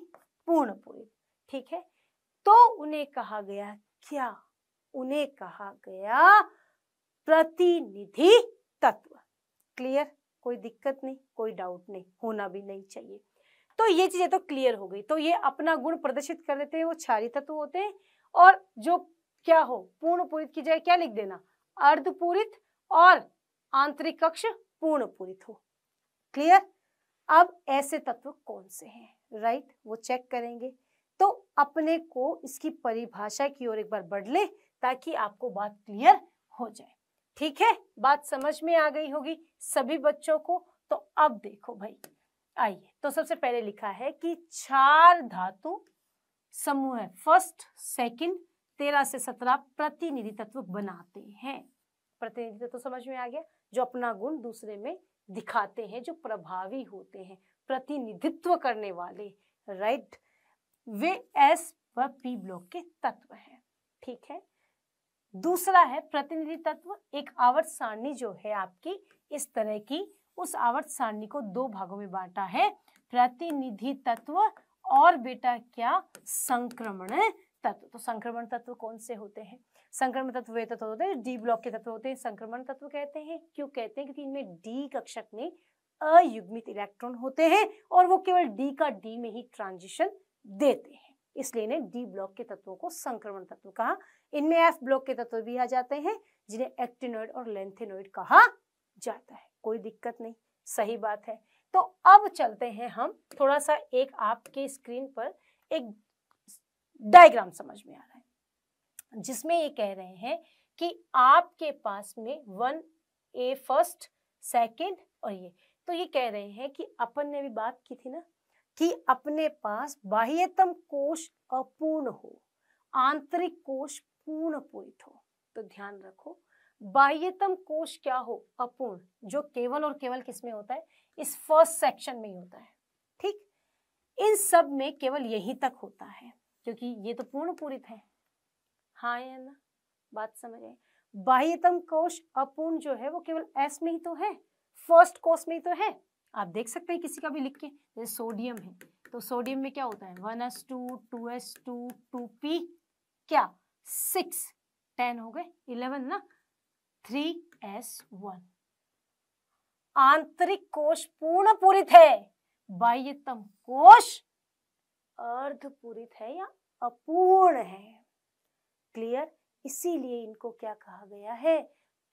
S1: पूर्ण पूरित ठीक है तो उन्हें कहा गया क्या उन्हें कहा गया प्रतिनिधि तत्व क्लियर कोई दिक्कत नहीं कोई डाउट नहीं होना भी नहीं चाहिए तो ये चीजें तो क्लियर हो गई तो ये अपना गुण प्रदर्शित कर देते हैं वो क्षारी तत्व होते हैं और जो क्या हो पूर्ण पूरित की जगह क्या लिख देना अर्ध पूरित और आंतरिक कक्ष पूर्ण पूरित हो क्लियर अब ऐसे तत्व कौन से हैं राइट वो चेक करेंगे तो अपने को इसकी परिभाषा की ओर एक बार बढ़ ले ताकि आपको बात क्लियर हो जाए ठीक है बात समझ में आ गई होगी सभी बच्चों को तो अब देखो भाई आइए तो सबसे पहले लिखा है कि चार धातु समूह है फर्स्ट सेकंड तेरह से सत्रह प्रतिनिधि तत्व बनाते हैं प्रतिनिधि तत्व तो समझ में आ गया जो अपना गुण दूसरे में दिखाते हैं जो प्रभावी होते हैं प्रतिनिधित्व करने वाले राइट वे एस व पी ब्लॉक के तत्व हैं ठीक है दूसरा है प्रतिनिधि तत्व एक आवर्त सारणी जो है आपकी इस तरह की उस आवर्त सारणी को दो भागों में बांटा है प्रतिनिधि तत्व और बेटा क्या संक्रमण तत्व तो संक्रमण तत्व कौन से होते हैं संक्रमण तत्व वे तत्व होते हैं डी ब्लॉक के तत्व होते हैं संक्रमण तत्व कहते हैं क्यों कहते हैं क्योंकि इनमें डी कक्षक में अयुग्मित इलेक्ट्रॉन होते हैं और वो केवल डी का डी में ही ट्रांजिशन देते हैं इसलिए इन्हें डी ब्लॉक के तत्वों को संक्रमण तत्व कहा इनमें एफ ब्लॉक के तत्व भी आ जाते हैं जिन्हें एक्टिनोइड और लेंथेनोइड कहा जाता है कोई दिक्कत नहीं सही बात है तो अब चलते हैं हम थोड़ा सा एक आपके स्क्रीन पर एक डायग्राम समझ में आ रहा है जिसमें ये कह रहे हैं कि आपके पास में वन ए फर्स्ट सेकेंड और ये तो ये कह रहे हैं कि अपन ने भी बात की थी ना कि अपने पास बाह्यतम कोश अपूर्ण हो आंतरिक कोश पूर्ण पूरित हो तो ध्यान रखो बाह्यतम कोश क्या हो अपूर्ण जो केवल और केवल किसमें होता है इस फर्स्ट सेक्शन में ही होता है ठीक इन सब में केवल यहीं तक होता है क्योंकि ये तो पूर्ण पूरित है हाँ या ना बात समझ आए बाह्यतम कोश अपूर्ण जो है वो केवल एस में ही तो है फर्स्ट कोश में ही तो है आप देख सकते हैं किसी का भी लिख के जैसे सोडियम है तो सोडियम में क्या होता है one s two two s two two p क्या सिक्स टेन हो गए इलेवन ना थ्री एस वन आंतरिक कोश पूर्ण पूरित है बाह्यतम कोश अर्ध पूरित है या अपूर्ण है क्लियर इसीलिए इनको क्या कहा गया है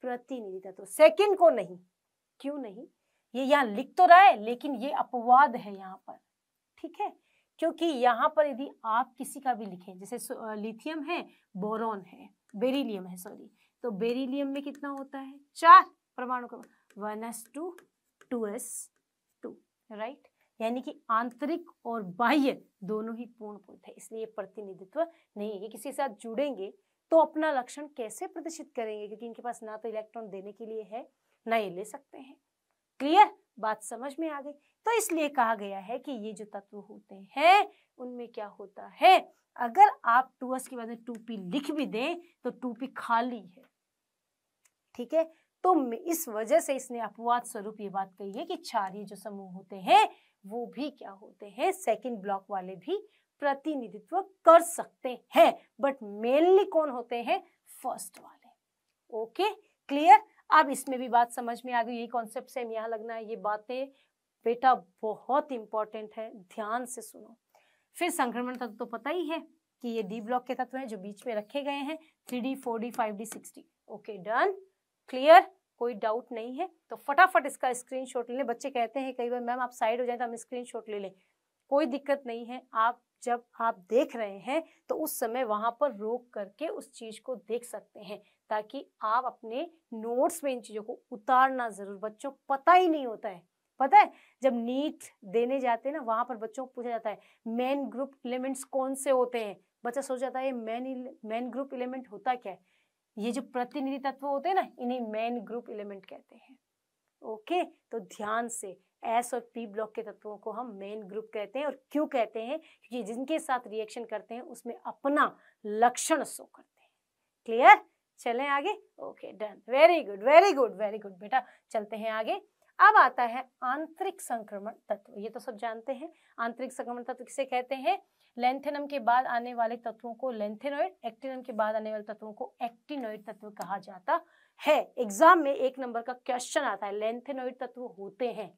S1: प्रतिनिधित्व सेकंड को नहीं क्यों नहीं ये यहाँ लिख तो रहा है लेकिन ये अपवाद है यहाँ पर ठीक है क्योंकि यहाँ पर यदि आप किसी का भी लिखें जैसे लिथियम है बोरोन है बेरिलियम है सॉरी तो बेरिलियम में कितना होता है चार परमाणु का one s two two s two right यानी कि आंतरिक और बाह्य दोनों ही पूर्ण पूर्ण है इसलिए प्रतिनिधित्व नहीं है किसी के साथ जुड़ेंगे तो अपना लक्षण कैसे प्रदर्शित करेंगे क्योंकि इनके पास ना तो इलेक्ट्रॉन देने के लिए है ना ये ले सकते हैं क्लियर बात समझ में आ गई तो इसलिए कहा गया है कि ये जो तत्व होते हैं उनमें क्या होता है अगर आप टूअस के बाद में टूपी लिख भी दें तो टूपी खाली है ठीक है तो इस वजह से इसने अपवाद स्वरूप ये बात कही है कि क्षारीय जो समूह होते हैं वो भी क्या होते हैं सेकंड ब्लॉक वाले भी प्रतिनिधित्व कर सकते हैं बट मेनली कौन होते हैं फर्स्ट वाले ओके क्लियर अब इसमें भी बात समझ में आ गई यही कॉन्सेप्ट सेम यहाँ लगना है ये बातें बेटा बहुत इंपॉर्टेंट है ध्यान से सुनो फिर संक्रमण तत्व तो पता ही है कि ये डी ब्लॉक के तत्व हैं जो बीच में रखे गए हैं three d four d five d six d okay done clear कोई डाउट नहीं है तो फटाफट इसका स्क्रीनशॉट ले लें बच्चे कहते हैं कई बार मैम आप साइड हो जाए तो हम स्क्रीनशॉट ले लें कोई दिक्कत नहीं है आप जब आप देख रहे हैं तो उस समय वहां पर रोक करके उस चीज़ को देख सकते हैं ताकि आप अपने नोट्स में इन चीज़ों को उतारना ज़रूर बच्चों पता ही नहीं होता है पता है जब नीट देने जाते हैं ना वहां पर बच्चों को पूछा जाता है मेन ग्रुप एलिमेंट्स कौन से होते हैं बच्चा सोच जाता है ये मेन मेन ग्रुप एलिमेंट होता क्या है ये जो प्रतिनिधि तत्व होते हैं ना इन्हें मेन ग्रुप एलिमेंट कहते हैं ओके तो ध्यान से एस और पी ब्लॉक के तत्वों को हम मेन ग्रुप कहते हैं और क्यों कहते हैं क्योंकि जिनके साथ रिएक्शन करते हैं उसमें अपना लक्षण शो करते हैं क्लियर चलें आगे okay done very good very good very good बेटा चलते हैं आगे अब आता है आंतरिक संक्रमण तत्व ये तो सब जानते हैं आंतरिक संक्रमण तत्व किसे कहते हैं लेंथेनम के बाद आने वाले तत्वों को लेंथेनोइड एक्टिनम के बाद आने वाले तत्वों को एक्टिनोइड तत्व कहा जाता है एग्जाम में एक नंबर का क्वेश्चन आता है लेंथेनोइड तत्व होते हैं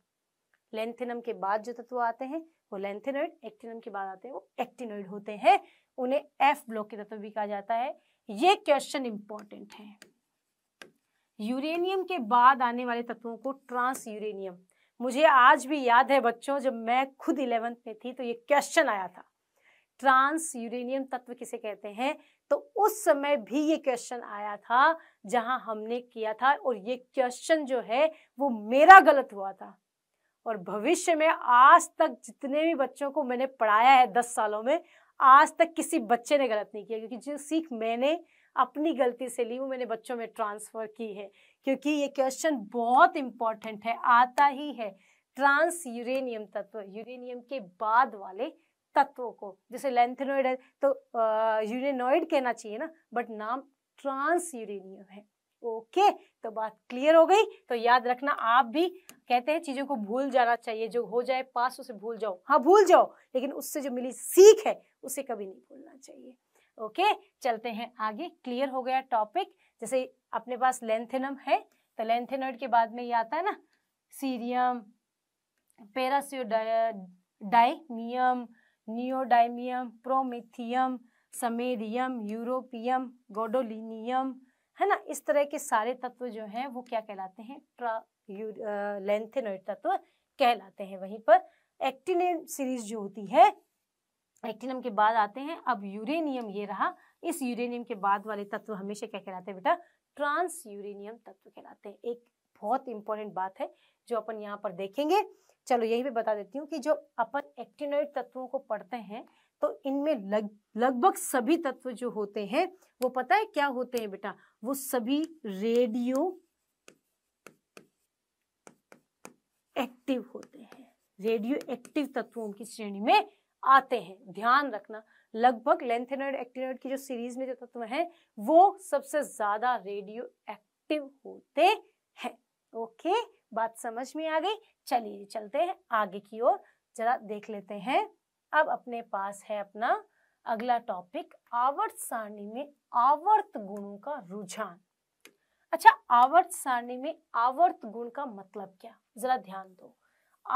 S1: लेंथेनम के बाद जो तत्व आते हैं वो लेंथेनोइड एक्टिनम के बाद आते हैं वो एक्टिनोइड होते हैं उन्हें एफ ब्लॉक के तत्व भी कहा जाता है ये क्वेश्चन इंपॉर्टेंट है यूरेनियम के बाद आने वाले तत्वों को ट्रांस यूरेनियम मुझे आज भी याद है बच्चों जब मैं खुद इलेवेंथ में थी तो ये क्वेश्चन आया था ट्रांस यूरेनियम तत्व किसे कहते हैं तो उस समय भी ये क्वेश्चन आया था जहां हमने किया था और ये क्वेश्चन जो है वो मेरा गलत हुआ था और भविष्य में आज तक जितने भी बच्चों को मैंने पढ़ाया है दस सालों में आज तक किसी बच्चे ने गलत नहीं किया क्योंकि जो सीख मैंने अपनी गलती से ली वो मैंने बच्चों में ट्रांसफ़र की है क्योंकि ये क्वेश्चन बहुत इंपॉर्टेंट है आता ही है ट्रांस यूरेनियम तत्व यूरेनियम के बाद वाले तत्वों को जैसे लेंथेनोइड है तो यूरेनोइड कहना चाहिए ना बट नाम ट्रांस यूरेनियम है ओके तो बात क्लियर हो गई तो याद रखना आप भी कहते हैं चीज़ों को भूल जाना चाहिए जो हो जाए पास उसे भूल जाओ हाँ भूल जाओ लेकिन उससे जो मिली सीख है उसे कभी नहीं भूलना चाहिए ओके चलते हैं आगे क्लियर हो गया टॉपिक जैसे अपने पास लेंथेनम है तो लेंथेनॉइड के बाद में ये आता है ना cerium praseodymium neodymium promethium samarium europium gadolinium है ना इस तरह के सारे तत्व जो हैं वो क्या कहलाते हैं ट्रा लेंथेनोइड तत्व कहलाते हैं वहीं पर एक्टिनियम सीरीज जो होती है एक्टिनियम के बाद आते हैं अब यूरेनियम ये रहा इस यूरेनियम के बाद वाले तत्व हमेशा क्या कहलाते हैं बेटा ट्रांस यूरेनियम तत्व कहलाते हैं एक बहुत इंपॉर्टेंट बात है जो अपन यहाँ पर देखेंगे चलो यही भी बता देती हूँ कि जो अपन एक्टिनोइड तत्वों को पढ़ते हैं तो इनमें लग लगभग सभी तत्व जो होते हैं वो पता है क्या होते हैं बेटा वो सभी रेडियो एक्टिव होते हैं रेडियो एक्टिव तत्वों की श्रेणी में आते हैं ध्यान रखना लगभग लेंथेनॉइड एक्टिनॉइड की जो सीरीज में जो तत्व हैं वो सबसे ज्यादा रेडियो एक्टिव होते हैं ओके बात समझ में आ गई चलिए चलते हैं आगे की ओर जरा देख लेते हैं अब अपने पास है अपना अगला टॉपिक आवर्त सारणी में आवर्त गुणों का रुझान अच्छा आवर्त सारणी में आवर्त गुण का मतलब क्या जरा ध्यान दो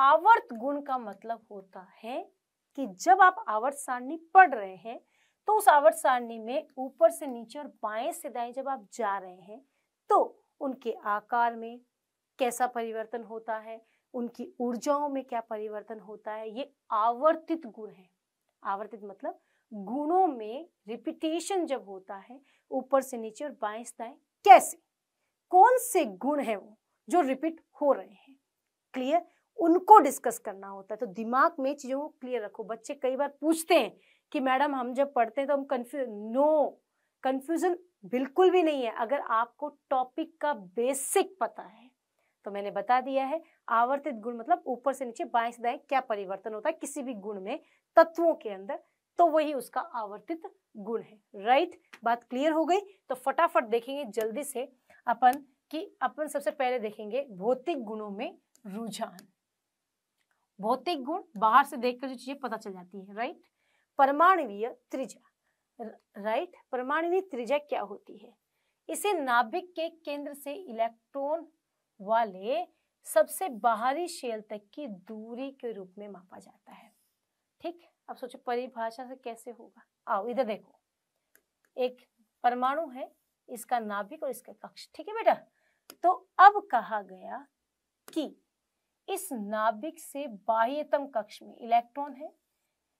S1: आवर्त गुण का मतलब होता है कि जब आप आवर्त सारणी पढ़ रहे हैं तो उस आवर्त सारणी में ऊपर से नीचे और बाएं से दाएं जब आप जा रहे हैं तो उनके आकार में कैसा परिवर्तन होता है उनकी ऊर्जाओं में क्या परिवर्तन होता है ये आवर्तित गुण है आवर्तित मतलब गुणों में रिपीटेशन जब होता है ऊपर से नीचे और बाएं से दाएं कैसे कौन से गुण है वो जो रिपीट हो रहे हैं क्लियर उनको डिस्कस करना होता है तो दिमाग में चीजों को क्लियर रखो बच्चे कई बार पूछते हैं कि मैडम हम जब पढ़ते हैं तो हम कंफ्यूज नो कंफ्यूजन बिल्कुल भी नहीं है अगर आपको टॉपिक का बेसिक पता है तो मैंने बता दिया है आवर्तित गुण मतलब ऊपर से नीचे बाएं से दाएं क्या परिवर्तन होता है किसी भी गुण में तत्वों के अंदर तो वही उसका आवर्तित गुण है राइट बात क्लियर हो गई तो फटाफट देखेंगे जल्दी से अपन कि अपन सबसे पहले देखेंगे भौतिक गुणों में रुझान भौतिक गुण बाहर से देखकर जो चीजें पता चल जाती है राइट परमाणवीय त्रिज्या राइट परमाणवीय त्रिज्या क्या होती है इसे नाभिक के केंद्र से इलेक्ट्रॉन वाले सबसे बाहरी शेल तक की दूरी के रूप में मापा जाता है ठीक अब सोचो परिभाषा से कैसे होगा आओ इधर देखो एक परमाणु है इसका नाभिक और इसका कक्ष ठीक है बेटा तो अब कहा गया कि इस नाभिक से बाह्यतम कक्ष में इलेक्ट्रॉन है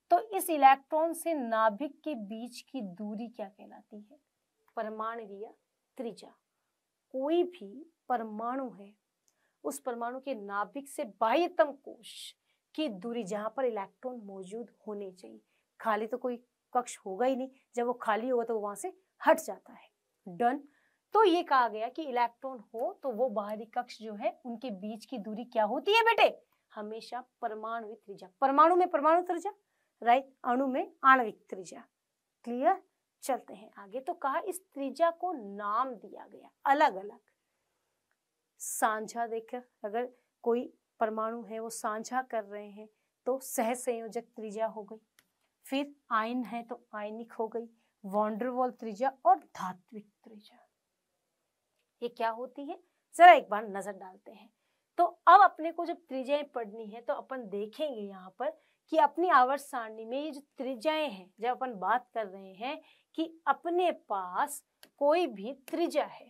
S1: तो इस इलेक्ट्रॉन से नाभिक के बीच की दूरी क्या कहलाती है परमाणु त्रिज्या कोई भी परमाणु है उस परमाणु के नाभिक से बाह्यतम कोश की दूरी जहां पर इलेक्ट्रॉन मौजूद होने चाहिए खाली तो कोई कक्ष होगा ही नहीं जब वो खाली होगा तो वो वहां से हट जाता है डन तो ये कहा गया कि इलेक्ट्रॉन हो तो वो बाहरी कक्ष जो है उनके बीच की दूरी क्या होती है बेटे हमेशा परमाणु त्रिज्या परमाणु में परमाणु त्रिज्या राइट अणु में आणविक त्रिज्या क्लियर चलते हैं आगे तो कहा इस त्रिज्या को नाम दिया गया अलग अलग सांझा देखकर अगर कोई परमाणु है वो सांझा कर रहे हैं तो संयोजक त्रिज्या हो गई फिर आयन है तो आयनिक हो गई वॉन्डरवॉल त्रिज्या और धात्विक त्रिज्या ये क्या होती है जरा एक बार नजर डालते हैं तो अब अपने को जब त्रिजाएं पढ़नी है तो अपन देखेंगे यहाँ पर कि अपनी आवर्त सारणी में ये जो त्रिज्याएं हैं जब अपन बात कर रहे हैं कि अपने पास कोई भी त्रिज्या है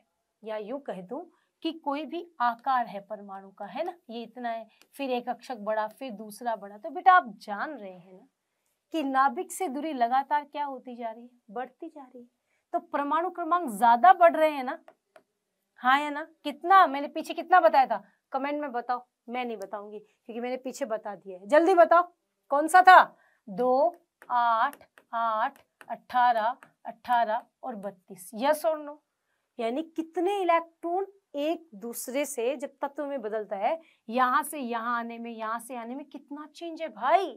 S1: या यूं कह दूं कि कोई भी आकार है परमाणु का है ना ये इतना है फिर एक अक्षक बड़ा फिर दूसरा बड़ा तो बेटा आप जान रहे हैं ना कि नाभिक से दूरी लगातार क्या होती जा रही है बढ़ती जा रही है तो परमाणु क्रमांक ज्यादा बढ़ रहे हैं ना हाँ है ना कितना मैंने पीछे कितना बताया था कमेंट में बताओ मैं नहीं बताऊंगी क्योंकि मैंने पीछे बता दिया है जल्दी बताओ कौन सा था दो आठ आठ अट्ठारह अठारह और बत्तीस यस और नो यानी कितने इलेक्ट्रॉन एक दूसरे से जब तत्व में बदलता है यहां से यहां आने में यहां से आने में कितना चेंज है भाई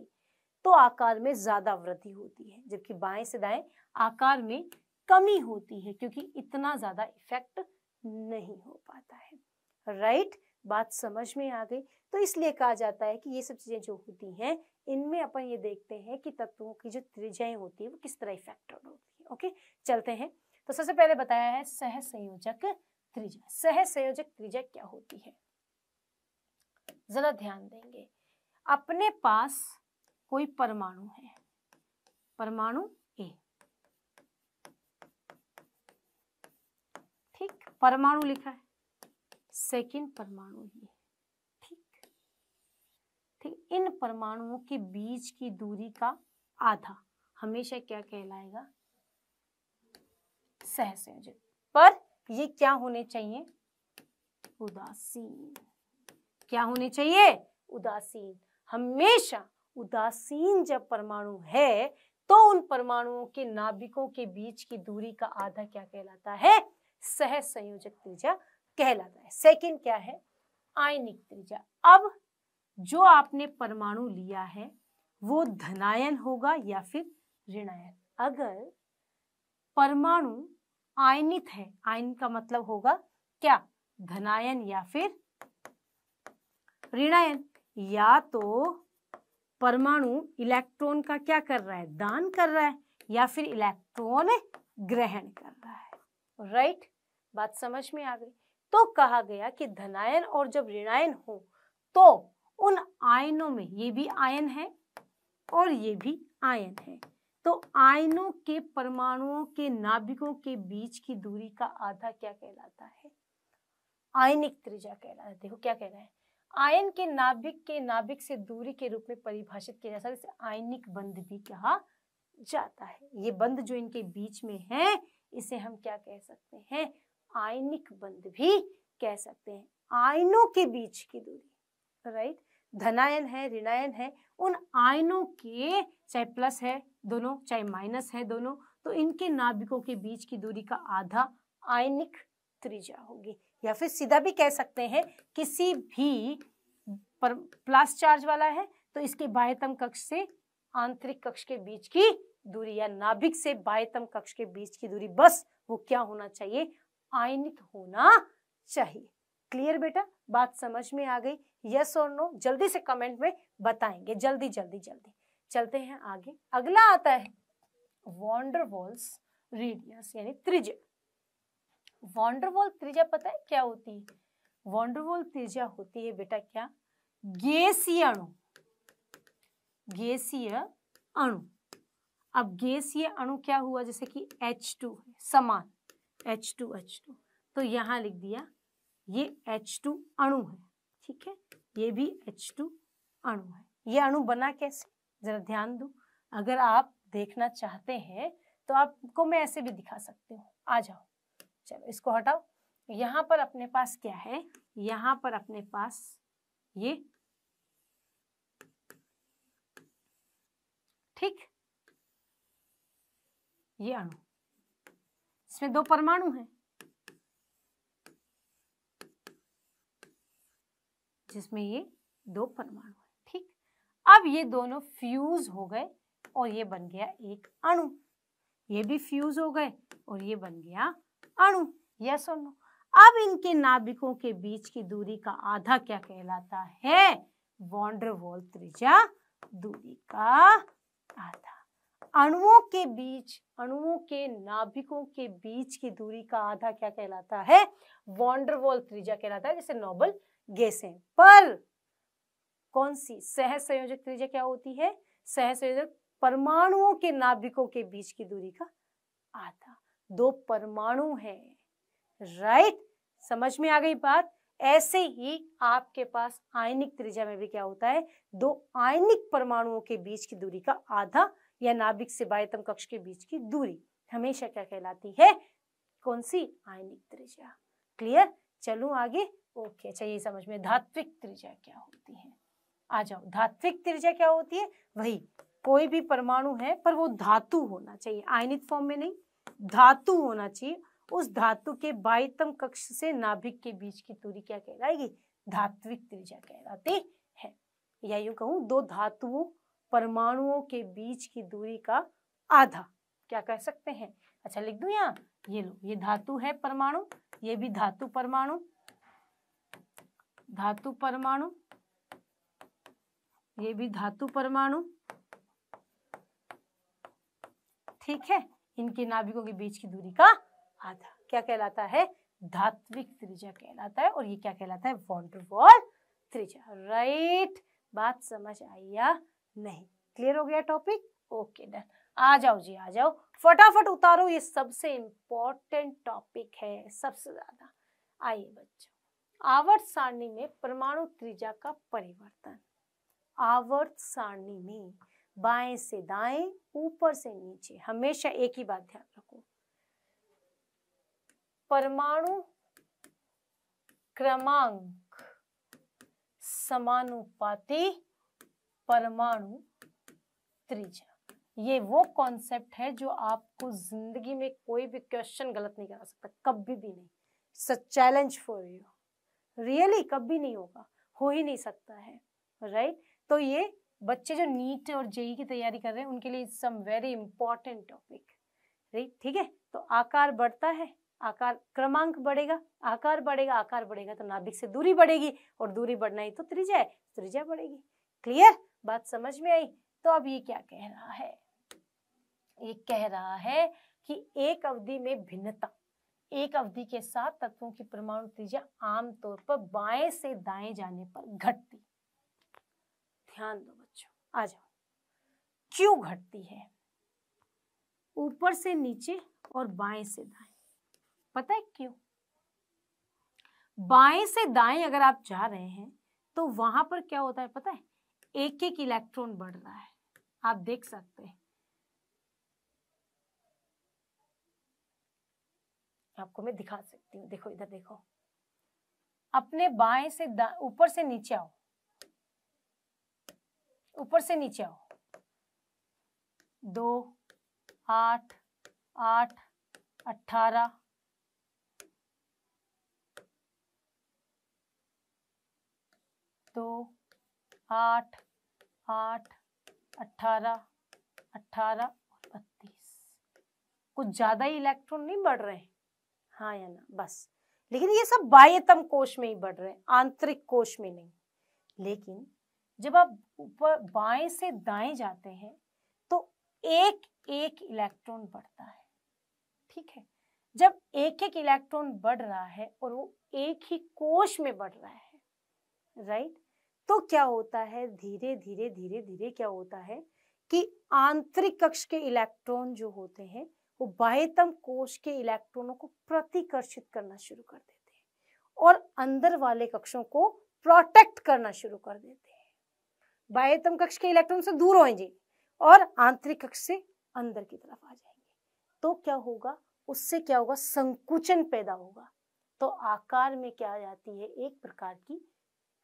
S1: तो आकार में ज्यादा वृद्धि होती है जबकि बाएं से दाएं आकार में कमी होती है क्योंकि इतना ज्यादा इफेक्ट नहीं हो पाता है राइट बात समझ में आ गई तो इसलिए कहा जाता है कि ये सब चीजें जो होती हैं इनमें अपन ये देखते हैं कि तत्वों की जो त्रिज्याएं होती है वो किस तरह इफेक्टेड होती है ओके चलते हैं तो सबसे पहले बताया है सह संयोजक त्रिजा सह संयोजक त्रिजा क्या होती है जरा ध्यान देंगे अपने पास कोई परमाणु है परमाणु ए ठीक परमाणु लिखा है सेकेंड परमाणु ही ठीक ठीक इन परमाणुओं के बीच की दूरी का आधा हमेशा क्या कहलाएगा सहसंयोजक पर ये क्या होने चाहिए उदासीन क्या होने चाहिए उदासीन हमेशा उदासीन जब परमाणु है तो उन परमाणुओं के नाभिकों के बीच की दूरी का आधा क्या कहलाता है सह संयोजक त्रिज्या कहलाता है सेकंड क्या है आयनिक त्रिज्या अब जो आपने परमाणु लिया है वो धनायन होगा या फिर ऋणायन अगर परमाणु आयनित है आयन का मतलब होगा क्या धनायन या फिर ऋणायन या तो परमाणु इलेक्ट्रॉन का क्या कर रहा है दान कर रहा है या फिर इलेक्ट्रॉन ग्रहण कर रहा है राइट right? बात समझ में आ गई तो कहा गया कि धनायन और जब ऋणायन हो तो उन आयनों में ये भी आयन है और ये भी आयन है तो आयनों के परमाणुओं के नाभिकों के बीच की दूरी का आधा क्या कहलाता है आयनिक त्रिज्या कहलाता है देखो क्या कह रहा है आयन के नाभिक के नाभिक से दूरी के रूप में परिभाषित किया जाता है इसे आयनिक बंद भी कहा जाता है ये बंद जो इनके बीच में है इसे हम क्या कह सकते हैं आयनिक बंद भी कह सकते हैं आयनों के बीच की दूरी राइट धनायन है ऋणायन है उन आयनों के चाहे प्लस है दोनों चाहे माइनस है दोनों तो इनके नाभिकों के बीच की दूरी का आधा आयनिक त्रिज्या होगी या फिर सीधा भी कह सकते हैं किसी भी पर प्लस चार्ज वाला है तो इसके बाह्यतम कक्ष से आंतरिक कक्ष के बीच की दूरी या नाभिक से बाह्यतम कक्ष के बीच की दूरी बस वो क्या होना चाहिए आयनित होना चाहिए क्लियर बेटा बात समझ में आ गई यस और नो जल्दी से कमेंट में बताएंगे जल्दी जल्दी जल्दी चलते हैं आगे अगला आता है वॉन्डरवॉल्स रेडियस यानी त्रिज्या वॉन्डरवॉल त्रिज्या पता है क्या होती है वॉन्डरवॉल त्रिज्या होती है बेटा क्या गैसीय अणु गैसीय अणु अब गैसीय अणु क्या हुआ जैसे कि H2 है समान H2 H2 तो यहां लिख दिया ये H2 अणु है ठीक है ये भी H2 अणु है ये अणु बना कैसे ज़रा ध्यान दो अगर आप देखना चाहते हैं तो आपको मैं ऐसे भी दिखा सकती हूँ आ जाओ चलो इसको हटाओ यहाँ पर अपने पास क्या है यहाँ पर अपने पास ये ठीक ये अणु इसमें दो परमाणु हैं जिसमें ये दो परमाणु अब ये दोनों फ्यूज हो गए और ये बन गया एक अणु ये भी फ्यूज हो गए और ये बन गया अणु यह और अब इनके नाभिकों के बीच की दूरी का आधा क्या कहलाता है वॉन्ड्रवॉल त्रिज्या दूरी का आधा अणुओं के बीच अणुओं के नाभिकों के बीच की दूरी का आधा क्या कहलाता है वॉन्ड्रवॉल त्रिज्या कहलाता है जैसे नोबल गैसें पर कौन सी सहज संयोजक त्रिज्या क्या होती है सहज संयोजक परमाणुओं के नाभिकों के बीच की दूरी का आधा दो परमाणु हैं राइट समझ में आ गई बात ऐसे ही आपके पास आयनिक त्रिज्या में भी क्या होता है दो आयनिक परमाणुओं के बीच की दूरी का आधा या नाभिक से बाह्यतम कक्ष के बीच की दूरी हमेशा क्या कहलाती है कौन सी आयनिक त्रिज्या क्लियर चलो आगे ओके अच्छा ये समझ में धात्विक त्रिज्या क्या होती है आ जाओ धात्विक त्रिज्या क्या होती है वही कोई भी परमाणु है पर वो धातु होना चाहिए आयनित फॉर्म में नहीं धातु होना चाहिए उस धातु के बाईतम कक्ष से नाभिक के बीच की दूरी क्या कहलाएगी धात्विक त्रिज्या कहलाती है या यूं कहूं दो धातुओं परमाणुओं के बीच की दूरी का आधा क्या कह सकते हैं अच्छा लिख दू यहाँ ये लो ये धातु है परमाणु ये भी धातु परमाणु धातु परमाणु ये भी धातु परमाणु ठीक है इनके नाभिकों के बीच की दूरी का आधा क्या कहलाता है धात्विक त्रिज्या कहलाता है और ये क्या कहलाता है वॉन्टरवॉल त्रिज्या राइट बात समझ आई या नहीं क्लियर हो गया टॉपिक ओके डन आ जाओ जी आ जाओ फटाफट उतारो ये सबसे इम्पोर्टेंट टॉपिक है सबसे ज्यादा आइए बच्चों आवर्त सारणी में परमाणु त्रिज्या का परिवर्तन आवर्त सारणी में बाएं से दाएं ऊपर से नीचे हमेशा एक ही बात ध्यान रखो परमाणु क्रमांक समानुपाती परमाणु त्रिज्या ये वो कॉन्सेप्ट है जो आपको जिंदगी में कोई भी क्वेश्चन गलत नहीं करा सकता कभी भी नहीं चैलेंज फॉर यू रियली कभी नहीं होगा हो ही नहीं सकता है राइट right? तो ये बच्चे जो नीट और जेई की तैयारी कर रहे हैं उनके लिए some very important topic right ठीक है तो आकार बढ़ता है आकार क्रमांक बढ़ेगा आकार बढ़ेगा आकार बढ़ेगा तो नाभिक से दूरी बढ़ेगी और दूरी बढ़ना ही तो त्रिज्या त्रिज्या बढ़ेगी क्लियर बात समझ में आई तो अब ये क्या कह रहा है ये कह रहा है कि एक अवधि में भिन्नता एक अवधि के साथ तत्वों की परमाणु त्रिज्या आमतौर पर बाएं से दाएं जाने पर घटती ध्यान दो बच्चों आ जाओ क्यों घटती है ऊपर से नीचे और बाएं से दाएं पता है क्यों बाएं से दाएं अगर आप जा रहे हैं तो वहां पर क्या होता है पता है एक एक इलेक्ट्रॉन बढ़ रहा है आप देख सकते हैं आपको मैं दिखा सकती हूँ देखो इधर देखो अपने बाएं से ऊपर से नीचे आओ ऊपर से नीचे आओ दो आठ आठ अठारह दो आठ आठ अट्ठारह अठारह और बत्तीस कुछ ज़्यादा ही इलेक्ट्रॉन नहीं बढ़ रहे हाँ या ना बस लेकिन ये सब बाह्यतम कोश में ही बढ़ रहे हैं आंतरिक कोश में नहीं लेकिन जब आप ऊपर बाएं से दाएं जाते हैं तो एक एक इलेक्ट्रॉन बढ़ता है ठीक है जब एक एक इलेक्ट्रॉन बढ़ रहा है और वो एक ही कोश में बढ़ रहा है राइट तो क्या होता है धीरे धीरे धीरे धीरे क्या होता है कि आंतरिक कक्ष के इलेक्ट्रॉन जो होते हैं वो बाह्यतम कोश के इलेक्ट्रॉनों को प्रतिकर्षित करना शुरू कर देते हैं और अंदर वाले कक्षों को प्रोटेक्ट करना शुरू कर देते हैं बाह्यतम कक्ष के इलेक्ट्रॉन से दूर होंगे और आंतरिक कक्ष से अंदर की तरफ आ जाएंगे तो क्या होगा उससे क्या होगा संकुचन पैदा होगा तो आकार में क्या आ जाती है एक प्रकार की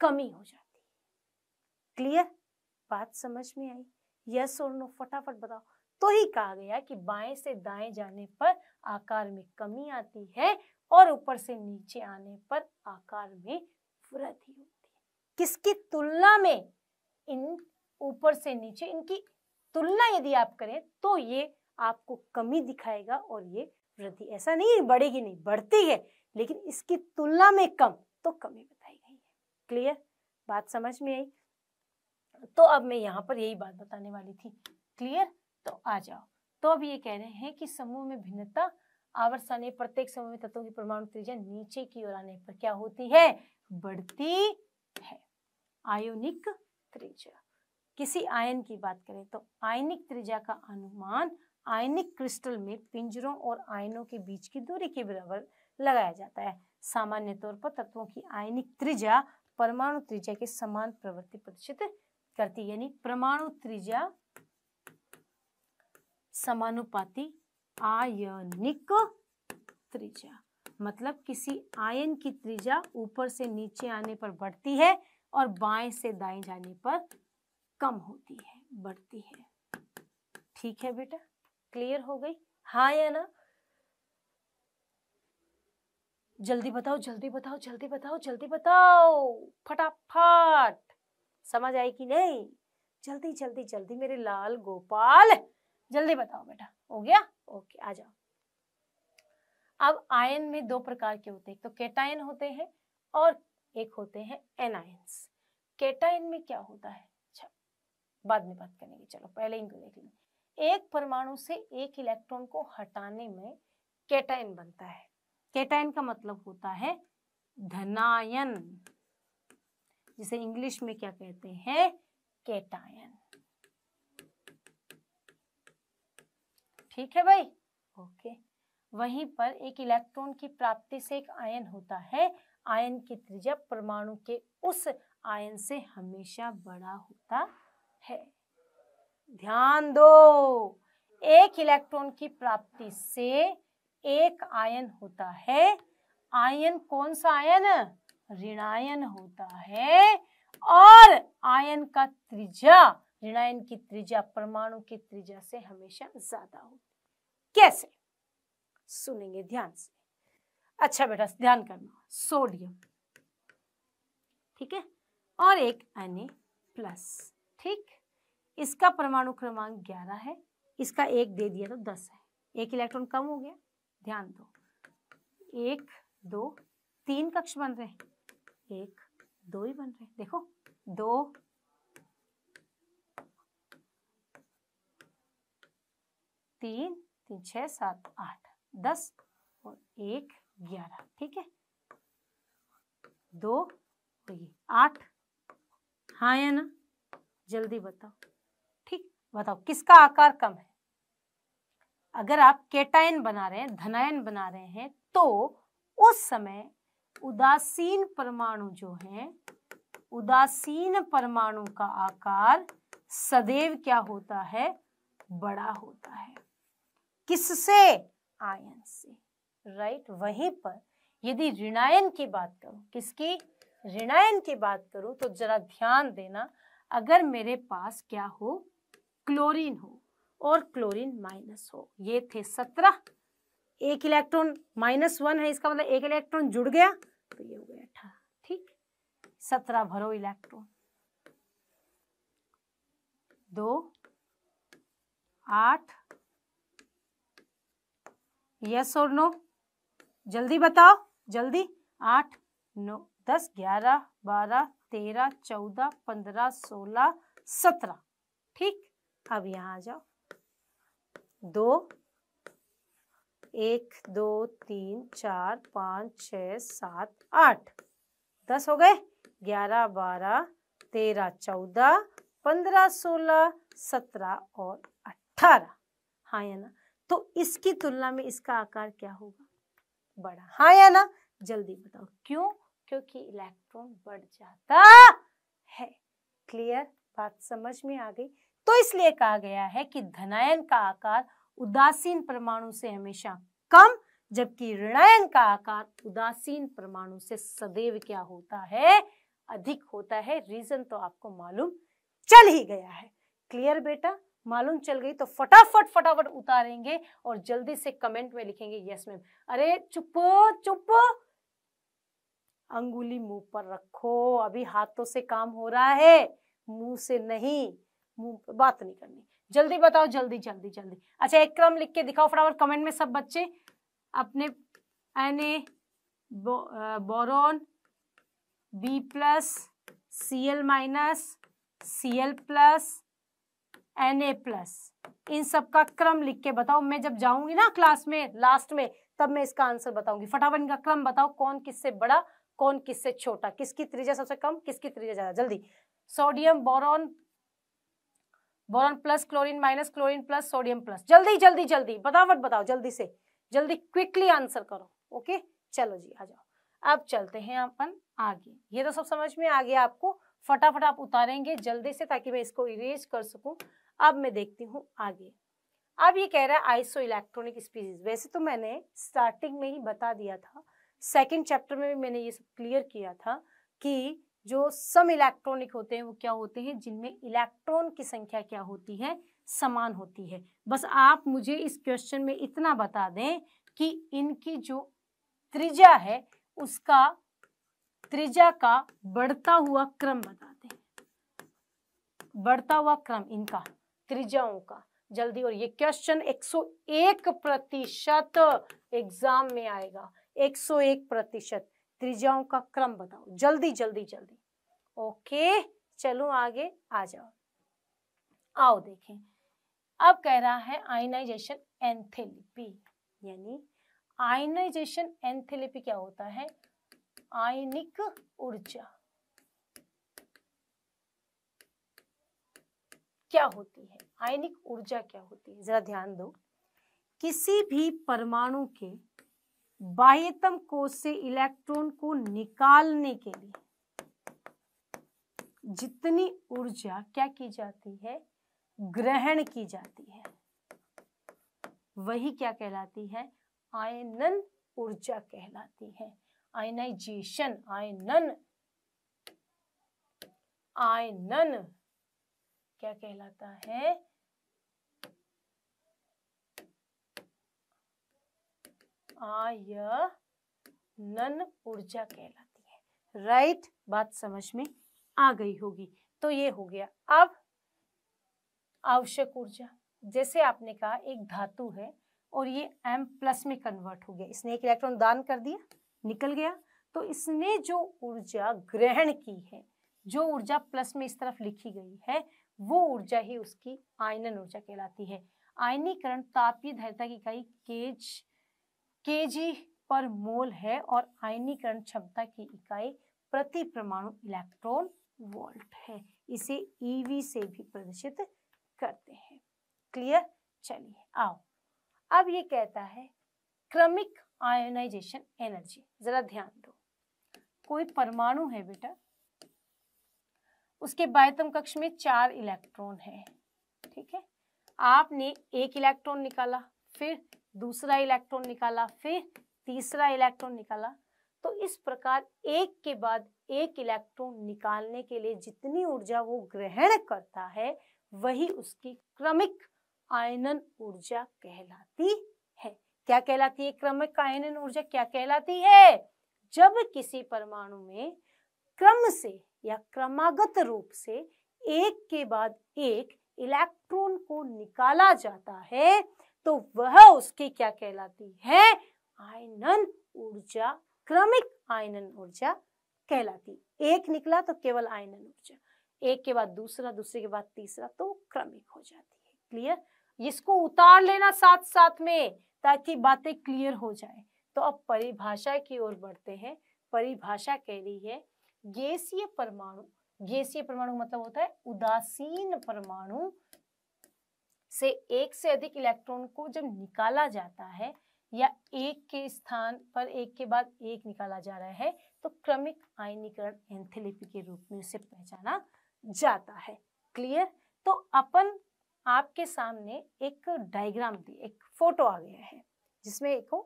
S1: कमी हो जाती है क्लियर बात समझ में आई यस और नो फटाफट बताओ तो ही कहा गया कि बाएं से दाएं जाने पर आकार में कमी आती है और ऊपर से नीचे आने पर आकार में वृद्धि होती है किसकी तुलना में इन ऊपर से नीचे इनकी तुलना यदि आप करें तो ये आपको कमी दिखाएगा और ये वृद्धि ऐसा नहीं बढ़ेगी नहीं बढ़ती है लेकिन इसकी तुलना में कम तो कमी बताई गई है क्लियर बात समझ में आई तो अब मैं यहाँ पर यही बात बताने वाली थी क्लियर तो आ जाओ तो अब ये कह रहे हैं कि समूह में भिन्नता आवर्त आने प्रत्येक समूह में तत्वों की परमाणु त्रिज्या नीचे की ओर आने पर क्या होती है बढ़ती है आयोनिक त्रिज्या किसी आयन की बात करें तो आयनिक त्रिज्या का अनुमान आयनिक क्रिस्टल में पिंजरों और आयनों के बीच की दूरी के बराबर लगाया जाता है सामान्य तौर पर तत्वों की आयनिक त्रिज्या परमाणु त्रिज्या के समान प्रवृत्ति प्रदर्शित करती है यानी परमाणु त्रिज्या समानुपाती आयनिक त्रिज्या मतलब किसी आयन की त्रिज्या ऊपर से नीचे आने पर बढ़ती है और बाएं से दाएं जाने पर कम होती है बढ़ती है ठीक है बेटा क्लियर हो गई हाँ या ना जल्दी बताओ जल्दी बताओ जल्दी बताओ जल्दी बताओ फटाफट समझ आई कि नहीं जल्दी जल्दी जल्दी मेरे लाल गोपाल जल्दी बताओ बेटा हो गया ओके आ जाओ अब आयन में दो प्रकार के होते हैं तो केटायन होते हैं और एक होते हैं एनायंस केटाइन में क्या होता है अच्छा बाद में बात करेंगे चलो पहले इनको देख लेंगे एक परमाणु से एक इलेक्ट्रॉन को हटाने में केटाइन बनता है केटाइन का मतलब होता है धनायन जिसे इंग्लिश में क्या कहते हैं केटायन ठीक है भाई ओके वहीं पर एक इलेक्ट्रॉन की प्राप्ति से एक आयन होता है आयन की त्रिज्या परमाणु के उस आयन से हमेशा बड़ा होता है ध्यान दो एक इलेक्ट्रॉन की प्राप्ति से एक आयन होता है आयन कौन सा आयन ऋणायन होता है और आयन का त्रिज्या ऋणायन की त्रिज्या परमाणु की त्रिज्या से हमेशा ज्यादा होती कैसे सुनेंगे ध्यान से अच्छा बेटा ध्यान करना सोडियम ठीक है और एक एन प्लस ठीक इसका परमाणु क्रमांक ग्यारह है इसका एक दे दिया तो दस है एक इलेक्ट्रॉन कम हो गया ध्यान दो एक दो तीन कक्ष बन रहे हैं एक दो ही बन रहे हैं देखो दो तीन तीन छ सात आठ दस और एक ग्यारह ठीक है दो तो ये आठ हाँ या ना जल्दी बताओ ठीक बताओ किसका आकार कम है अगर आप केटायन बना रहे हैं धनायन बना रहे हैं तो उस समय उदासीन परमाणु जो है उदासीन परमाणु का आकार सदैव क्या होता है बड़ा होता है किससे आयन से राइट वहीं पर यदि ऋणायन की बात करूं किसकी ऋणायन की बात करूं तो जरा ध्यान देना अगर मेरे पास क्या हो क्लोरीन हो और क्लोरीन माइनस हो ये थे सत्रह एक इलेक्ट्रॉन माइनस वन है इसका मतलब एक इलेक्ट्रॉन जुड़ गया तो ये हो गया अठारह ठीक सत्रह भरो इलेक्ट्रॉन दो आठ यस और नो जल्दी बताओ जल्दी आठ नौ दस ग्यारह बारह तेरह चौदह पंद्रह सोलह सत्रह ठीक अब यहाँ आ जाओ दो एक दो तीन चार पाँच छ सात आठ दस हो गए ग्यारह बारह तेरह चौदह पंद्रह सोलह सत्रह और अट्ठारह हाँ या ना तो इसकी तुलना में इसका आकार क्या होगा बढ़ा हाँ या ना जल्दी बताओ क्यों क्योंकि इलेक्ट्रॉन बढ़ जाता है क्लियर बात समझ में आ गई तो इसलिए कहा गया है कि धनायन का आकार उदासीन परमाणु से हमेशा कम जबकि ऋणायन का आकार उदासीन परमाणु से सदैव क्या होता है अधिक होता है रीजन तो आपको मालूम चल ही गया है क्लियर बेटा मालूम चल गई तो फटाफट फटाफट उतारेंगे और जल्दी से कमेंट में लिखेंगे यस मैम अरे चुप चुप अंगुली मुंह पर रखो अभी हाथों से काम हो रहा है मुंह से नहीं मुंह पर बात नहीं करनी जल्दी बताओ जल्दी जल्दी जल्दी अच्छा एक क्रम लिख के दिखाओ फटाफट कमेंट में सब बच्चे अपने एने boron B plus C L minus C L plus N A plus इन सब का क्रम लिख के बताओ मैं जब जाऊंगी ना क्लास में लास्ट में तब मैं इसका आंसर बताऊंगी फटाफट इनका क्रम बताओ कौन किससे बड़ा कौन किससे छोटा किसकी त्रिज्या सबसे कम किसकी त्रिज्या ज्यादा जल्दी sodium boron boron plus chlorine minus chlorine plus sodium plus जल्दी जल्दी जल्दी बतावट बताओ जल्दी से जल्दी क्विकली आंसर करो ओके चलो जी आ जाओ अब चलते हैं अपन आगे ये तो सब समझ में आ गया आपको फटाफट आप उतारेंगे जल्दी से ताकि मैं इसको इरेज कर सकूं अब मैं देखती हूँ आगे अब ये कह रहा है आइसो इलेक्ट्रॉनिक स्पीसीज वैसे तो मैंने स्टार्टिंग में ही बता दिया था सेकेंड चैप्टर में भी मैंने ये सब क्लियर किया था कि जो सम इलेक्ट्रॉनिक होते हैं वो क्या होते हैं जिनमें इलेक्ट्रॉन की संख्या क्या होती है समान होती है बस आप मुझे इस क्वेश्चन में इतना बता दें कि इनकी जो त्रिज्या है उसका त्रिज्या का बढ़ता हुआ क्रम बता दें बढ़ता हुआ क्रम इनका त्रिज्याओं का जल्दी और ये क्वेश्चन 101 प्रतिशत एग्जाम में आएगा 101 प्रतिशत त्रिज्याओं का क्रम बताओ जल्दी जल्दी जल्दी ओके चलो आगे आ जाओ आओ देखें अब कह रहा है आयनाइजेशन एंथेलिपी यानी आयनाइजेशन एंथेलिपी क्या होता है आयनिक ऊर्जा क्या होती है आयनिक ऊर्जा क्या होती है जरा ध्यान दो किसी भी परमाणु के बाह्यतम कोष से इलेक्ट्रॉन को निकालने के लिए जितनी ऊर्जा क्या की जाती है ग्रहण की जाती है वही क्या कहलाती है आयनन ऊर्जा कहलाती है आयनाइजेशन आयनन आयनन क्या कहलाता है आयनन ऊर्जा कहलाती है राइट right? बात समझ में आ गई होगी तो ये हो गया अब आवश्यक ऊर्जा जैसे आपने कहा एक धातु है और ये एम प्लस में कन्वर्ट हो गया इसने एक इलेक्ट्रॉन दान कर दिया निकल गया तो इसने जो ऊर्जा ग्रहण की है जो ऊर्जा प्लस में इस तरफ लिखी गई है वो ऊर्जा ही उसकी आयनन ऊर्जा कहलाती है आयनीकरण तापीय धारिता की इकाई केज केजी पर मोल है और आयनीकरण क्षमता की इकाई प्रति परमाणु इलेक्ट्रॉन वोल्ट है इसे ईवी e से भी प्रदर्शित करते हैं क्लियर चलिए आओ अब ये कहता है क्रमिक आयोनाइजेशन एनर्जी जरा ध्यान दो कोई परमाणु है बेटा उसके बायतम कक्ष में चार इलेक्ट्रॉन है ठीक है आपने एक इलेक्ट्रॉन निकाला फिर दूसरा इलेक्ट्रॉन निकाला फिर तीसरा इलेक्ट्रॉन निकाला तो इस प्रकार एक के बाद एक इलेक्ट्रॉन निकालने के लिए जितनी ऊर्जा वो ग्रहण करता है वही उसकी क्रमिक आयनन ऊर्जा कहलाती है क्या कहलाती है क्रमिक आयनन ऊर्जा क्या कहलाती है जब किसी परमाणु में क्रम से या क्रमागत रूप से एक के बाद एक इलेक्ट्रॉन को निकाला जाता है तो वह उसकी क्या कहलाती है आयनन ऊर्जा क्रमिक आयनन ऊर्जा कहलाती एक निकला तो केवल आयनन ऊर्जा एक के बाद दूसरा दूसरे के बाद तीसरा तो क्रमिक हो जाती है क्लियर इसको उतार लेना साथ साथ में ताकि बातें क्लियर हो जाए तो अब परिभाषा की ओर बढ़ते हैं परिभाषा कह रही है गैसीय परमाणु गैसीय परमाणु मतलब होता है उदासीन परमाणु से एक से अधिक इलेक्ट्रॉन को जब निकाला जाता है या एक के स्थान पर एक के बाद एक निकाला जा रहा है तो क्रमिक आयनीकरण एंथेलेपी के रूप में उसे पहचाना जाता है क्लियर तो अपन आपके सामने एक डायग्राम दी एक फोटो आ गया है जिसमें एक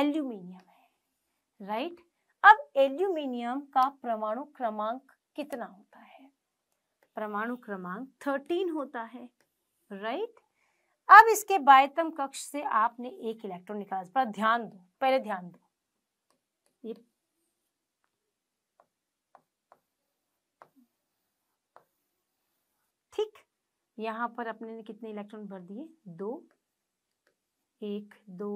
S1: एल्यूमिनियम है राइट अब एल्यूमिनियम का परमाणु क्रमांक कितना होता है परमाणु क्रमांक थर्टीन होता है राइट अब इसके बायतम कक्ष से आपने एक इलेक्ट्रॉन निकाला पर ध्यान दो पहले ध्यान दो ये ठीक यहां पर अपने ने कितने इलेक्ट्रॉन भर दिए दो एक दो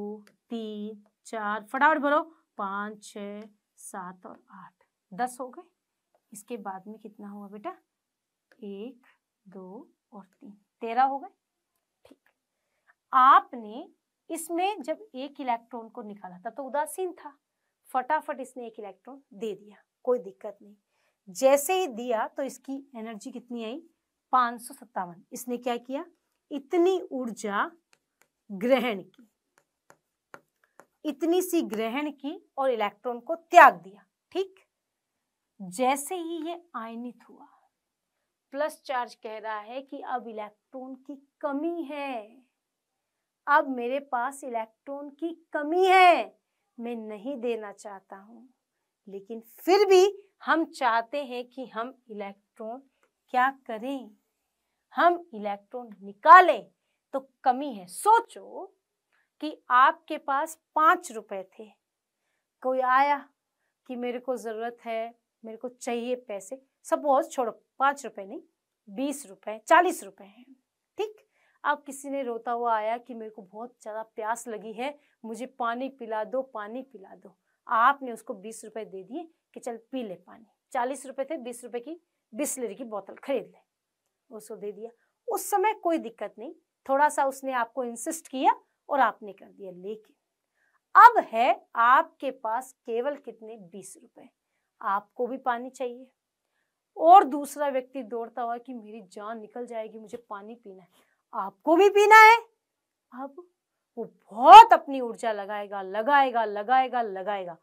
S1: तीन चार फटाफट भरो पांच छ सात और आठ दस हो गए इसके बाद में कितना हुआ बेटा एक दो और तीन तेरह हो गए ठीक आपने इसमें जब एक इलेक्ट्रॉन को निकाला था तो उदासीन था फटाफट इसने एक इलेक्ट्रॉन दे दिया कोई दिक्कत नहीं जैसे ही दिया तो इसकी एनर्जी कितनी आई पाँच इसने क्या किया इतनी ऊर्जा ग्रहण की इतनी सी ग्रहण की और इलेक्ट्रॉन को त्याग दिया ठीक जैसे ही ये आयनित हुआ प्लस चार्ज कह रहा है कि अब इलेक्ट्रॉन की कमी है अब मेरे पास इलेक्ट्रॉन की कमी है मैं नहीं देना चाहता हूं लेकिन फिर भी हम चाहते हैं कि हम इलेक्ट्रॉन क्या करें हम इलेक्ट्रॉन निकालें तो कमी है सोचो कि आपके पास पाँच रुपए थे कोई आया कि मेरे को ज़रूरत है मेरे को चाहिए पैसे सपोज छोड़ो पाँच रुपए नहीं बीस रुपए चालीस रुपए हैं ठीक अब किसी ने रोता हुआ आया कि मेरे को बहुत ज़्यादा प्यास लगी है मुझे पानी पिला दो पानी पिला दो आपने उसको बीस रुपए दे दिए कि चल पी ले पानी चालीस रुपए थे बीस रुपए की बिस्लरी की बोतल खरीद ले उसको दे दिया उस समय कोई दिक्कत नहीं थोड़ा सा उसने आपको इंसिस्ट किया और आपने कर दिया लेकिन अब है आपके पास केवल कितने बीस रुपए आपको भी पानी चाहिए और दूसरा व्यक्ति दौड़ता हुआ कि मेरी जान निकल जाएगी मुझे पानी पीना है आपको भी पीना है अब वो बहुत अपनी ऊर्जा लगाएगा लगाएगा लगाएगा लगाएगा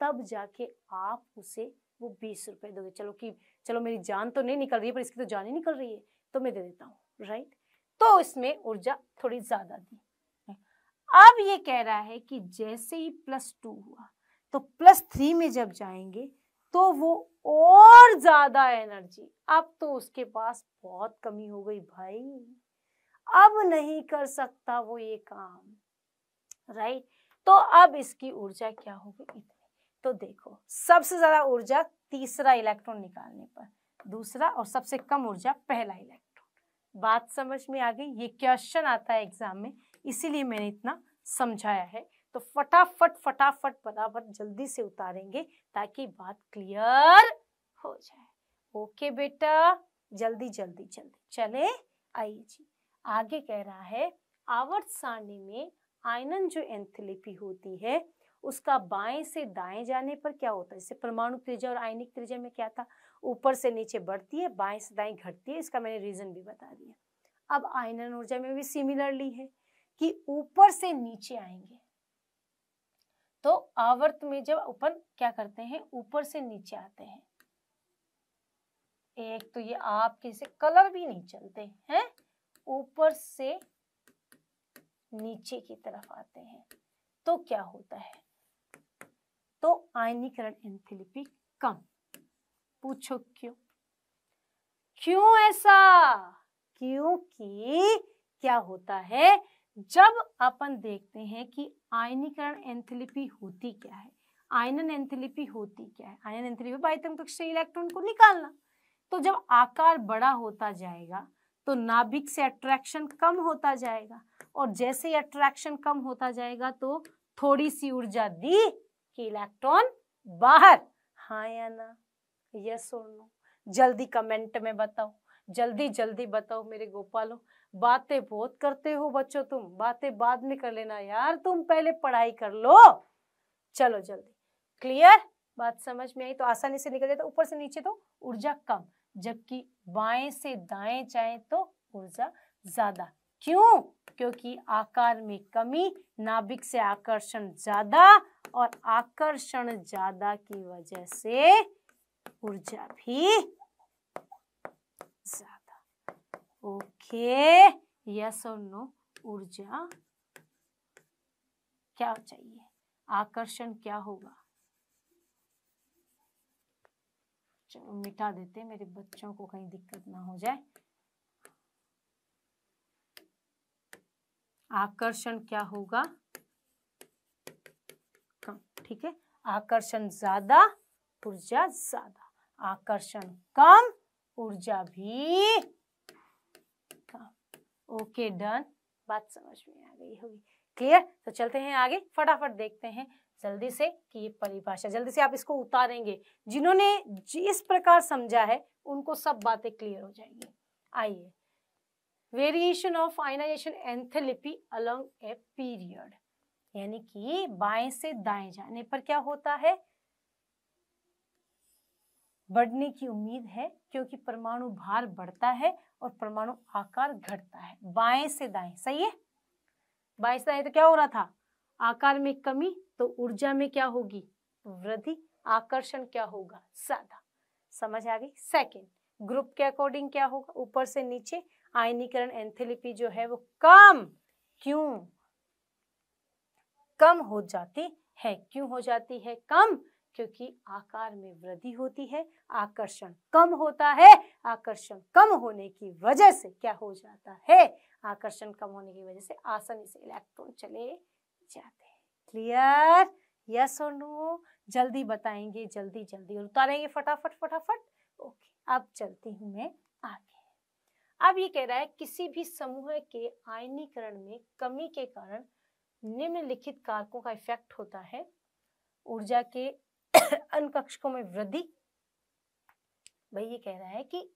S1: तब जाके आप उसे वो बीस रुपए दोगे चलो कि चलो मेरी जान तो नहीं निकल रही है पर इसकी तो जान ही निकल रही है तो मैं दे देता हूँ राइट तो इसमें ऊर्जा थोड़ी ज्यादा दी अब ये कह रहा है कि जैसे ही प्लस टू हुआ तो प्लस थ्री में जब जाएंगे तो वो और ज्यादा एनर्जी अब तो उसके पास बहुत कमी हो गई भाई अब नहीं कर सकता वो ये काम राइट तो अब इसकी ऊर्जा क्या गई इतनी तो देखो सबसे ज्यादा ऊर्जा तीसरा इलेक्ट्रॉन निकालने पर दूसरा और सबसे कम ऊर्जा पहला इलेक्ट्रॉन बात समझ में आ गई ये क्वेश्चन आता है एग्जाम में इसीलिए मैंने इतना समझाया है तो फटाफट फटाफट बराबर जल्दी से उतारेंगे ताकि बात क्लियर हो जाए ओके बेटा जल्दी जल्दी जल्दी चले आइए जी आगे कह रहा है आवर्त सारणी में आयनन जो एंथलिपी होती है उसका बाएं से दाएं जाने पर क्या होता है जैसे परमाणु त्रिज्या और आयनिक त्रिज्या में क्या था ऊपर से नीचे बढ़ती है बाएं से दाएं घटती है इसका मैंने रीजन भी बता दिया अब आयनन ऊर्जा में भी सिमिलरली है कि ऊपर से नीचे आएंगे तो आवर्त में जब अपन क्या करते हैं ऊपर से नीचे आते हैं एक तो ये आपके से कलर भी नहीं चलते हैं ऊपर से नीचे की तरफ आते हैं तो क्या होता है तो आयनीकरण एंथैल्पी कम पूछो क्यों क्यों ऐसा क्योंकि क्या होता है जब अपन देखते हैं कि आयनीकरण एंथेलिपी होती क्या है आयनन एंथेलिपी होती क्या है आयनन एंथेलिपी बाइतम कक्ष से इलेक्ट्रॉन को निकालना तो जब आकार बड़ा होता जाएगा तो नाभिक से अट्रैक्शन कम होता जाएगा और जैसे ही अट्रैक्शन कम होता जाएगा तो थोड़ी सी ऊर्जा दी कि इलेक्ट्रॉन बाहर हाँ या ना यस और नो जल्दी कमेंट में बताओ जल्दी जल्दी बताओ मेरे गोपालों बातें बहुत करते हो बच्चों तुम बातें बाद में कर लेना यार तुम पहले पढ़ाई कर लो चलो जल्दी क्लियर बात समझ में आई तो आसानी से निकल जाता तो ऊपर से नीचे तो ऊर्जा कम जबकि बाएं से दाएं चाहे तो ऊर्जा ज्यादा क्यों क्योंकि आकार में कमी नाभिक से आकर्षण ज्यादा और आकर्षण ज्यादा की वजह से ऊर्जा भी ज्यादा ओके यस और नो ऊर्जा क्या चाहिए आकर्षण क्या होगा चलो मिटा देते मेरे बच्चों को कहीं दिक्कत ना हो जाए आकर्षण क्या होगा कम ठीक है आकर्षण ज्यादा ऊर्जा ज्यादा आकर्षण कम ऊर्जा भी ओके डन बात समझ में आ गई होगी क्लियर तो चलते हैं आगे फटाफट देखते हैं जल्दी से कि ये परिभाषा जल्दी से आप इसको उतारेंगे जिन्होंने जिस प्रकार समझा है उनको सब बातें क्लियर हो जाएंगी आइए variation of ionisation enthalpy along a period यानी कि बाएं से दाएं जाने पर क्या होता है बढ़ने की उम्मीद है क्योंकि परमाणु भार बढ़ता है और परमाणु आकार घटता है बाएं से दाएं सही है बाएं से दाएं तो क्या हो रहा था आकार में कमी तो ऊर्जा में क्या होगी वृद्धि आकर्षण क्या होगा ज्यादा समझ आ गई सेकेंड ग्रुप के अकॉर्डिंग क्या होगा ऊपर से नीचे आयनीकरण एंथेलिपी जो है वो कम क्यों कम हो जाती है क्यों हो जाती है कम क्योंकि आकार में वृद्धि होती है आकर्षण कम होता है आकर्षण कम होने की वजह से क्या हो जाता है आकर्षण कम होने की वजह से आसानी से इलेक्ट्रॉन चले जाते हैं क्लियर यस और नो जल्दी बताएंगे जल्दी जल्दी उतारेंगे फटाफट फटाफट ओके अब चलती हूँ मैं आगे अब ये कह रहा है किसी भी समूह के आयनीकरण में कमी के कारण निम्नलिखित कारकों का इफेक्ट होता है ऊर्जा के अन कक्षकों में वृद्धि भाई ये कह रहा है कि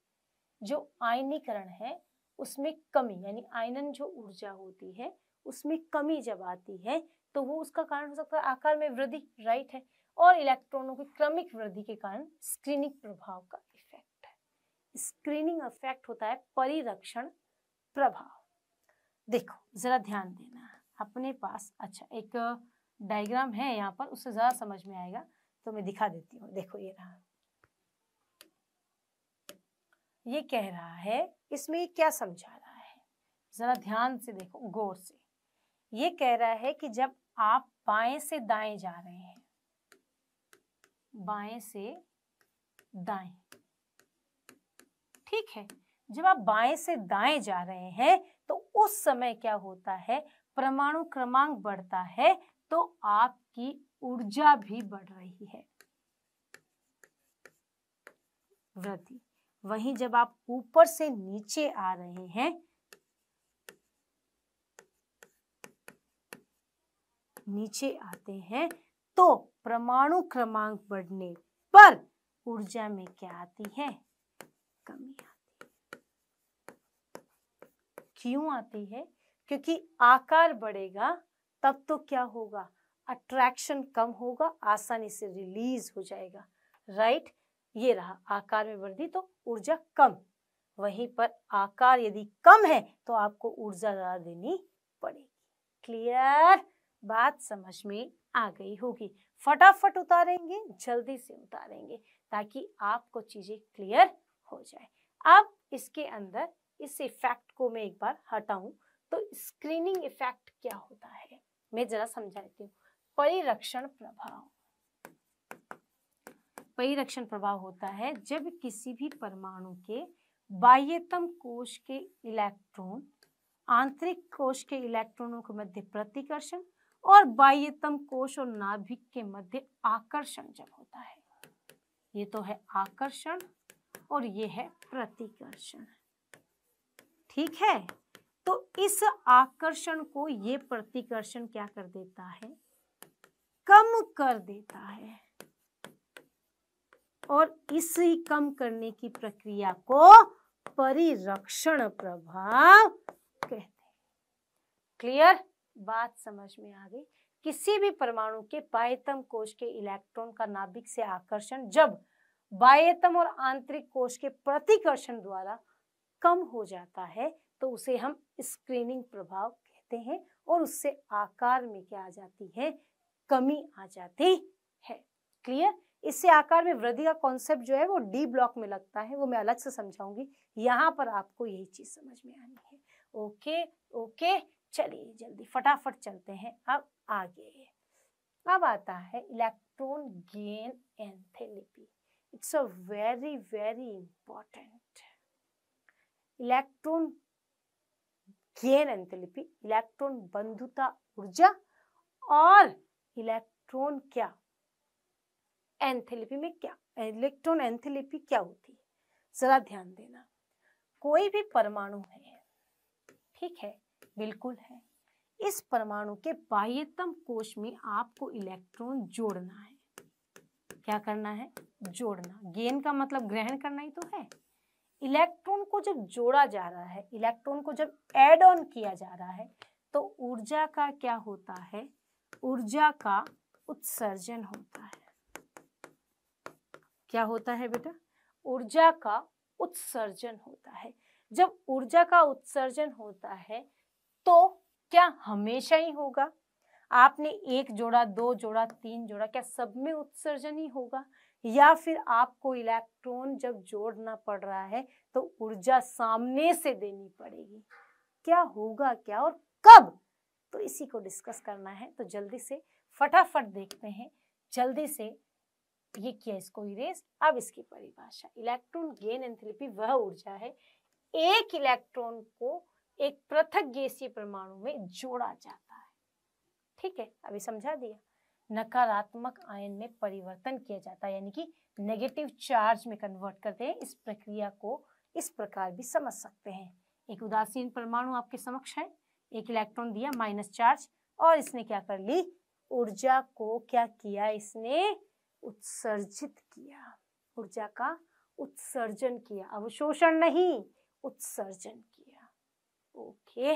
S1: जो आयनीकरण है उसमें कमी यानी आयनन जो ऊर्जा होती है उसमें कमी जब आती है तो वो उसका कारण हो सकता है आकार में वृद्धि राइट है और इलेक्ट्रॉनों की क्रमिक वृद्धि के कारण स्क्रीनिंग प्रभाव का इफेक्ट है स्क्रीनिंग इफेक्ट होता है परिरक्षण प्रभाव देखो जरा ध्यान देना अपने पास अच्छा एक डायग्राम है यहाँ पर उससे ज़्यादा समझ में आएगा तो मैं दिखा देती हूँ देखो ये रहा ये कह रहा है इसमें क्या समझा रहा है जरा ध्यान से देखो गौर से ये कह रहा है कि जब आप बाएं से दाएं जा रहे हैं बाएं से दाएं ठीक है जब आप बाएं से दाएं जा रहे हैं तो उस समय क्या होता है परमाणु क्रमांक बढ़ता है तो आपकी ऊर्जा भी बढ़ रही है वृद्धि वहीं जब आप ऊपर से नीचे आ रहे हैं नीचे आते हैं तो परमाणु क्रमांक बढ़ने पर ऊर्जा में क्या आती है कमी आती है क्यों आती है क्योंकि आकार बढ़ेगा तब तो क्या होगा अट्रैक्शन कम होगा आसानी से रिलीज हो जाएगा राइट ये रहा आकार में वृद्धि तो ऊर्जा कम वहीं पर आकार यदि कम है तो आपको ऊर्जा ज्यादा देनी पड़ेगी क्लियर बात समझ में आ गई होगी फटाफट उतारेंगे जल्दी से उतारेंगे ताकि आपको चीजें क्लियर हो जाए अब इसके अंदर इस इफेक्ट को मैं एक बार हटाऊं तो स्क्रीनिंग इफेक्ट क्या होता है मैं जरा समझाती हूँ परिरक्षण प्रभाव परिरक्षण प्रभाव होता है जब किसी भी परमाणु के बाह्यतम कोश के इलेक्ट्रॉन आंतरिक कोश के इलेक्ट्रॉनों के मध्य प्रतिकर्षण और बाह्यतम कोश और नाभिक के मध्य आकर्षण जब होता है ये तो है आकर्षण और ये है प्रतिकर्षण ठीक है तो इस आकर्षण को ये प्रतिकर्षण क्या कर देता है कम कर देता है और इसी कम करने की प्रक्रिया को परिरक्षण प्रभाव कहते हैं क्लियर बात समझ में आ गई किसी भी परमाणु के बाह्यतम कोष के इलेक्ट्रॉन का नाभिक से आकर्षण जब बाह्यतम और आंतरिक कोष के प्रतिकर्षण द्वारा कम हो जाता है तो उसे हम स्क्रीनिंग प्रभाव कहते हैं और उससे आकार में क्या आ जाती है कमी आ जाती है क्लियर इससे आकार में वृद्धि का कॉन्सेप्ट जो है वो डी ब्लॉक में लगता है वो मैं अलग से समझाऊंगी यहाँ पर आपको यही चीज समझ में आनी है ओके ओके चलिए जल्दी फटाफट चलते हैं अब आगे अब आता है electron gain and it's a very very important electron gain and electron बंधुता ऊर्जा और इलेक्ट्रॉन क्या एंथेलिपी में क्या इलेक्ट्रॉन एंथेलिपी क्या होती है जरा ध्यान देना कोई भी परमाणु है ठीक है बिल्कुल है इस परमाणु के बाह्यतम कोश में आपको इलेक्ट्रॉन जोड़ना है क्या करना है जोड़ना गेन का मतलब ग्रहण करना ही तो है इलेक्ट्रॉन को जब जोड़ा जा रहा है इलेक्ट्रॉन को जब एड ऑन किया जा रहा है तो ऊर्जा का क्या होता है ऊर्जा का उत्सर्जन होता है क्या होता है बेटा ऊर्जा का उत्सर्जन होता है जब ऊर्जा का उत्सर्जन होता है तो क्या हमेशा ही होगा आपने एक जोड़ा दो जोड़ा तीन जोड़ा क्या सब में उत्सर्जन ही होगा या फिर आपको इलेक्ट्रॉन जब जोड़ना पड़ रहा है तो ऊर्जा सामने से देनी पड़ेगी क्या होगा क्या और कब तो इसी को डिस्कस करना है तो जल्दी से फटाफट देखते हैं जल्दी से ये किया इसको इरेज अब इसकी परिभाषा इलेक्ट्रॉन गेन एंथैल्पी वह ऊर्जा है एक इलेक्ट्रॉन को एक पृथक गैसीय परमाणु में जोड़ा जाता है ठीक है अभी समझा दिया नकारात्मक आयन में परिवर्तन किया जाता है यानी कि नेगेटिव चार्ज में कन्वर्ट करते हैं इस प्रक्रिया को इस प्रकार भी समझ सकते हैं एक उदासीन परमाणु आपके समक्ष है एक इलेक्ट्रॉन दिया माइनस चार्ज और इसने क्या कर ली ऊर्जा को क्या किया इसने उत्सर्जित किया ऊर्जा का उत्सर्जन किया अवशोषण नहीं उत्सर्जन किया ओके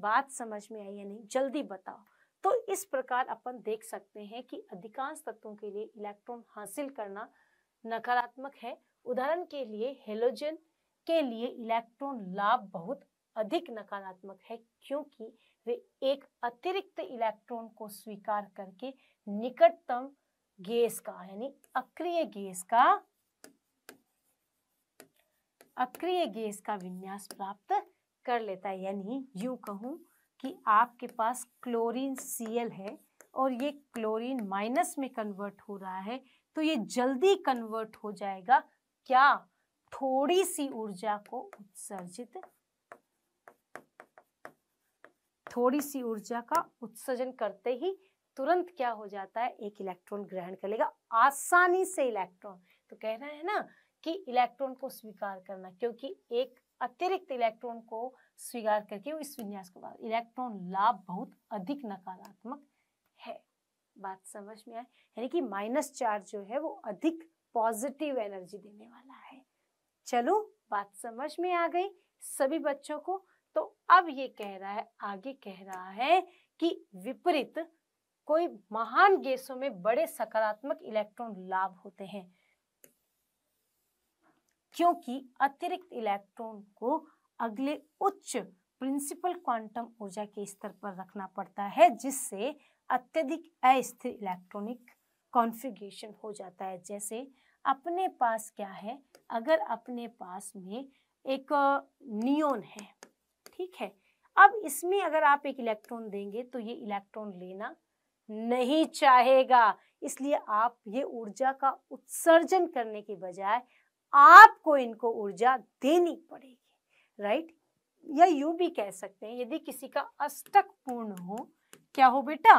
S1: बात समझ में आई या नहीं जल्दी बताओ तो इस प्रकार अपन देख सकते हैं कि अधिकांश तत्वों के लिए इलेक्ट्रॉन हासिल करना नकारात्मक है उदाहरण के लिए हेलोजन के लिए इलेक्ट्रॉन लाभ बहुत अधिक नकारात्मक है क्योंकि वे एक अतिरिक्त इलेक्ट्रॉन को स्वीकार करके निकटतम गैस का यानी अक्रिय गैस का अक्रिय गैस का विन्यास प्राप्त कर लेता है यानी यूं कहूं कि आपके पास क्लोरीन सीएल है और ये क्लोरीन माइनस में कन्वर्ट हो रहा है तो ये जल्दी कन्वर्ट हो जाएगा क्या थोड़ी सी ऊर्जा को उत्सर्जित थोड़ी सी ऊर्जा का उत्सर्जन करते ही तुरंत क्या हो जाता है एक इलेक्ट्रॉन ग्रहण कर लेगा आसानी से इलेक्ट्रॉन तो कहना है ना कि इलेक्ट्रॉन को स्वीकार करना क्योंकि एक अतिरिक्त इलेक्ट्रॉन को स्वीकार करके वो इस विन्यास को इलेक्ट्रॉन लाभ बहुत अधिक नकारात्मक है बात समझ में आए यानी कि माइनस चार्ज जो है वो अधिक पॉजिटिव एनर्जी देने वाला है चलो बात समझ में आ गई सभी बच्चों को तो अब ये कह रहा है आगे कह रहा है कि विपरीत कोई महान गैसों में बड़े सकारात्मक इलेक्ट्रॉन लाभ होते हैं क्योंकि अतिरिक्त इलेक्ट्रॉन को अगले उच्च प्रिंसिपल क्वांटम ऊर्जा के स्तर पर रखना पड़ता है जिससे अत्यधिक अस्थिर इलेक्ट्रॉनिक कॉन्फ़िगरेशन हो जाता है जैसे अपने पास क्या है अगर अपने पास में एक नियोन है ठीक है अब इसमें अगर आप एक इलेक्ट्रॉन देंगे तो ये इलेक्ट्रॉन लेना नहीं चाहेगा इसलिए आप ये ऊर्जा का उत्सर्जन करने के बजाय आपको इनको ऊर्जा देनी पड़ेगी राइट या यू भी कह सकते हैं यदि किसी का अष्टक पूर्ण हो क्या हो बेटा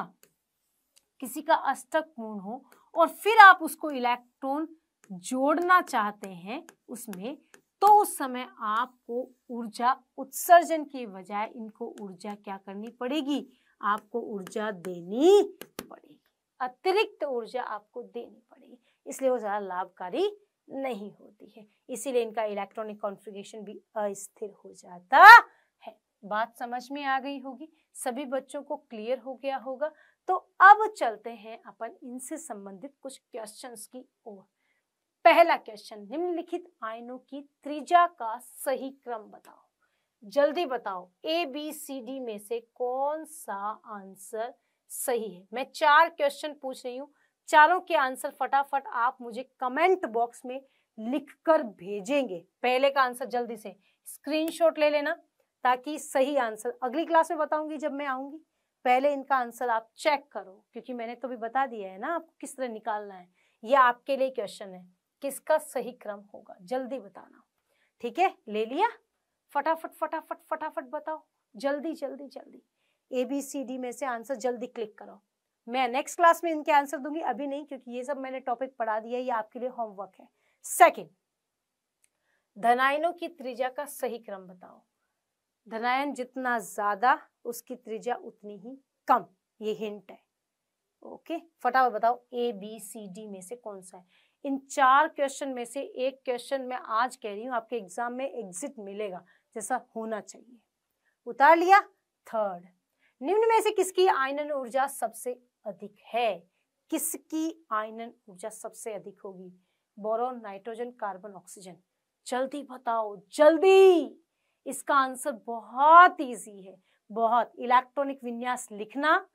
S1: किसी का अष्टक पूर्ण हो और फिर आप उसको इलेक्ट्रॉन जोड़ना चाहते हैं उसमें तो उस समय आपको ऊर्जा उत्सर्जन के बजाय इनको ऊर्जा क्या करनी पड़ेगी आपको ऊर्जा देनी पड़ेगी अतिरिक्त ऊर्जा आपको देनी पड़ेगी इसलिए वो ज़्यादा लाभकारी नहीं होती है इसीलिए इनका इलेक्ट्रॉनिक कॉन्फ़िगरेशन भी अस्थिर हो जाता है बात समझ में आ गई होगी सभी बच्चों को क्लियर हो गया होगा तो अब चलते हैं अपन इनसे संबंधित कुछ क्वेश्चंस की ओर पहला क्वेश्चन निम्नलिखित आयनों की त्रिज्या का सही क्रम बताओ जल्दी बताओ ए बी सी डी में से कौन सा आंसर सही है मैं चार क्वेश्चन पूछ रही हूँ चारों के आंसर फटाफट आप मुझे कमेंट बॉक्स में लिखकर भेजेंगे पहले का आंसर जल्दी से स्क्रीनशॉट ले लेना ताकि सही आंसर अगली क्लास में बताऊंगी जब मैं आऊंगी पहले इनका आंसर आप चेक करो क्योंकि मैंने तो भी बता दिया है ना आपको किस तरह निकालना है ये आपके लिए क्वेश्चन है किसका सही क्रम होगा जल्दी बताना ठीक है ले लिया फटाफट फटाफट फटाफट बताओ जल्दी जल्दी जल्दी ए बी सी डी में से आंसर जल्दी क्लिक करो मैं नेक्स्ट क्लास में इनके आंसर दूंगी अभी नहीं क्योंकि ये सब मैंने टॉपिक पढ़ा दिया ये आपके लिए होमवर्क है सेकंड धनायनों की त्रिज्या का सही क्रम बताओ धनायन जितना ज्यादा उसकी त्रिज्या उतनी ही कम ये हिंट है ओके फटाफट बताओ ए बी सी डी में से कौन सा है इन चार क्वेश्चन में से एक क्वेश्चन मैं आज कह रही हूँ आपके एग्जाम में एग्जिट मिलेगा जैसा होना चाहिए उतार लिया थर्ड निम्न में से किसकी आयनन ऊर्जा सबसे अधिक है किसकी आयनन ऊर्जा सबसे अधिक होगी बोरोन नाइट्रोजन कार्बन ऑक्सीजन जल्दी बताओ जल्दी इसका आंसर बहुत इजी है बहुत इलेक्ट्रॉनिक विन्यास लिखना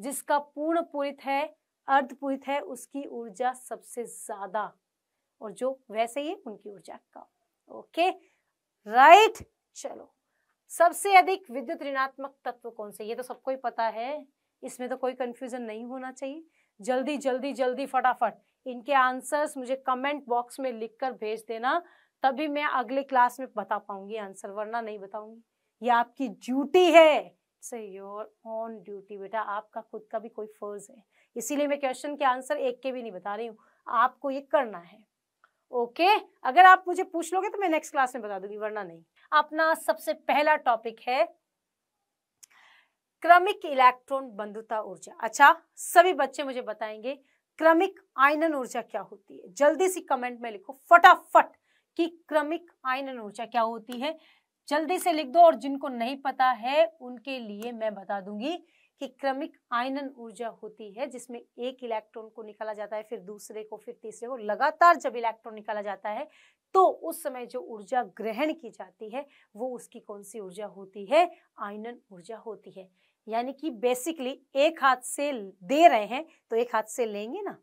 S1: जिसका पूर्ण पूरित है अर्धपुरित है उसकी ऊर्जा सबसे ज्यादा और जो वैसे ही उनकी ऊर्जा कम ओके राइट चलो सबसे अधिक विद्युत ऋणात्मक तत्व कौन से ये तो सबको ही पता है इसमें तो कोई कंफ्यूजन नहीं होना चाहिए जल्दी जल्दी जल्दी फटाफट इनके आंसर्स मुझे कमेंट बॉक्स में लिखकर भेज देना तभी मैं अगले क्लास में बता पाऊंगी आंसर वरना नहीं बताऊंगी ये आपकी ड्यूटी है योर ऑन ड्यूटी बेटा आपका खुद का भी कोई फर्ज है इसीलिए मैं क्वेश्चन के आंसर एक के भी नहीं बता रही हूँ आपको ये करना है ओके अगर आप मुझे पूछ लोगे तो मैं नेक्स्ट क्लास में बता दूंगी वरना नहीं अपना सबसे पहला टॉपिक है क्रमिक इलेक्ट्रॉन बंधुता ऊर्जा अच्छा सभी बच्चे मुझे बताएंगे क्रमिक आयनन ऊर्जा क्या होती है जल्दी सी कमेंट में लिखो फटाफट कि क्रमिक आयनन ऊर्जा क्या होती है जल्दी से लिख दो और जिनको नहीं पता है उनके लिए मैं बता दूंगी कि क्रमिक आयनन ऊर्जा होती है जिसमें एक इलेक्ट्रॉन को निकाला जाता है फिर दूसरे को फिर तीसरे को लगातार जब इलेक्ट्रॉन निकाला जाता है तो उस समय जो ऊर्जा ग्रहण की जाती है वो उसकी कौन सी ऊर्जा होती है आयनन ऊर्जा होती है यानी कि बेसिकली एक हाथ से दे रहे हैं तो एक हाथ से लेंगे ना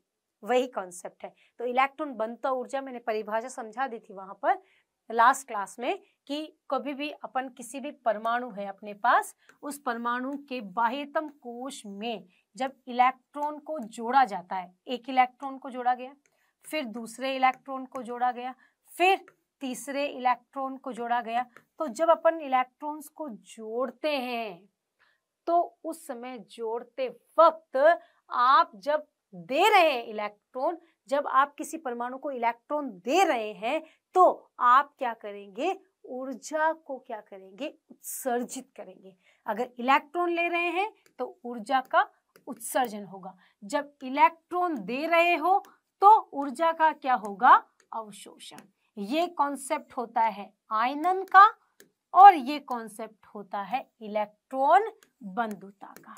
S1: वही कॉन्सेप्ट है तो इलेक्ट्रॉन बनता ऊर्जा मैंने परिभाषा समझा दी थी वहां पर लास्ट क्लास में कि कभी भी अपन किसी भी परमाणु है अपने पास उस परमाणु के बाह्यतम कोश में जब इलेक्ट्रॉन को जोड़ा जाता है एक इलेक्ट्रॉन को जोड़ा गया फिर दूसरे इलेक्ट्रॉन को जोड़ा गया फिर तीसरे इलेक्ट्रॉन को जोड़ा गया तो जब अपन इलेक्ट्रॉन्स को जोड़ते हैं तो उस समय जोड़ते वक्त आप जब दे रहे हैं इलेक्ट्रॉन जब आप किसी परमाणु को इलेक्ट्रॉन दे रहे हैं तो आप क्या करेंगे ऊर्जा को क्या करेंगे उत्सर्जित करेंगे अगर इलेक्ट्रॉन ले रहे हैं तो ऊर्जा का उत्सर्जन होगा जब इलेक्ट्रॉन दे रहे हो तो ऊर्जा का क्या होगा अवशोषण ये कॉन्सेप्ट होता है आयनन का और ये कॉन्सेप्ट होता है इलेक्ट्रॉन बंधुता का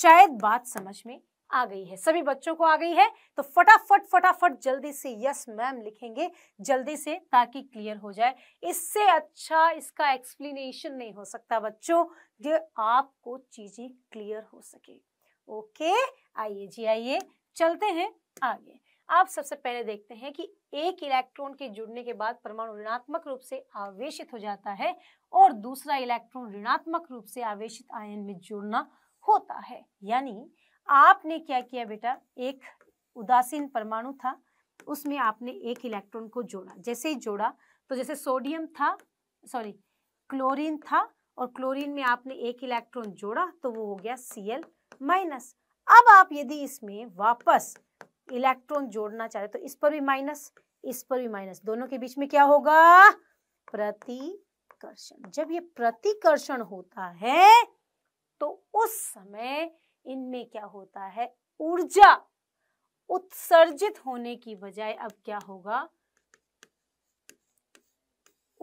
S1: शायद बात समझ में आ गई है सभी बच्चों को आ गई है तो फटाफट फटाफट जल्दी से यस मैम लिखेंगे जल्दी से ताकि क्लियर हो जाए इससे अच्छा इसका एक्सप्लेनेशन नहीं हो सकता बच्चों जो आपको चीजें क्लियर हो सके ओके आइए जी आइए चलते हैं आगे आप सबसे पहले देखते हैं कि एक इलेक्ट्रॉन के जुड़ने के बाद परमाणु ऋणात्मक रूप से आवेशित हो जाता है और दूसरा इलेक्ट्रॉन ऋणात्मक रूप से आवेशित आयन में जुड़ना होता है यानी आपने क्या किया बेटा एक उदासीन परमाणु था उसमें आपने एक इलेक्ट्रॉन को जोड़ा जैसे ही जोड़ा तो जैसे सोडियम था सॉरी क्लोरीन था और क्लोरीन में आपने एक इलेक्ट्रॉन जोड़ा तो वो हो गया सी एल माइनस अब आप यदि इसमें वापस इलेक्ट्रॉन जोड़ना चाहे तो इस पर भी माइनस इस पर भी माइनस दोनों के बीच में क्या होगा प्रतिकर्षण जब ये प्रतिकर्षण होता है तो उस समय इनमें क्या होता है ऊर्जा उत्सर्जित होने की बजाय अब क्या होगा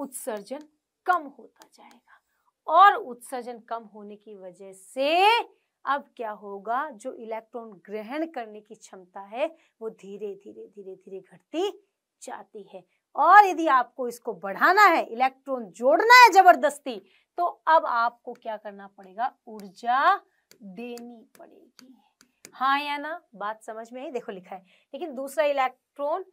S1: उत्सर्जन कम होता जाएगा और उत्सर्जन कम होने की वजह से अब क्या होगा जो इलेक्ट्रॉन ग्रहण करने की क्षमता है वो धीरे धीरे धीरे धीरे घटती जाती है और यदि आपको इसको बढ़ाना है इलेक्ट्रॉन जोड़ना है जबरदस्ती तो अब आपको क्या करना पड़ेगा ऊर्जा देनी पड़ेगी हाँ या ना बात समझ में आई देखो लिखा है लेकिन दूसरा इलेक्ट्रॉन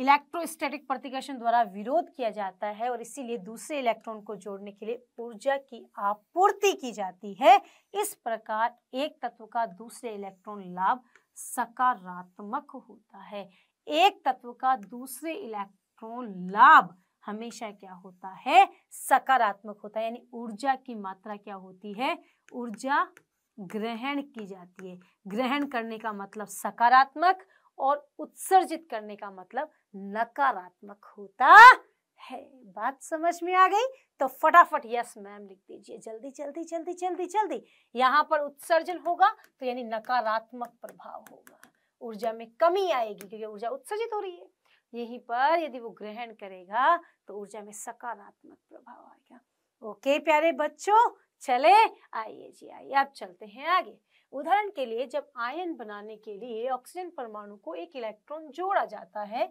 S1: इलेक्ट्रोस्टैटिक प्रतिकर्षण द्वारा विरोध किया जाता है और इसीलिए दूसरे इलेक्ट्रॉन को जोड़ने के लिए ऊर्जा की आपूर्ति की जाती है इस प्रकार एक तत्व का दूसरे इलेक्ट्रॉन लाभ सकारात्मक होता है एक तत्व का दूसरे इलेक्ट्रॉन लाभ हमेशा क्या होता है सकारात्मक होता है यानी ऊर्जा की मात्रा क्या होती है ऊर्जा ग्रहण की जाती है ग्रहण करने का मतलब सकारात्मक और उत्सर्जित करने का मतलब नकारात्मक होता है बात समझ में आ गई तो फटाफट यस मैम लिख दीजिए जल्दी जल्दी जल्दी जल्दी जल्दी यहाँ पर उत्सर्जन होगा तो यानी नकारात्मक प्रभाव होगा ऊर्जा में कमी आएगी क्योंकि ऊर्जा उत्सर्जित हो रही है यहीं पर यदि वो ग्रहण करेगा तो ऊर्जा में सकारात्मक प्रभाव आएगा ओके प्यारे बच्चों चले आइए जी आइए अब चलते हैं आगे उदाहरण के लिए जब आयन बनाने के लिए ऑक्सीजन परमाणु को एक इलेक्ट्रॉन जोड़ा जाता है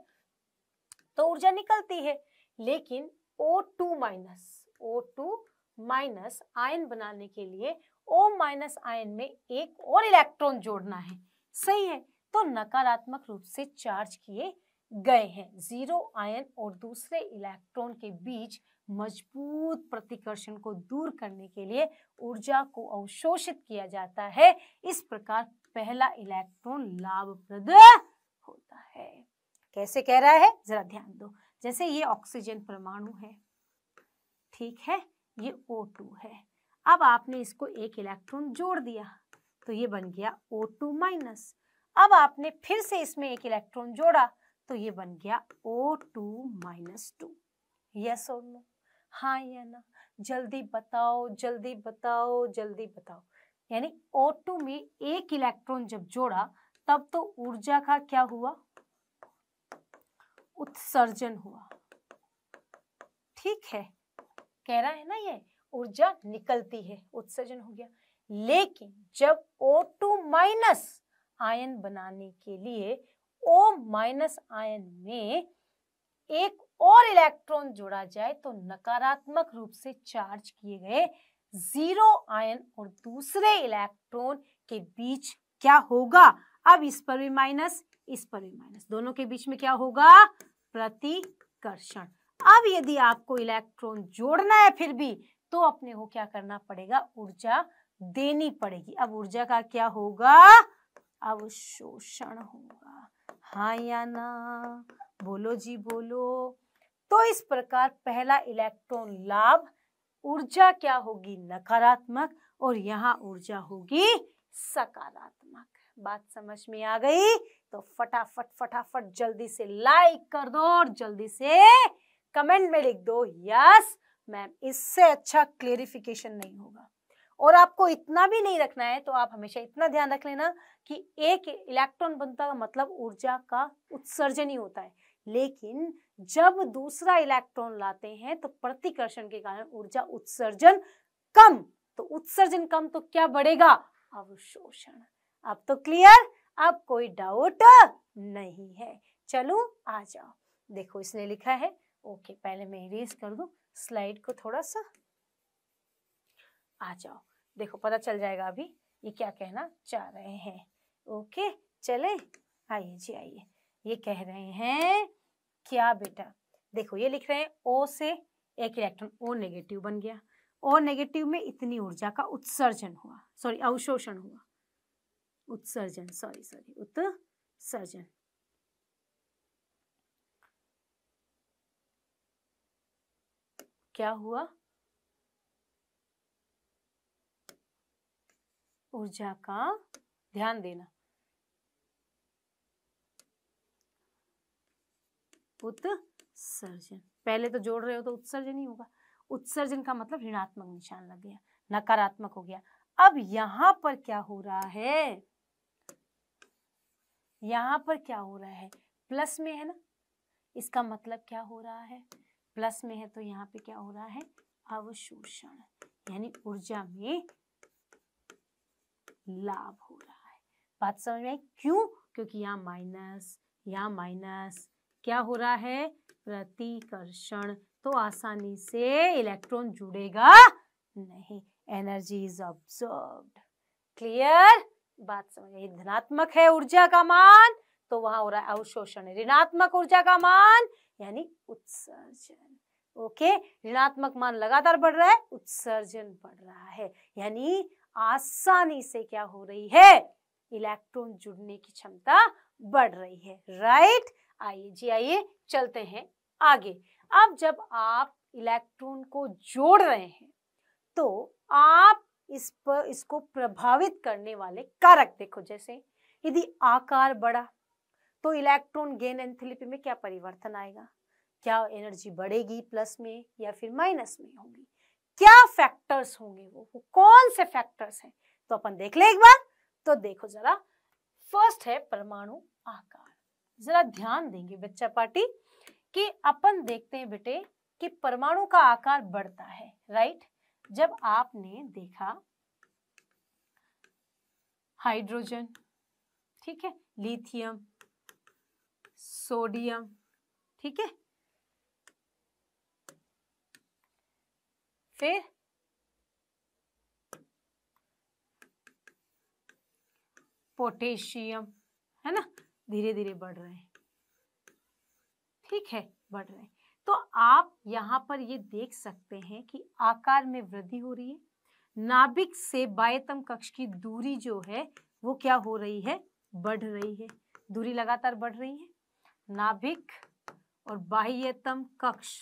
S1: तो ऊर्जा निकलती है लेकिन O two minus O two minus ion बनाने के लिए ओ माइनस आयन में एक और इलेक्ट्रॉन जोड़ना है सही है तो नकारात्मक रूप से चार्ज किए गए हैं जीरो आयन और दूसरे इलेक्ट्रॉन के बीच मजबूत प्रतिकर्षण को दूर करने के लिए ऊर्जा को अवशोषित किया जाता है इस प्रकार पहला इलेक्ट्रॉन लाभप्रद होता है कैसे कह रहा है जरा ध्यान दो जैसे ये ऑक्सीजन परमाणु है ठीक है ये O2 है अब आपने इसको एक इलेक्ट्रॉन जोड़ दिया तो ये बन गया O2 माइनस अब आपने फिर से इसमें एक इलेक्ट्रॉन जोड़ा तो ये बन गया O two minus two yes और नो हाँ या ना जल्दी बताओ जल्दी बताओ जल्दी बताओ यानी ओ टू में एक इलेक्ट्रॉन जब जोड़ा तब तो ऊर्जा का क्या हुआ उत्सर्जन हुआ ठीक है कह रहा है ना ये ऊर्जा निकलती है उत्सर्जन हो गया लेकिन जब O2 माइनस आयन बनाने के लिए ओ माइनस आयन में एक और इलेक्ट्रॉन जोड़ा जाए तो नकारात्मक रूप से चार्ज किए गए जीरो आयन और दूसरे इलेक्ट्रॉन के बीच क्या होगा अब इस पर भी माइनस इस पर भी माइनस दोनों के बीच में क्या होगा प्रतिकर्षण अब यदि आपको इलेक्ट्रॉन जोड़ना है फिर भी तो अपने को क्या करना पड़ेगा ऊर्जा देनी पड़ेगी अब ऊर्जा का क्या होगा अवशोषण होगा हाँ या ना बोलो जी बोलो तो इस प्रकार पहला इलेक्ट्रॉन लाभ ऊर्जा क्या होगी नकारात्मक और यहाँ ऊर्जा होगी सकारात्मक बात समझ में आ गई तो फटाफट फटाफट जल्दी से लाइक कर दो और जल्दी से कमेंट में लिख दो यस मैम इससे अच्छा क्लेरिफिकेशन नहीं होगा और आपको इतना भी नहीं रखना है तो आप हमेशा इतना ध्यान रख लेना कि एक इलेक्ट्रॉन बनता का मतलब ऊर्जा का उत्सर्जन ही होता है लेकिन जब दूसरा इलेक्ट्रॉन लाते हैं तो प्रतिकर्षण के कारण ऊर्जा उत्सर्जन कम तो उत्सर्जन कम तो क्या बढ़ेगा अवशोषण अब तो क्लियर अब कोई डाउट नहीं है चलो आ जाओ देखो इसने लिखा है ओके पहले मैं इरेज कर दू स्लाइड को थोड़ा सा आ जाओ देखो पता चल जाएगा अभी ये क्या कहना चाह रहे हैं ओके चले आइए जी आइए ये कह रहे हैं क्या बेटा देखो ये लिख रहे हैं ओ से एक इलेक्ट्रॉन ओ नेगेटिव बन गया ओ नेगेटिव में इतनी ऊर्जा का उत्सर्जन हुआ सॉरी अवशोषण हुआ उत्सर्जन सॉरी सॉरी उत्सर्जन क्या हुआ ऊर्जा का ध्यान देना उत्सर्जन पहले तो जोड़ रहे हो तो उत्सर्जन ही होगा उत्सर्जन का मतलब ऋणात्मक निशान लग गया नकारात्मक हो गया अब यहां पर क्या हो रहा है यहां पर क्या हो रहा है प्लस में है ना इसका मतलब क्या हो रहा है प्लस में है तो यहाँ पे क्या हो रहा है अवशोषण यानी ऊर्जा में लाभ हो रहा है बात समझ में क्यों क्योंकि यहाँ माइनस यहाँ माइनस क्या हो रहा है प्रतिकर्षण तो आसानी से इलेक्ट्रॉन जुड़ेगा नहीं एनर्जी इज ऑब्जर्व क्लियर बात समझ में धनात्मक है ऊर्जा का मान तो वहां हो रहा है अवशोषण ऋणात्मक ऊर्जा का मान यानी उत्सर्जन ओके ऋणात्मक मान लगातार बढ़ रहा है उत्सर्जन बढ़ रहा है यानी आसानी से क्या हो रही है इलेक्ट्रॉन जुड़ने की क्षमता बढ़ रही है राइट आइए जी आइए चलते हैं आगे अब जब आप इलेक्ट्रॉन को जोड़ रहे हैं तो आप इस पर इसको प्रभावित करने वाले कारक देखो जैसे यदि आकार बड़ा तो इलेक्ट्रॉन गेन एंथिलिपी में क्या परिवर्तन आएगा क्या एनर्जी बढ़ेगी प्लस में या फिर माइनस में होगी क्या फैक्टर्स होंगे वो कौन से फैक्टर्स हैं तो अपन देख ले एक बार तो देखो जरा फर्स्ट है परमाणु आकार जरा ध्यान देंगे बच्चा पार्टी कि अपन देखते हैं बेटे कि परमाणु का आकार बढ़ता है राइट जब आपने देखा हाइड्रोजन ठीक है लिथियम सोडियम ठीक है फिर पोटेशियम है ना धीरे धीरे बढ़ रहे हैं ठीक है बढ़ रहे हैं तो आप यहाँ पर ये देख सकते हैं कि आकार में वृद्धि हो रही है नाभिक से बायतम कक्ष की दूरी जो है वो क्या हो रही है बढ़ रही है दूरी लगातार बढ़ रही है नाभिक और बाह्यतम कक्ष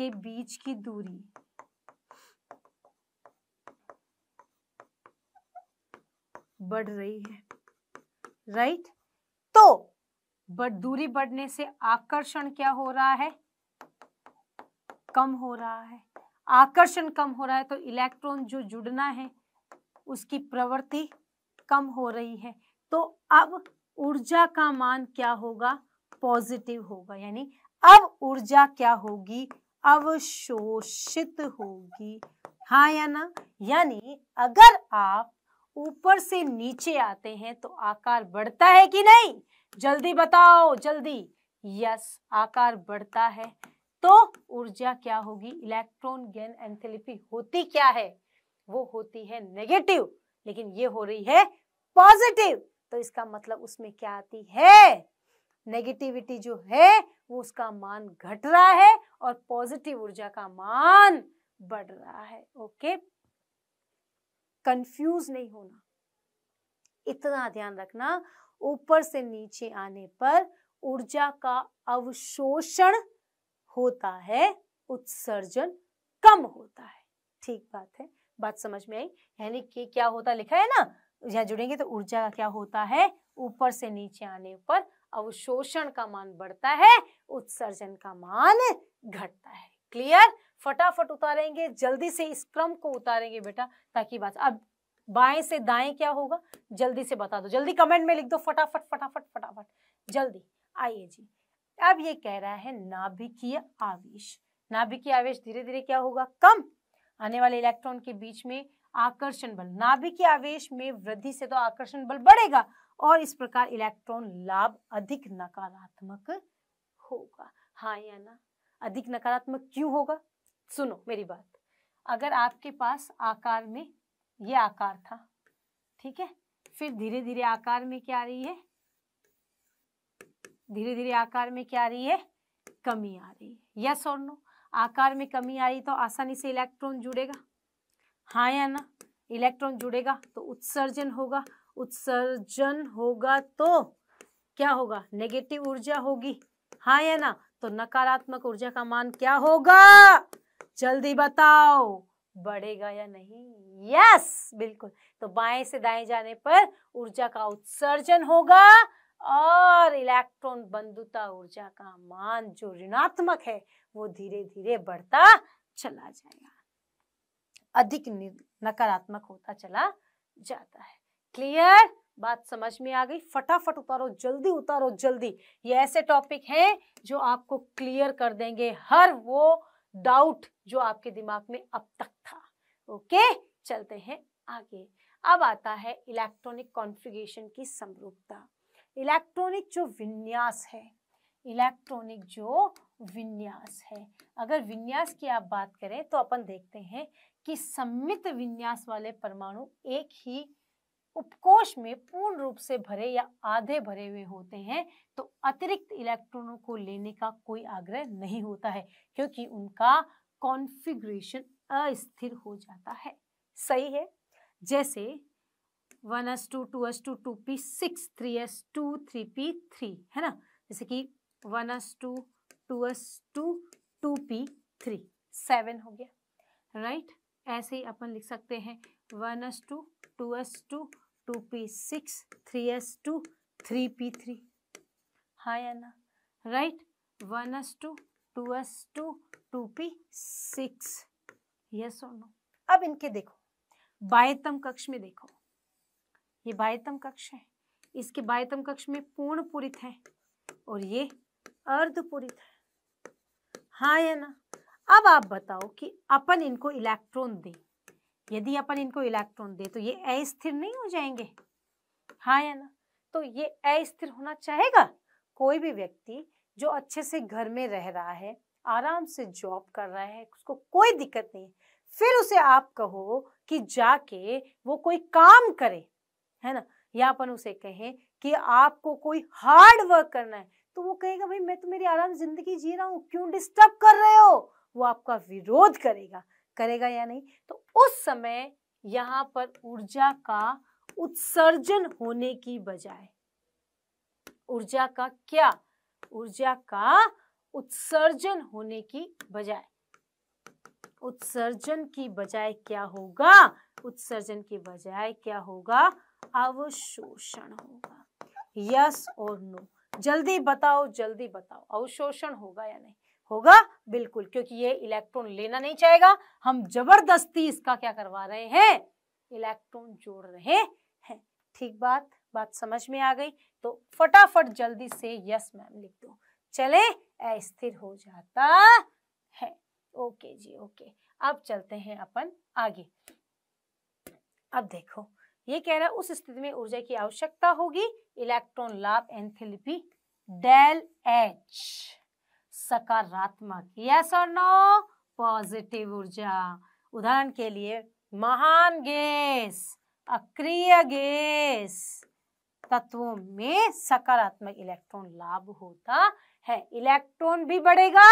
S1: के बीच की दूरी बढ़ रही है राइट तो बट दूरी बढ़ने से आकर्षण क्या हो रहा है कम हो रहा है आकर्षण कम हो रहा है तो इलेक्ट्रॉन जो जुड़ना है उसकी प्रवृत्ति कम हो रही है तो अब ऊर्जा का मान क्या होगा पॉजिटिव होगा यानी अब ऊर्जा क्या होगी अवशोषित होगी हाँ या ना यानी अगर आप ऊपर से नीचे आते हैं तो आकार बढ़ता है कि नहीं जल्दी बताओ जल्दी यस आकार बढ़ता है तो ऊर्जा क्या होगी इलेक्ट्रॉन गेन एंथेलिपी होती क्या है वो होती है नेगेटिव लेकिन ये हो रही है पॉजिटिव तो इसका मतलब उसमें क्या आती है नेगेटिविटी जो है वो उसका मान घट रहा है और पॉजिटिव ऊर्जा का मान बढ़ रहा है ओके कंफ्यूज नहीं होना इतना ध्यान रखना ऊपर से नीचे आने पर ऊर्जा का अवशोषण होता है उत्सर्जन कम होता है ठीक बात है बात समझ में आई यानी कि क्या होता लिखा है ना यहाँ जुड़ेंगे तो ऊर्जा का क्या होता है ऊपर से नीचे आने पर अवशोषण का मान बढ़ता है उत्सर्जन का मान घटता है क्लियर फटाफट उतारेंगे जल्दी से इस क्रम को उतारेंगे बेटा ताकि बात अब बाएं से दाएं क्या होगा जल्दी से बता दो जल्दी कमेंट में लिख दो फटाफट फटाफट फटाफट जल्दी आइए जी अब ये कह रहा है नाभिकीय आवेश नाभिकीय आवेश धीरे धीरे क्या होगा कम आने वाले इलेक्ट्रॉन के बीच में आकर्षण बल नाभिकीय आवेश में वृद्धि से तो आकर्षण बल बढ़ेगा और इस प्रकार इलेक्ट्रॉन लाभ अधिक नकारात्मक होगा हाँ या ना अधिक नकारात्मक क्यों होगा सुनो मेरी बात अगर आपके पास आकार में ये आकार था ठीक है फिर धीरे धीरे आकार में क्या आ रही है धीरे धीरे आकार में क्या आ रही है कमी आ रही है यस और नो आकार में कमी आ रही तो आसानी से इलेक्ट्रॉन जुड़ेगा हाँ या ना इलेक्ट्रॉन जुड़ेगा तो उत्सर्जन होगा उत्सर्जन होगा तो क्या होगा नेगेटिव ऊर्जा होगी हाँ या ना तो नकारात्मक ऊर्जा का मान क्या होगा जल्दी बताओ बढ़ेगा या नहीं यस बिल्कुल तो बाएं से दाएं जाने पर ऊर्जा का उत्सर्जन होगा और इलेक्ट्रॉन बंधुता ऊर्जा का मान जो ऋणात्मक है वो धीरे धीरे बढ़ता चला जाएगा अधिक नकारात्मक होता चला जाता है क्लियर बात समझ में आ गई फटाफट उतारो जल्दी उतारो जल्दी ये ऐसे टॉपिक हैं जो आपको क्लियर कर देंगे हर वो डाउट जो आपके दिमाग में अब तक था ओके चलते हैं आगे अब आता है इलेक्ट्रॉनिक कॉन्फ़िगरेशन की समरूपता इलेक्ट्रॉनिक जो विन्यास है इलेक्ट्रॉनिक जो विन्यास है अगर विन्यास की आप बात करें तो अपन देखते हैं कि सम्मित विन्यास वाले परमाणु एक ही उपकोष में पूर्ण रूप से भरे या आधे भरे हुए होते हैं तो अतिरिक्त इलेक्ट्रॉनों को लेने का कोई आग्रह नहीं होता है क्योंकि उनका कॉन्फिग्रेशन अस्थिर हो जाता है सही है जैसे 1s2, 2s2, 2p6, 3s2, 3p3 है ना जैसे कि 1s2, 2s2, 2p3 सेवन हो गया राइट ऐसे ही अपन लिख सकते हैं one s two two s two two p six three s two three p three हाँ या ना right one s two two s two two p six yes और नो अब इनके देखो बायतम कक्ष में देखो ये बायतम कक्ष है इसके बायतम कक्ष में पूर्ण पूरित है और ये अर्ध पूरित है हाँ या ना अब आप बताओ कि अपन इनको इलेक्ट्रॉन दें यदि अपन इनको इलेक्ट्रॉन दे तो ये अस्थिर नहीं हो जाएंगे हाँ या ना तो ये अस्थिर होना चाहेगा कोई भी व्यक्ति जो अच्छे से घर में रह रहा है आराम से जॉब कर रहा है उसको कोई दिक्कत नहीं फिर उसे आप कहो कि जाके वो कोई काम करे है ना या अपन उसे कहें कि आपको कोई हार्ड वर्क करना है तो वो कहेगा भाई मैं तो मेरी आराम जिंदगी जी रहा हूँ क्यों डिस्टर्ब कर रहे हो वो आपका विरोध करेगा करेगा या नहीं तो उस समय यहाँ पर ऊर्जा का उत्सर्जन होने की बजाय ऊर्जा का क्या ऊर्जा का उत्सर्जन होने की बजाय उत्सर्जन की बजाय क्या होगा उत्सर्जन की बजाय क्या होगा अवशोषण होगा यस और नो जल्दी बताओ जल्दी बताओ अवशोषण होगा या नहीं होगा बिल्कुल क्योंकि ये इलेक्ट्रॉन लेना नहीं चाहेगा हम जबरदस्ती इसका क्या करवा रहे हैं इलेक्ट्रॉन जोड़ रहे हैं ठीक बात बात समझ में आ गई तो फटाफट जल्दी से यस मैम लिख दो चले अस्थिर हो जाता है ओके जी ओके अब चलते हैं अपन आगे अब देखो ये कह रहा है उस स्थिति में ऊर्जा की आवश्यकता होगी इलेक्ट्रॉन लाभ एंथेलिपी डेल एच सकारात्मक यस और नो पॉजिटिव ऊर्जा उदाहरण के लिए महान गैस अक्रिय गैस तत्वों में सकारात्मक इलेक्ट्रॉन लाभ होता है इलेक्ट्रॉन भी बढ़ेगा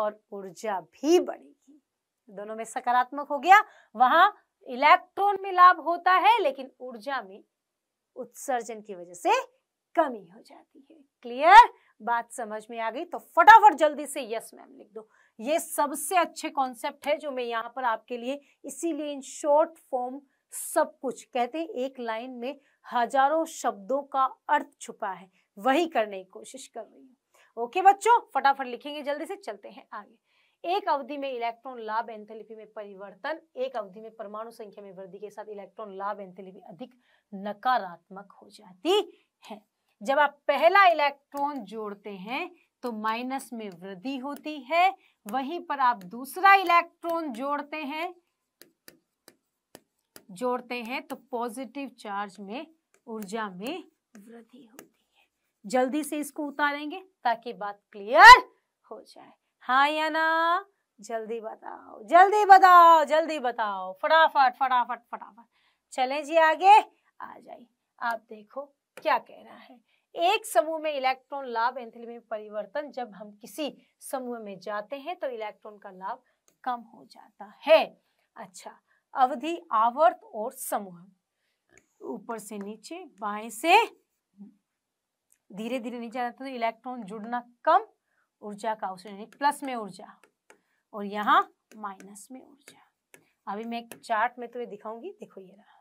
S1: और ऊर्जा भी बढ़ेगी दोनों में सकारात्मक हो गया वहां इलेक्ट्रॉन में लाभ होता है लेकिन ऊर्जा में उत्सर्जन की वजह से कमी हो जाती है क्लियर बात समझ में आ गई तो फटाफट जल्दी से यस मैम लिख दो ये सबसे अच्छे कॉन्सेप्ट है जो मैं यहाँ पर आपके लिए इसीलिए इन शॉर्ट फॉर्म सब कुछ कहते हैं एक लाइन में हजारों शब्दों का अर्थ छुपा है वही करने की कोशिश कर रही हूँ ओके बच्चों फटाफट लिखेंगे जल्दी से चलते हैं आगे एक अवधि में इलेक्ट्रॉन लाभ एंथेलिपी में परिवर्तन एक अवधि में परमाणु संख्या में वृद्धि के साथ इलेक्ट्रॉन लाभ एंथेलिपी अधिक नकारात्मक हो जाती है जब आप पहला इलेक्ट्रॉन जोड़ते हैं तो माइनस में वृद्धि होती है वहीं पर आप दूसरा इलेक्ट्रॉन जोड़ते हैं जोड़ते हैं तो पॉजिटिव चार्ज में ऊर्जा में वृद्धि होती है जल्दी से इसको उतारेंगे ताकि बात क्लियर हो जाए हाँ या ना जल्दी बताओ जल्दी बताओ जल्दी बताओ फटाफट फटाफट फटाफट चले जी आगे आ जाइए आप देखो क्या कहना है एक समूह में इलेक्ट्रॉन लाभ एंथैल्पी में परिवर्तन जब हम किसी समूह में जाते हैं तो इलेक्ट्रॉन का लाभ कम हो जाता है अच्छा अवधि आवर्त और समूह ऊपर से नीचे बाएं से धीरे धीरे नीचे जाता तो इलेक्ट्रॉन जुड़ना कम ऊर्जा का अवसर प्लस में ऊर्जा और यहाँ माइनस में ऊर्जा अभी मैं एक चार्ट में तुम्हें तो दिखाऊंगी देखो ये रहा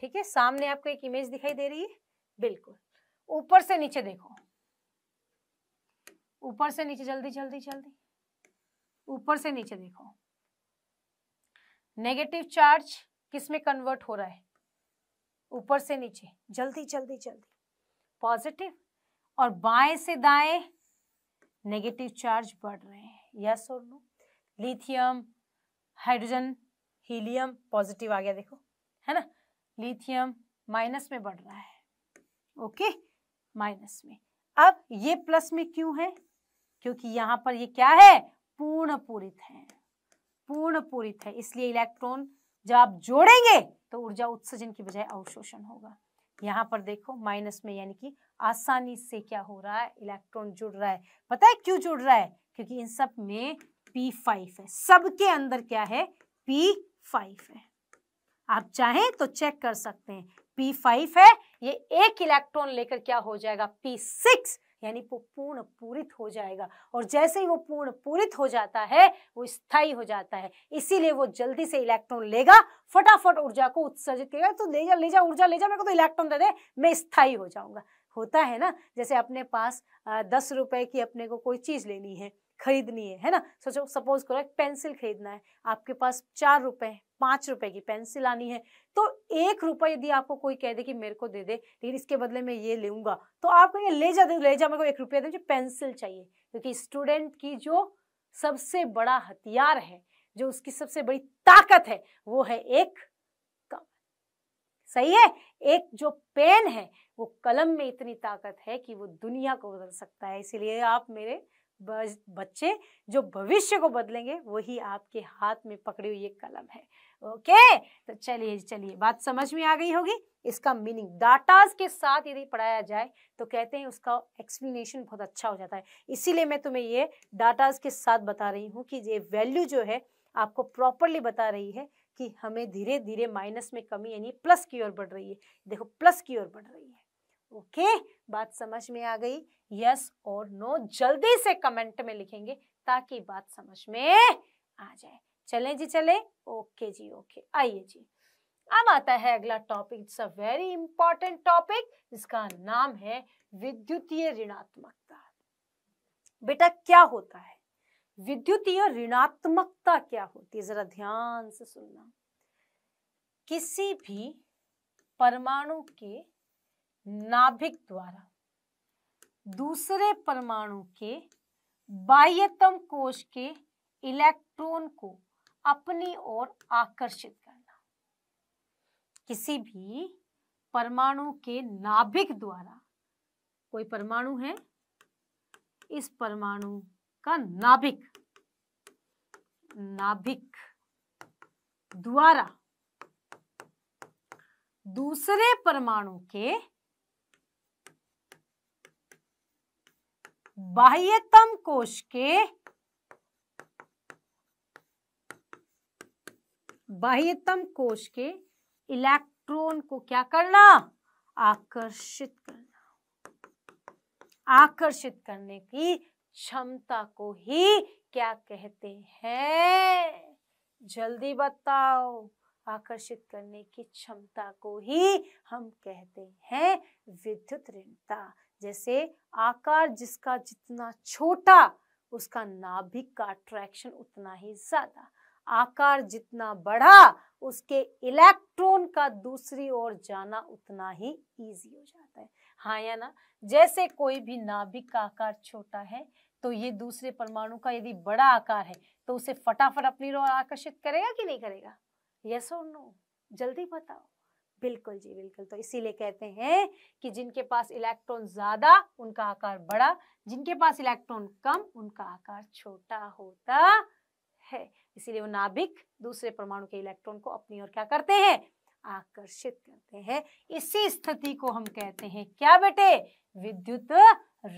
S1: ठीक है सामने आपको एक इमेज दिखाई दे रही है बिल्कुल ऊपर से नीचे देखो ऊपर से नीचे जल्दी जल्दी जल्दी ऊपर से नीचे देखो नेगेटिव चार्ज किस में कन्वर्ट हो रहा है ऊपर से नीचे जल्दी जल्दी जल्दी पॉजिटिव और बाएं से दाएं नेगेटिव चार्ज बढ़ रहे हैं यस और no lithium hydrogen helium positive आ गया देखो है ना लिथियम माइनस में बढ़ रहा है ओके माइनस में अब ये प्लस में क्यों है क्योंकि यहाँ पर ये क्या है पूर्ण पूरित है पूर्ण पूरित है इसलिए इलेक्ट्रॉन जब आप जोड़ेंगे तो ऊर्जा उत्सर्जन की बजाय अवशोषण होगा यहाँ पर देखो माइनस में यानी कि आसानी से क्या हो रहा है इलेक्ट्रॉन जुड़ रहा है पता है क्यों जुड़ रहा है क्योंकि इन सब में P5 है सबके अंदर क्या है P5 है आप चाहें तो चेक कर सकते हैं P5 है ये एक इलेक्ट्रॉन लेकर क्या हो जाएगा पी सिक्स यानी वो पूर्ण पूरित हो जाएगा और जैसे ही वो पूर्ण पूरित हो जाता है वो स्थायी हो जाता है इसीलिए वो जल्दी से इलेक्ट्रॉन लेगा फटाफट ऊर्जा को उत्सर्जित करेगा तो ले जा ले जा ऊर्जा ले जा मेरे को तो इलेक्ट्रॉन दे दे मैं स्थायी हो जाऊंगा होता है ना जैसे अपने पास दस रुपए की अपने को कोई चीज़ लेनी है खरीदनी है है ना सोचो सपोज करो एक पेंसिल खरीदना है आपके पास चार रुपए पांच रुपए की पेंसिल आनी है तो एक रुपए यदि आपको कोई कह दे कि मेरे को दे दे लेकिन इसके बदले में ये लूंगा तो आप कहेंगे ले जा दे ले जा मेरे को एक रुपया दे मुझे पेंसिल चाहिए क्योंकि स्टूडेंट की जो सबसे बड़ा हथियार है जो उसकी सबसे बड़ी ताकत है वो है एक सही है एक जो पेन है वो कलम में इतनी ताकत है कि वो दुनिया को बदल सकता है इसीलिए आप मेरे बच्चे जो भविष्य को बदलेंगे वही आपके हाथ में पकड़ी हुई कलम है ओके तो चलिए चलिए बात समझ में आ गई होगी इसका मीनिंग डाटाज के साथ यदि पढ़ाया जाए तो कहते हैं उसका एक्सप्लेनेशन बहुत अच्छा हो जाता है इसीलिए मैं तुम्हें ये डाटाज के साथ बता रही हूँ कि ये वैल्यू जो है आपको प्रॉपरली बता रही है कि हमें धीरे धीरे माइनस में कमी यानी प्लस की ओर बढ़ रही है देखो प्लस की ओर बढ़ रही है ओके बात समझ में आ गई यस और नो जल्दी से कमेंट में लिखेंगे ताकि बात समझ में आ जाए चलें जी चले ओके जी ओके आइए जी अब आता है अगला topic it's a very important topic इसका नाम है विद्युतीय ऋणात्मकता बेटा क्या होता है विद्युतीय ऋणात्मकता क्या होती है जरा ध्यान से सुनना किसी भी परमाणु के नाभिक द्वारा दूसरे परमाणु के बाह्यतम कोष के इलेक्ट्रॉन को अपनी ओर आकर्षित करना किसी भी परमाणु के नाभिक द्वारा कोई परमाणु है इस परमाणु का नाभिक नाभिक द्वारा दूसरे परमाणु के बाह्यतम कोश के बाह्यतम कोश के इलेक्ट्रॉन को क्या करना आकर्षित करना आकर्षित करने की क्षमता को ही क्या कहते हैं जल्दी बताओ आकर्षित करने की क्षमता को ही हम कहते हैं विद्युत ऋणता जैसे आकार जिसका जितना छोटा उसका नाभिक का अट्रैक्शन उतना ही ज्यादा आकार जितना बड़ा उसके इलेक्ट्रॉन का दूसरी ओर जाना उतना ही इजी हो जाता है हाँ या ना जैसे कोई भी नाभिक का आकार छोटा है तो ये दूसरे परमाणु का यदि बड़ा आकार है तो उसे फटाफट अपनी ओर आकर्षित करेगा कि नहीं करेगा यस और नो जल्दी बताओ बिल्कुल जी बिल्कुल तो इसीलिए कहते हैं कि जिनके पास इलेक्ट्रॉन ज़्यादा उनका आकार बड़ा जिनके पास इलेक्ट्रॉन कम उनका आकार छोटा होता है इसीलिए वो नाभिक दूसरे परमाणु के इलेक्ट्रॉन को अपनी ओर क्या करते हैं आकर्षित करते हैं इसी स्थिति को हम कहते हैं क्या बेटे विद्युत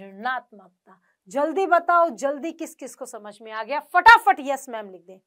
S1: ऋणात्मकता जल्दी बताओ जल्दी किस किस को समझ में आ गया फटाफट यस मैम लिख दें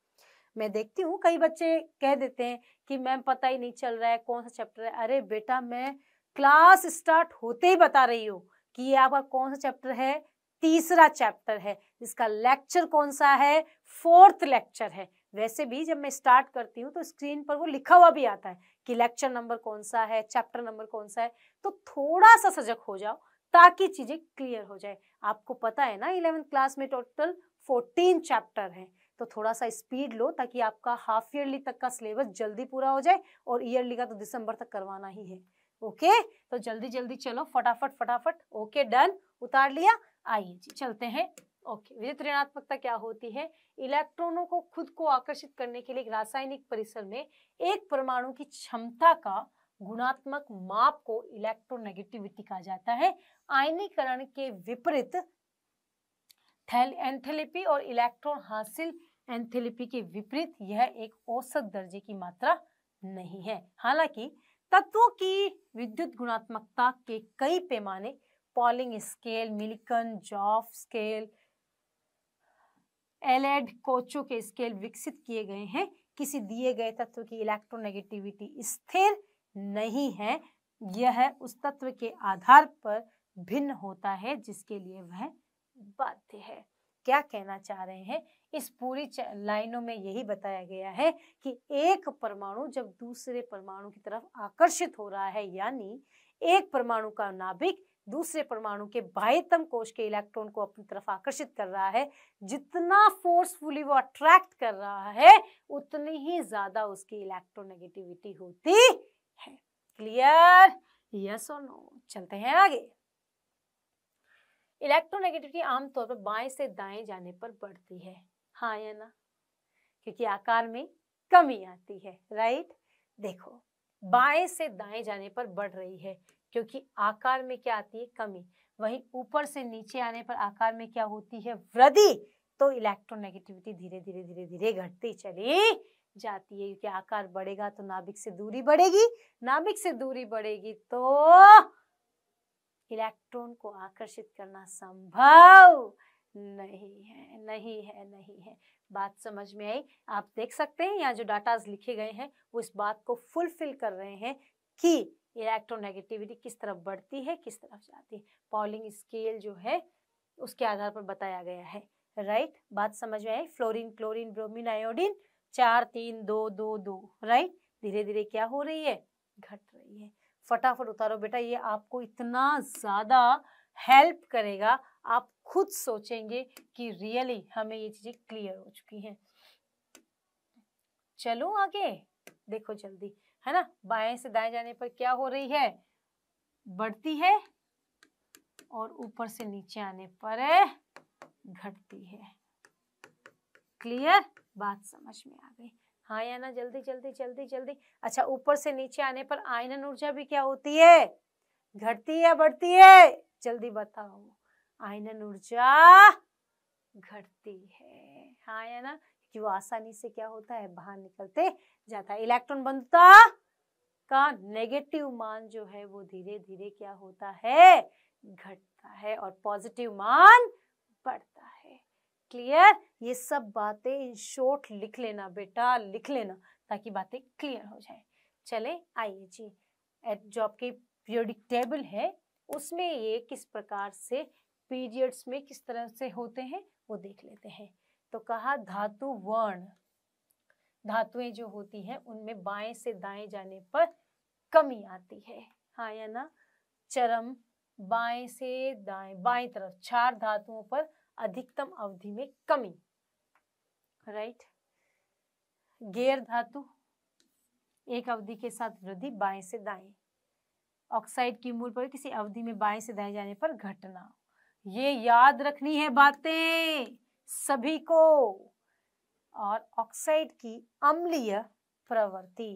S1: मैं देखती हूँ कई बच्चे कह देते हैं कि मैम पता ही नहीं चल रहा है कौन सा चैप्टर है अरे बेटा मैं क्लास स्टार्ट होते ही बता रही हूँ कि ये आपका कौन सा चैप्टर है तीसरा चैप्टर है इसका लेक्चर कौन सा है फोर्थ लेक्चर है वैसे भी जब मैं स्टार्ट करती हूँ तो स्क्रीन पर वो लिखा हुआ भी आता है कि लेक्चर नंबर कौन सा है चैप्टर नंबर कौन सा है तो थोड़ा सा सजग हो जाओ ताकि चीजें क्लियर हो जाए आपको पता है ना इलेवेंथ क्लास में टोटल फोर्टीन चैप्टर हैं तो थोड़ा सा स्पीड लो ताकि आपका हाफ ईयरली तक का सिलेबस जल्दी पूरा हो जाए और ईयरली का तो दिसंबर तक करवाना ही है ओके तो जल्दी जल्दी चलो फटाफट फटाफट ओके डन उतार लिया आइए जी चलते हैं ओके विद्युत ऋणात्मकता क्या होती है इलेक्ट्रॉनों को खुद को आकर्षित करने के लिए रासायनिक परिसर में एक परमाणु की क्षमता का गुणात्मक माप को इलेक्ट्रोनेगेटिविटी कहा जाता है आयनीकरण के विपरीत एंथेलेपी और इलेक्ट्रॉन हासिल एंथेलिपी के विपरीत यह एक औसत दर्जे की मात्रा नहीं है हालांकि तत्वों की विद्युत गुणात्मकता के कई पैमाने Pauling scale Mulliken Jaffe scale Allred Rochow के स्केल विकसित किए गए हैं किसी दिए गए तत्व की इलेक्ट्रोनेगेटिविटी स्थिर नहीं है यह उस तत्व के आधार पर भिन्न होता है जिसके लिए वह बाध्य है क्या कहना चाह रहे हैं इस पूरी लाइनों में यही बताया गया है कि एक परमाणु जब दूसरे परमाणु की तरफ आकर्षित हो रहा है यानी एक परमाणु का नाभिक दूसरे परमाणु के बाह्यतम कोश के इलेक्ट्रॉन को अपनी तरफ आकर्षित कर रहा है जितना फोर्सफुली वो अट्रैक्ट कर रहा है उतनी ही ज्यादा उसकी इलेक्ट्रोनेगेटिविटी होती है क्लियर यस और नो चलते हैं आगे इलेक्ट्रोनेगेटिविटी आमतौर पर बाएं से दाएं जाने पर बढ़ती है हाँ या ना क्योंकि आकार में कमी आती है राइट देखो बाएं से दाएं जाने पर बढ़ रही है क्योंकि आकार में क्या आती है कमी वहीं ऊपर से नीचे आने पर आकार में क्या होती है वृद्धि तो इलेक्ट्रोनेगेटिविटी धीरे धीरे धीरे धीरे घटती चली जाती है क्योंकि आकार बढ़ेगा तो नाभिक से दूरी बढ़ेगी नाभिक से दूरी बढ़ेगी तो इलेक्ट्रॉन को आकर्षित करना संभव नहीं है नहीं है नहीं है बात समझ में आई आप देख सकते हैं यहाँ जो डाटाज लिखे गए हैं वो इस बात को फुलफिल कर रहे हैं कि इलेक्ट्रोनेगेटिविटी किस तरफ बढ़ती है किस तरफ जाती है पॉलिंग स्केल जो है उसके आधार पर बताया गया है राइट right? बात समझ में आई फ्लोरीन क्लोरीन ब्रोमीन आयोडीन चार तीन दो दो दो राइट धीरे धीरे क्या हो रही है घट रही है फटाफट उतारो बेटा ये आपको इतना ज़्यादा हेल्प करेगा आप खुद सोचेंगे कि रियली हमें ये चीज़ें क्लियर हो चुकी हैं चलो आगे देखो जल्दी है ना बाएं से दाएं जाने पर क्या हो रही है बढ़ती है और ऊपर से नीचे आने पर घटती है क्लियर बात समझ में आ गई हाँ या ना जल्दी जल्दी जल्दी जल्दी अच्छा ऊपर से नीचे आने पर आयनन ऊर्जा भी क्या होती है घटती है बढ़ती है जल्दी बताओ आयनन ऊर्जा घटती है हाँ या ना क्योंकि वो आसानी से क्या होता है बाहर निकलते जाता है इलेक्ट्रॉन बनता का नेगेटिव मान जो है वो धीरे धीरे क्या होता है घटता है और पॉजिटिव मान बढ़ता है क्लियर ये सब बातें इन शॉर्ट लिख लेना बेटा लिख लेना ताकि बातें क्लियर हो जाए चले आइए जी जो आपकी पीरियडिक टेबल है उसमें ये किस प्रकार से पीरियड्स में किस तरह से होते हैं वो देख लेते हैं तो कहा धातु वर्ण धातुएं जो होती हैं उनमें बाएं से दाएं जाने पर कमी आती है हाँ या ना चरम बाएं से दाएं बाएं तरफ चार धातुओं पर अधिकतम अवधि में कमी राइट गैर धातु एक अवधि के साथ वृद्धि बाएं से दाएं ऑक्साइड की मूल पर किसी अवधि में बाएं से दाएं जाने पर घटना ये याद रखनी है बातें सभी को और ऑक्साइड की अम्लीय प्रवृत्ति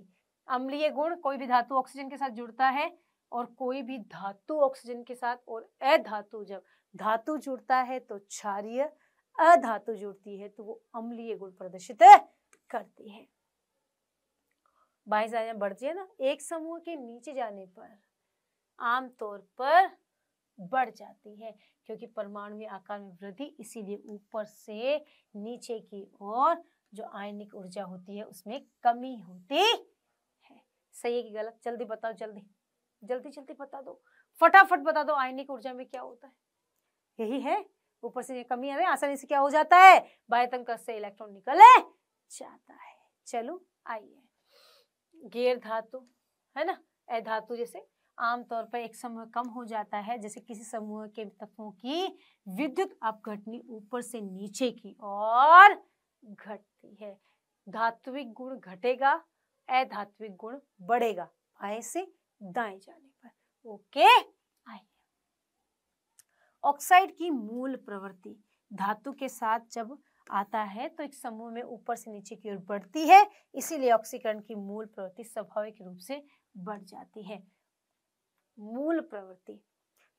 S1: अम्लीय गुण कोई भी धातु ऑक्सीजन के साथ जुड़ता है और कोई भी धातु ऑक्सीजन के साथ और अधातु जब धातु जुड़ता है तो क्षारिय अधातु जुड़ती है तो वो अम्लीय गुण प्रदर्शित करती है बाईस आया बढ़ती है ना एक समूह के नीचे जाने पर आमतौर पर बढ़ जाती है क्योंकि परमाणु आकार में वृद्धि इसीलिए ऊपर से नीचे की ओर जो आयनिक ऊर्जा होती है उसमें कमी होती है सही है कि गलत जल्दी बताओ जल्दी जल्दी जल्दी बता दो फटाफट बता दो आयनिक ऊर्जा में क्या होता है यही है ऊपर से कमी आ रही है आसानी से क्या हो जाता है बाह्यतम कक्ष से इलेक्ट्रॉन निकल जाता है चलो आइए गेर धातु है ना ए धातु जैसे आमतौर पर एक समूह कम हो जाता है जैसे किसी समूह के तत्वों की विद्युत अपघटनी ऊपर से नीचे की और घटती है धात्विक गुण घटेगा अधात्विक गुण बढ़ेगा बाएं से दाएं जाने पर ओके ऑक्साइड की मूल प्रवृत्ति धातु के साथ जब आता है तो एक समूह में ऊपर से नीचे की ओर बढ़ती है इसीलिए ऑक्सीकरण की मूल प्रवृत्ति स्वाभाविक रूप से बढ़ जाती है मूल प्रवृत्ति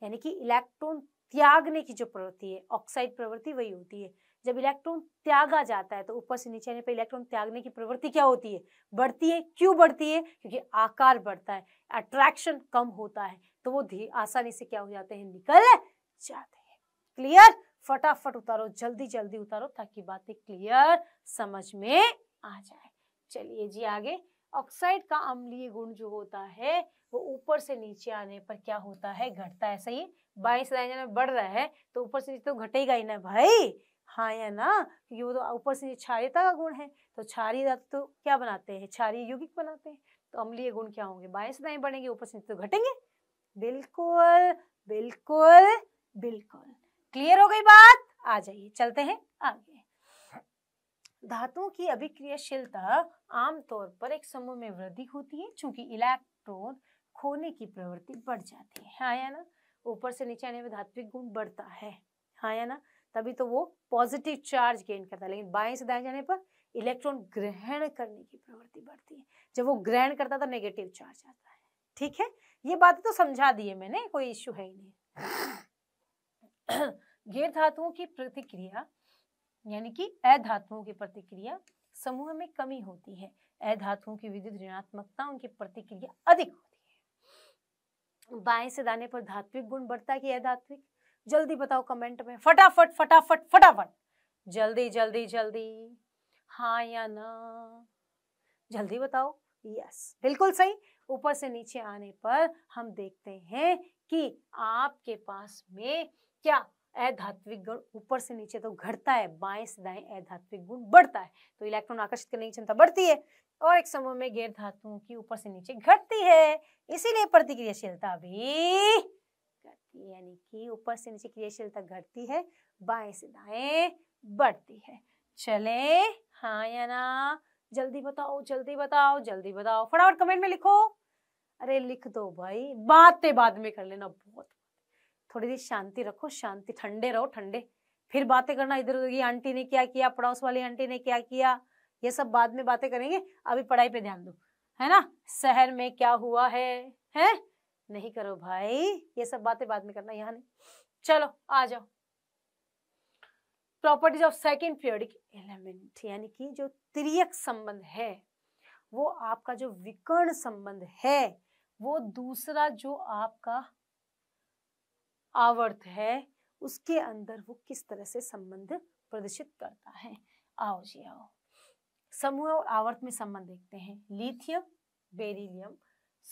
S1: यानी कि इलेक्ट्रॉन त्यागने की जो प्रवृत्ति है ऑक्साइड प्रवृत्ति वही होती है जब इलेक्ट्रॉन त्यागा जाता है तो ऊपर से नीचे आने पर इलेक्ट्रॉन त्यागने की प्रवृत्ति क्या होती है बढ़ती है क्यों बढ़ती है क्योंकि आकार बढ़ता है अट्रैक्शन कम होता है तो वो आसानी से क्या हो जाते हैं निकल जाते हैं क्लियर फटाफट उतारो जल्दी जल्दी उतारो ताकि बातें क्लियर समझ में आ जाए चलिए जी आगे ऑक्साइड का अम्लीय गुण जो होता है वो ऊपर से नीचे आने पर क्या होता है घटता है सही बाईस लाइन में बढ़ रहा है तो ऊपर से नीचे तो घटेगा ही ना भाई हाँ या ना क्योंकि वो तो ऊपर से क्षारियता का गुण है तो क्षारीय धातु तो क्या बनाते हैं क्षारीय यौगिक बनाते हैं तो अम्लीय गुण क्या होंगे बाईस लाइन बढ़ेंगे ऊपर से नीचे तो घटेंगे बिल्कुल बिल्कुल बिल्कुल क्लियर हो गई बात आ जाइए चलते हैं आगे धातुओं की अभिक्रियाशीलता आमतौर पर एक समूह में वृद्धि होती है क्योंकि इलेक्ट्रॉन खोने की प्रवृत्ति बढ़ जाती है हाँ या ना ऊपर से नीचे आने में धात्विक गुण बढ़ता है हाँ या ना तभी तो वो पॉजिटिव चार्ज गेन करता है लेकिन बाएं से दाएं जाने पर इलेक्ट्रॉन ग्रहण करने की प्रवृत्ति बढ़ती है जब वो ग्रहण करता तो नेगेटिव चार्ज आता है ठीक है ये बात तो समझा दी है मैंने कोई इश्यू है ही नहीं गैर धातुओं की प्रतिक्रिया यानी कि अधातुओं की प्रतिक्रिया समूह में कमी होती है अधातुओं की विद्युत ऋणात्मकता उनकी प्रतिक्रिया अधिक होती है बाएं से दाने पर धात्विक गुण बढ़ता है कि अधात्विक जल्दी बताओ कमेंट में फटाफट फटाफट फटाफट जल्दी जल्दी जल्दी हाँ या ना जल्दी बताओ यस बिल्कुल सही ऊपर से नीचे आने पर हम देखते हैं कि आपके पास में क्या अधात्विक गुण ऊपर से नीचे तो घटता है बाएं से दाएं अधात्विक गुण बढ़ता है तो इलेक्ट्रॉन आकर्षित करने की क्षमता बढ़ती है और एक समूह में गैर धातुओं की ऊपर से नीचे घटती है इसीलिए प्रतिक्रियाशीलता भी घटती है यानी कि ऊपर से नीचे क्रियाशीलता घटती है बाएं से दाएं बढ़ती है चले हाँ या ना जल्दी बताओ जल्दी बताओ जल्दी बताओ फटाफट कमेंट में लिखो अरे लिख दो भाई बातें बाद में कर लेना बहुत थोड़ी देर शांति रखो शांति ठंडे रहो ठंडे फिर बातें करना इधर उधर की आंटी ने क्या किया पड़ोस वाली आंटी ने क्या किया ये सब बाद में बातें करेंगे अभी पढ़ाई पे ध्यान दो है ना शहर में क्या हुआ है है नहीं करो भाई ये सब बातें बाद में करना यहाँ नहीं चलो आ जाओ properties of second periodic element यानी कि जो त्रियक संबंध है वो आपका जो विकर्ण संबंध है वो दूसरा जो आपका आवर्त है उसके अंदर वो किस तरह से संबंध प्रदर्शित करता है आओ जी आओ समूह और आवर्त में संबंध देखते हैं लिथियम बेरिलियम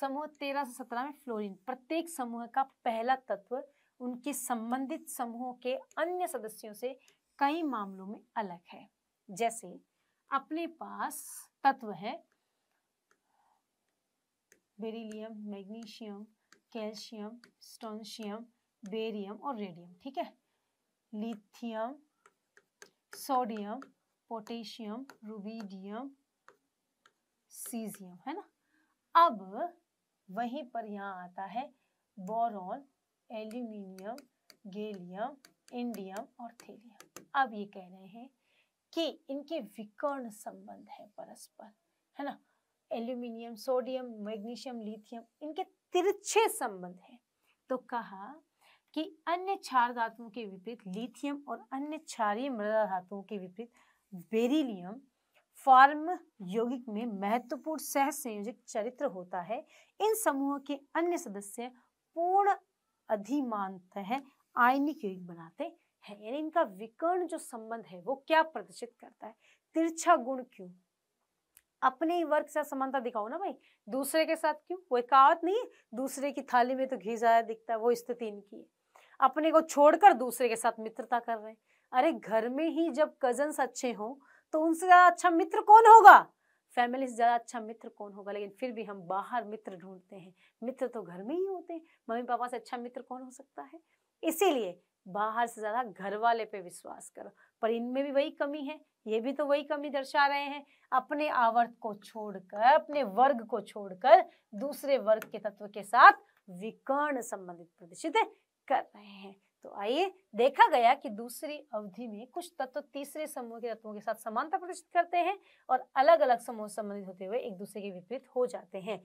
S1: समूह तेरह से सत्रह में फ्लोरीन प्रत्येक समूह का पहला तत्व उनके संबंधित समूहों के अन्य सदस्यों से कई मामलों में अलग है जैसे अपने पास तत्व है beryllium magnesium calcium strontium barium और रेडियम ठीक है lithium sodium potassium rubidium caesium है ना अब वहीं पर यहाँ आता है बोरॉन एल्यूमिनियम गेलियम इंडियम और थेलियम अब ये कह रहे हैं कि इनके विकर्ण संबंध है परस्पर है ना एल्यूमिनियम सोडियम मैग्नीशियम लिथियम इनके तिरछे संबंध है तो कहा कि अन्य क्षार धातुओं के विपरीत लिथियम और अन्य क्षारीय मृदा धातुओं के विपरीत बेरिलियम फार्म यौगिक में महत्वपूर्ण सह संयोजक चरित्र होता है इन समूहों के अन्य सदस्य पूर्ण अधिमानतः आयनिक यौगिक बनाते हैं यानी इनका विकर्ण जो संबंध है वो क्या प्रदर्शित करता है तिरछा गुण क्यों अपने ही वर्ग के साथ समानता दिखाओ ना भाई दूसरे के साथ क्यों वो एक कहावत नहीं है दूसरे की थाली में तो घी ज्यादा दिखता है वो स्थिति इनकी है अपने को छोड़कर दूसरे के साथ मित्रता कर रहे हैं अरे घर में ही जब कजन्स अच्छे हों तो उनसे ज़्यादा अच्छा मित्र कौन होगा फैमिली से ज़्यादा अच्छा मित्र कौन होगा लेकिन फिर भी हम बाहर मित्र ढूंढते हैं मित्र तो घर में ही होते हैं मम्मी पापा से अच्छा मित्र कौन हो सकता है इसीलिए बाहर से ज़्यादा घर वाले पे विश्वास करो पर इनमें भी वही कमी है ये भी तो वही कमी दर्शा रहे हैं अपने आवर्त को छोड़कर अपने वर्ग को छोड़कर दूसरे वर्ग के तत्व के साथ विकर्ण संबंधित प्रदर्शित कर रहे हैं तो आइए देखा गया कि दूसरी अवधि में कुछ तत्व तीसरे समूह के तत्वों के साथ समानता प्रदर्शित करते हैं और अलग अलग समूह संबंधित होते हुए एक दूसरे के विपरीत हो जाते हैं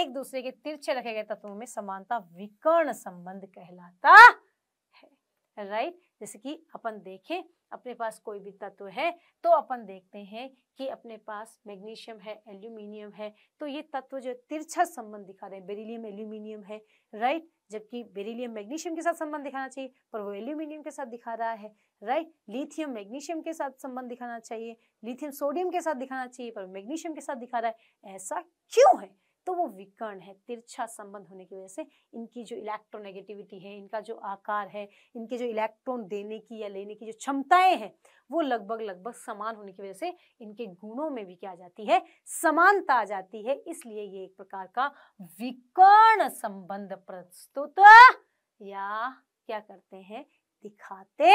S1: एक दूसरे के तिरछे रखे गए तत्वों में समानता विकर्ण संबंध कहलाता है राइट जैसे कि अपन देखें अपने पास कोई भी तत्व है तो अपन देखते हैं कि अपने पास मैग्नीशियम है एल्यूमिनियम है तो ये तत्व जो तिरछा संबंध दिखा रहे हैं बेरिलियम एल्यूमिनियम है राइट जबकि बेरिलियम मैग्नीशियम के साथ संबंध दिखाना चाहिए पर वो एल्यूमिनियम के साथ दिखा रहा है राइट लिथियम मैग्नीशियम के साथ संबंध दिखाना चाहिए लिथियम सोडियम के साथ दिखाना चाहिए पर मैग्नीशियम के साथ दिखा रहा है ऐसा क्यों है तो वो विकर्ण है तिरछा संबंध होने की वजह से इनकी जो इलेक्ट्रोनेगेटिविटी है इनका जो आकार है इनके जो इलेक्ट्रॉन देने की या लेने की जो क्षमताएं हैं वो लगभग लगभग समान होने की वजह से इनके गुणों में भी क्या आ जाती है समानता आ जाती है इसलिए ये एक प्रकार का विकर्ण संबंध प्रस्तुत या क्या करते हैं दिखाते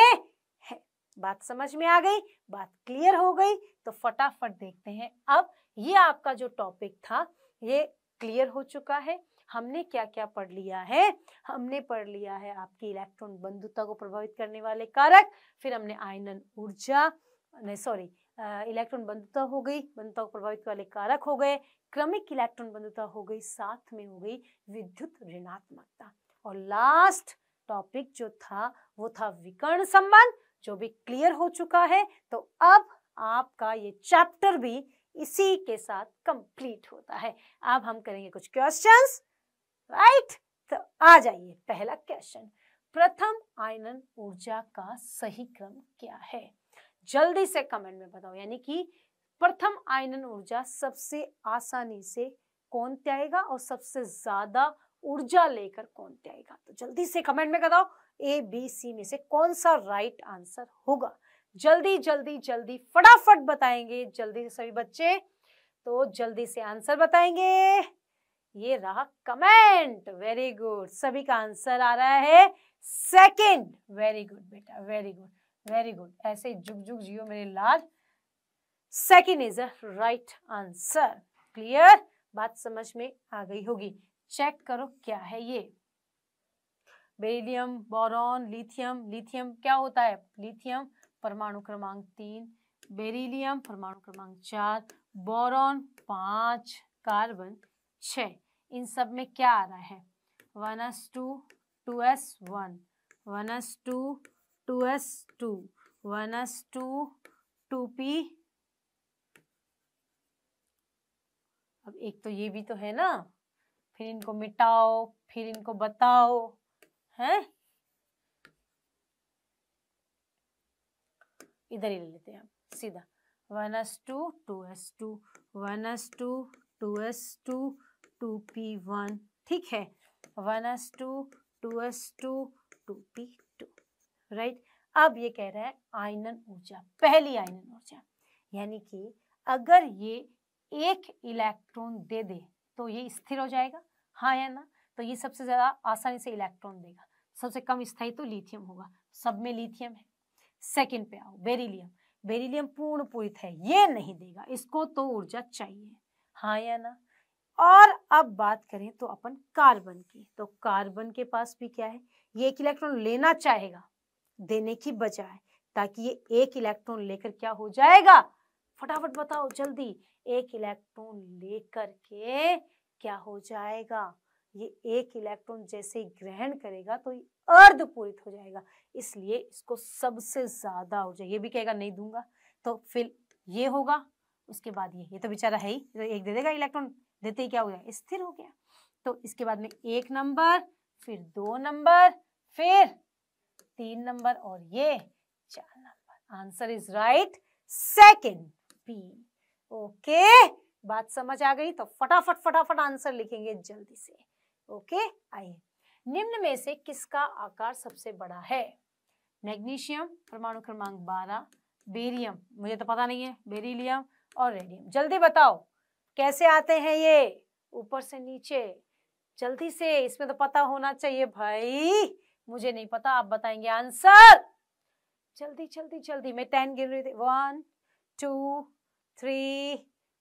S1: हैं बात समझ में आ गई बात क्लियर हो गई तो फटाफट देखते हैं अब ये आपका जो टॉपिक था ये क्लियर हो चुका है हमने क्या क्या पढ़ लिया है हमने पढ़ लिया है आपकी इलेक्ट्रॉन बंधुता को प्रभावित करने वाले कारक फिर हमने आयनन ऊर्जा नहीं सॉरी इलेक्ट्रॉन बंधुता हो गई बंधुता को प्रभावित वाले कारक हो गए क्रमिक इलेक्ट्रॉन बंधुता हो गई साथ में हो गई विद्युत ऋणात्मकता और लास्ट टॉपिक जो था वो था विकर्ण संबंध जो भी क्लियर हो चुका है तो अब आपका ये चैप्टर भी इसी के साथ कंप्लीट होता है अब हम करेंगे कुछ क्वेश्चंस राइट तो आ जाइए पहला क्वेश्चन प्रथम आयनन ऊर्जा का सही क्रम क्या है जल्दी से कमेंट में बताओ यानी कि प्रथम आयनन ऊर्जा सबसे आसानी से कौन त्यागेगा और सबसे ज्यादा ऊर्जा लेकर कौन त्यागेगा तो जल्दी से कमेंट में बताओ ए बी सी में से कौन सा राइट आंसर होगा जल्दी जल्दी जल्दी फटाफट बताएंगे जल्दी से सभी बच्चे तो जल्दी से आंसर बताएंगे ये रहा कमेंट वेरी गुड सभी का आंसर आ रहा है सेकंड वेरी गुड बेटा वेरी गुड वेरी गुड ऐसे जुग जुग जियो मेरे लाल second is a right answer clear बात समझ में आ गई होगी चेक करो क्या है ये बेरिलियम बोरॉन लिथियम लिथियम क्या होता है लिथियम परमाणु क्रमांक तीन बेरिलियम परमाणु क्रमांक चार बोरॉन पाँच कार्बन छ इन सब में क्या आ रहा है one s two two s one one s two two s two one s two two p अब एक तो ये भी तो है ना फिर इनको मिटाओ फिर इनको बताओ हैं इधर ही ले लेते हैं सीधा one s two two s two one s two two s two two p one ठीक है one s two two s two two p two right अब ये कह रहा है आयनन ऊर्जा पहली आयनन ऊर्जा यानी कि अगर ये एक इलेक्ट्रॉन दे दे तो ये स्थिर हो जाएगा हाँ या ना तो ये सबसे ज़्यादा आसानी से इलेक्ट्रॉन देगा सबसे कम स्थायी तो लिथियम होगा सब में लिथियम है सेकंड पे आओ बेरिलियम बेरिलियम पूर्ण पूरी है ये नहीं देगा इसको तो ऊर्जा चाहिए हाँ या ना और अब बात करें तो अपन कार्बन की तो कार्बन के पास भी क्या है ये एक इलेक्ट्रॉन लेना चाहेगा देने की बजाय ताकि ये एक इलेक्ट्रॉन लेकर क्या हो जाएगा फटाफट बताओ जल्दी एक इलेक्ट्रॉन लेकर के क्या हो जाएगा ये एक इलेक्ट्रॉन जैसे ग्रहण करेगा तो अर्ध पूरित हो जाएगा इसलिए इसको सबसे ज्यादा ऊर्जा ये भी कहेगा नहीं दूंगा तो फिर ये होगा उसके बाद ये ये तो बेचारा है ही तो एक दे देगा इलेक्ट्रॉन देते ही क्या हो गया स्थिर हो गया तो इसके बाद में एक नंबर फिर दो नंबर फिर तीन नंबर और ये चार number answer is right second P okay बात समझ आ गई तो फटाफट फटाफट आंसर लिखेंगे जल्दी से ओके आइए निम्न में से किसका आकार सबसे बड़ा है मैग्नीशियम परमाणु क्रमांक 12 बेरियम मुझे तो पता नहीं है बेरिलियम और रेडियम जल्दी बताओ कैसे आते हैं ये ऊपर से नीचे जल्दी से इसमें तो पता होना चाहिए भाई मुझे नहीं पता आप बताएंगे आंसर जल्दी जल्दी जल्दी मैं टेन गिन रही थी वन टू थ्री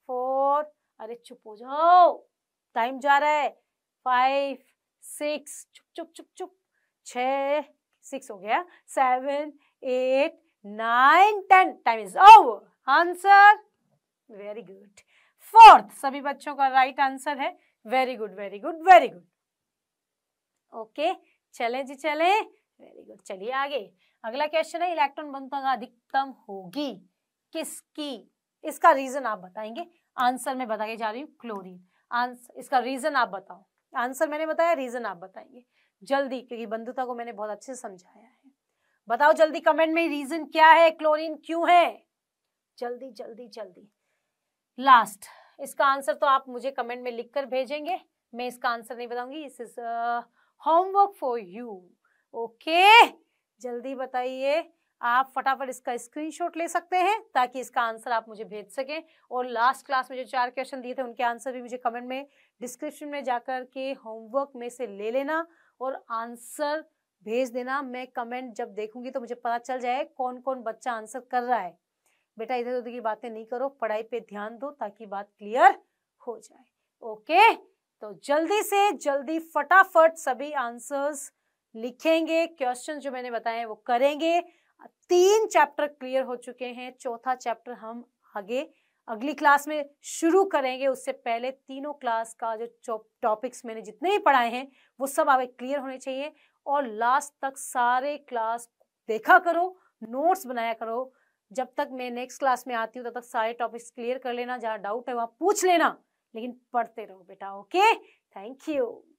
S1: फोर अरे चुप हो जाओ टाइम जा रहा है फाइव सिक्स चुप चुप चुप चुप छ सिक्स हो गया seven eight nine ten time is over answer very good fourth सभी बच्चों का राइट right आंसर है very good very good very good okay चले जी चले वेरी गुड चलिए आगे अगला क्वेश्चन है इलेक्ट्रॉन बनता अधिकतम होगी किसकी इसका रीजन आप बताएंगे आंसर में बताई जा रही हूँ क्लोरीन आंसर इसका रीजन आप बताओ आंसर मैंने बताया रीजन आप बताइए जल्दी क्योंकि बंधुता को मैंने बहुत अच्छे से समझाया है बताओ जल्दी कमेंट में रीजन क्या है क्लोरीन क्यों है जल्दी जल्दी जल्दी लास्ट इसका आंसर तो आप मुझे कमेंट में लिखकर भेजेंगे मैं इसका आंसर नहीं बताऊंगी this is homework for you okay जल्दी बताइए आप फटाफट इसका स्क्रीनशॉट ले सकते हैं ताकि इसका आंसर आप मुझे भेज सकें और लास्ट क्लास में जो चार क्वेश्चन दिए थे उनके आंसर भी मुझे कमेंट में डिस्क्रिप्शन में जाकर के होमवर्क में से ले लेना और आंसर भेज देना मैं कमेंट जब देखूंगी तो मुझे पता चल जाए कौन कौन बच्चा आंसर कर रहा है बेटा इधर उधर की बातें नहीं करो पढ़ाई पे ध्यान दो ताकि बात क्लियर हो जाए ओके तो जल्दी से जल्दी फटाफट सभी आंसर्स लिखेंगे क्वेश्चन जो मैंने बताए वो करेंगे तीन चैप्टर क्लियर हो चुके हैं चौथा चैप्टर हम आगे अगली क्लास में शुरू करेंगे उससे पहले तीनों क्लास का जो टॉपिक्स मैंने जितने भी पढ़ाए हैं वो सब आगे क्लियर होने चाहिए और लास्ट तक सारे क्लास देखा करो नोट्स बनाया करो जब तक मैं नेक्स्ट क्लास में आती हूँ तब तो तक सारे टॉपिक्स क्लियर कर लेना जहाँ डाउट है वहाँ पूछ लेना लेकिन पढ़ते रहो बेटा ओके थैंक यू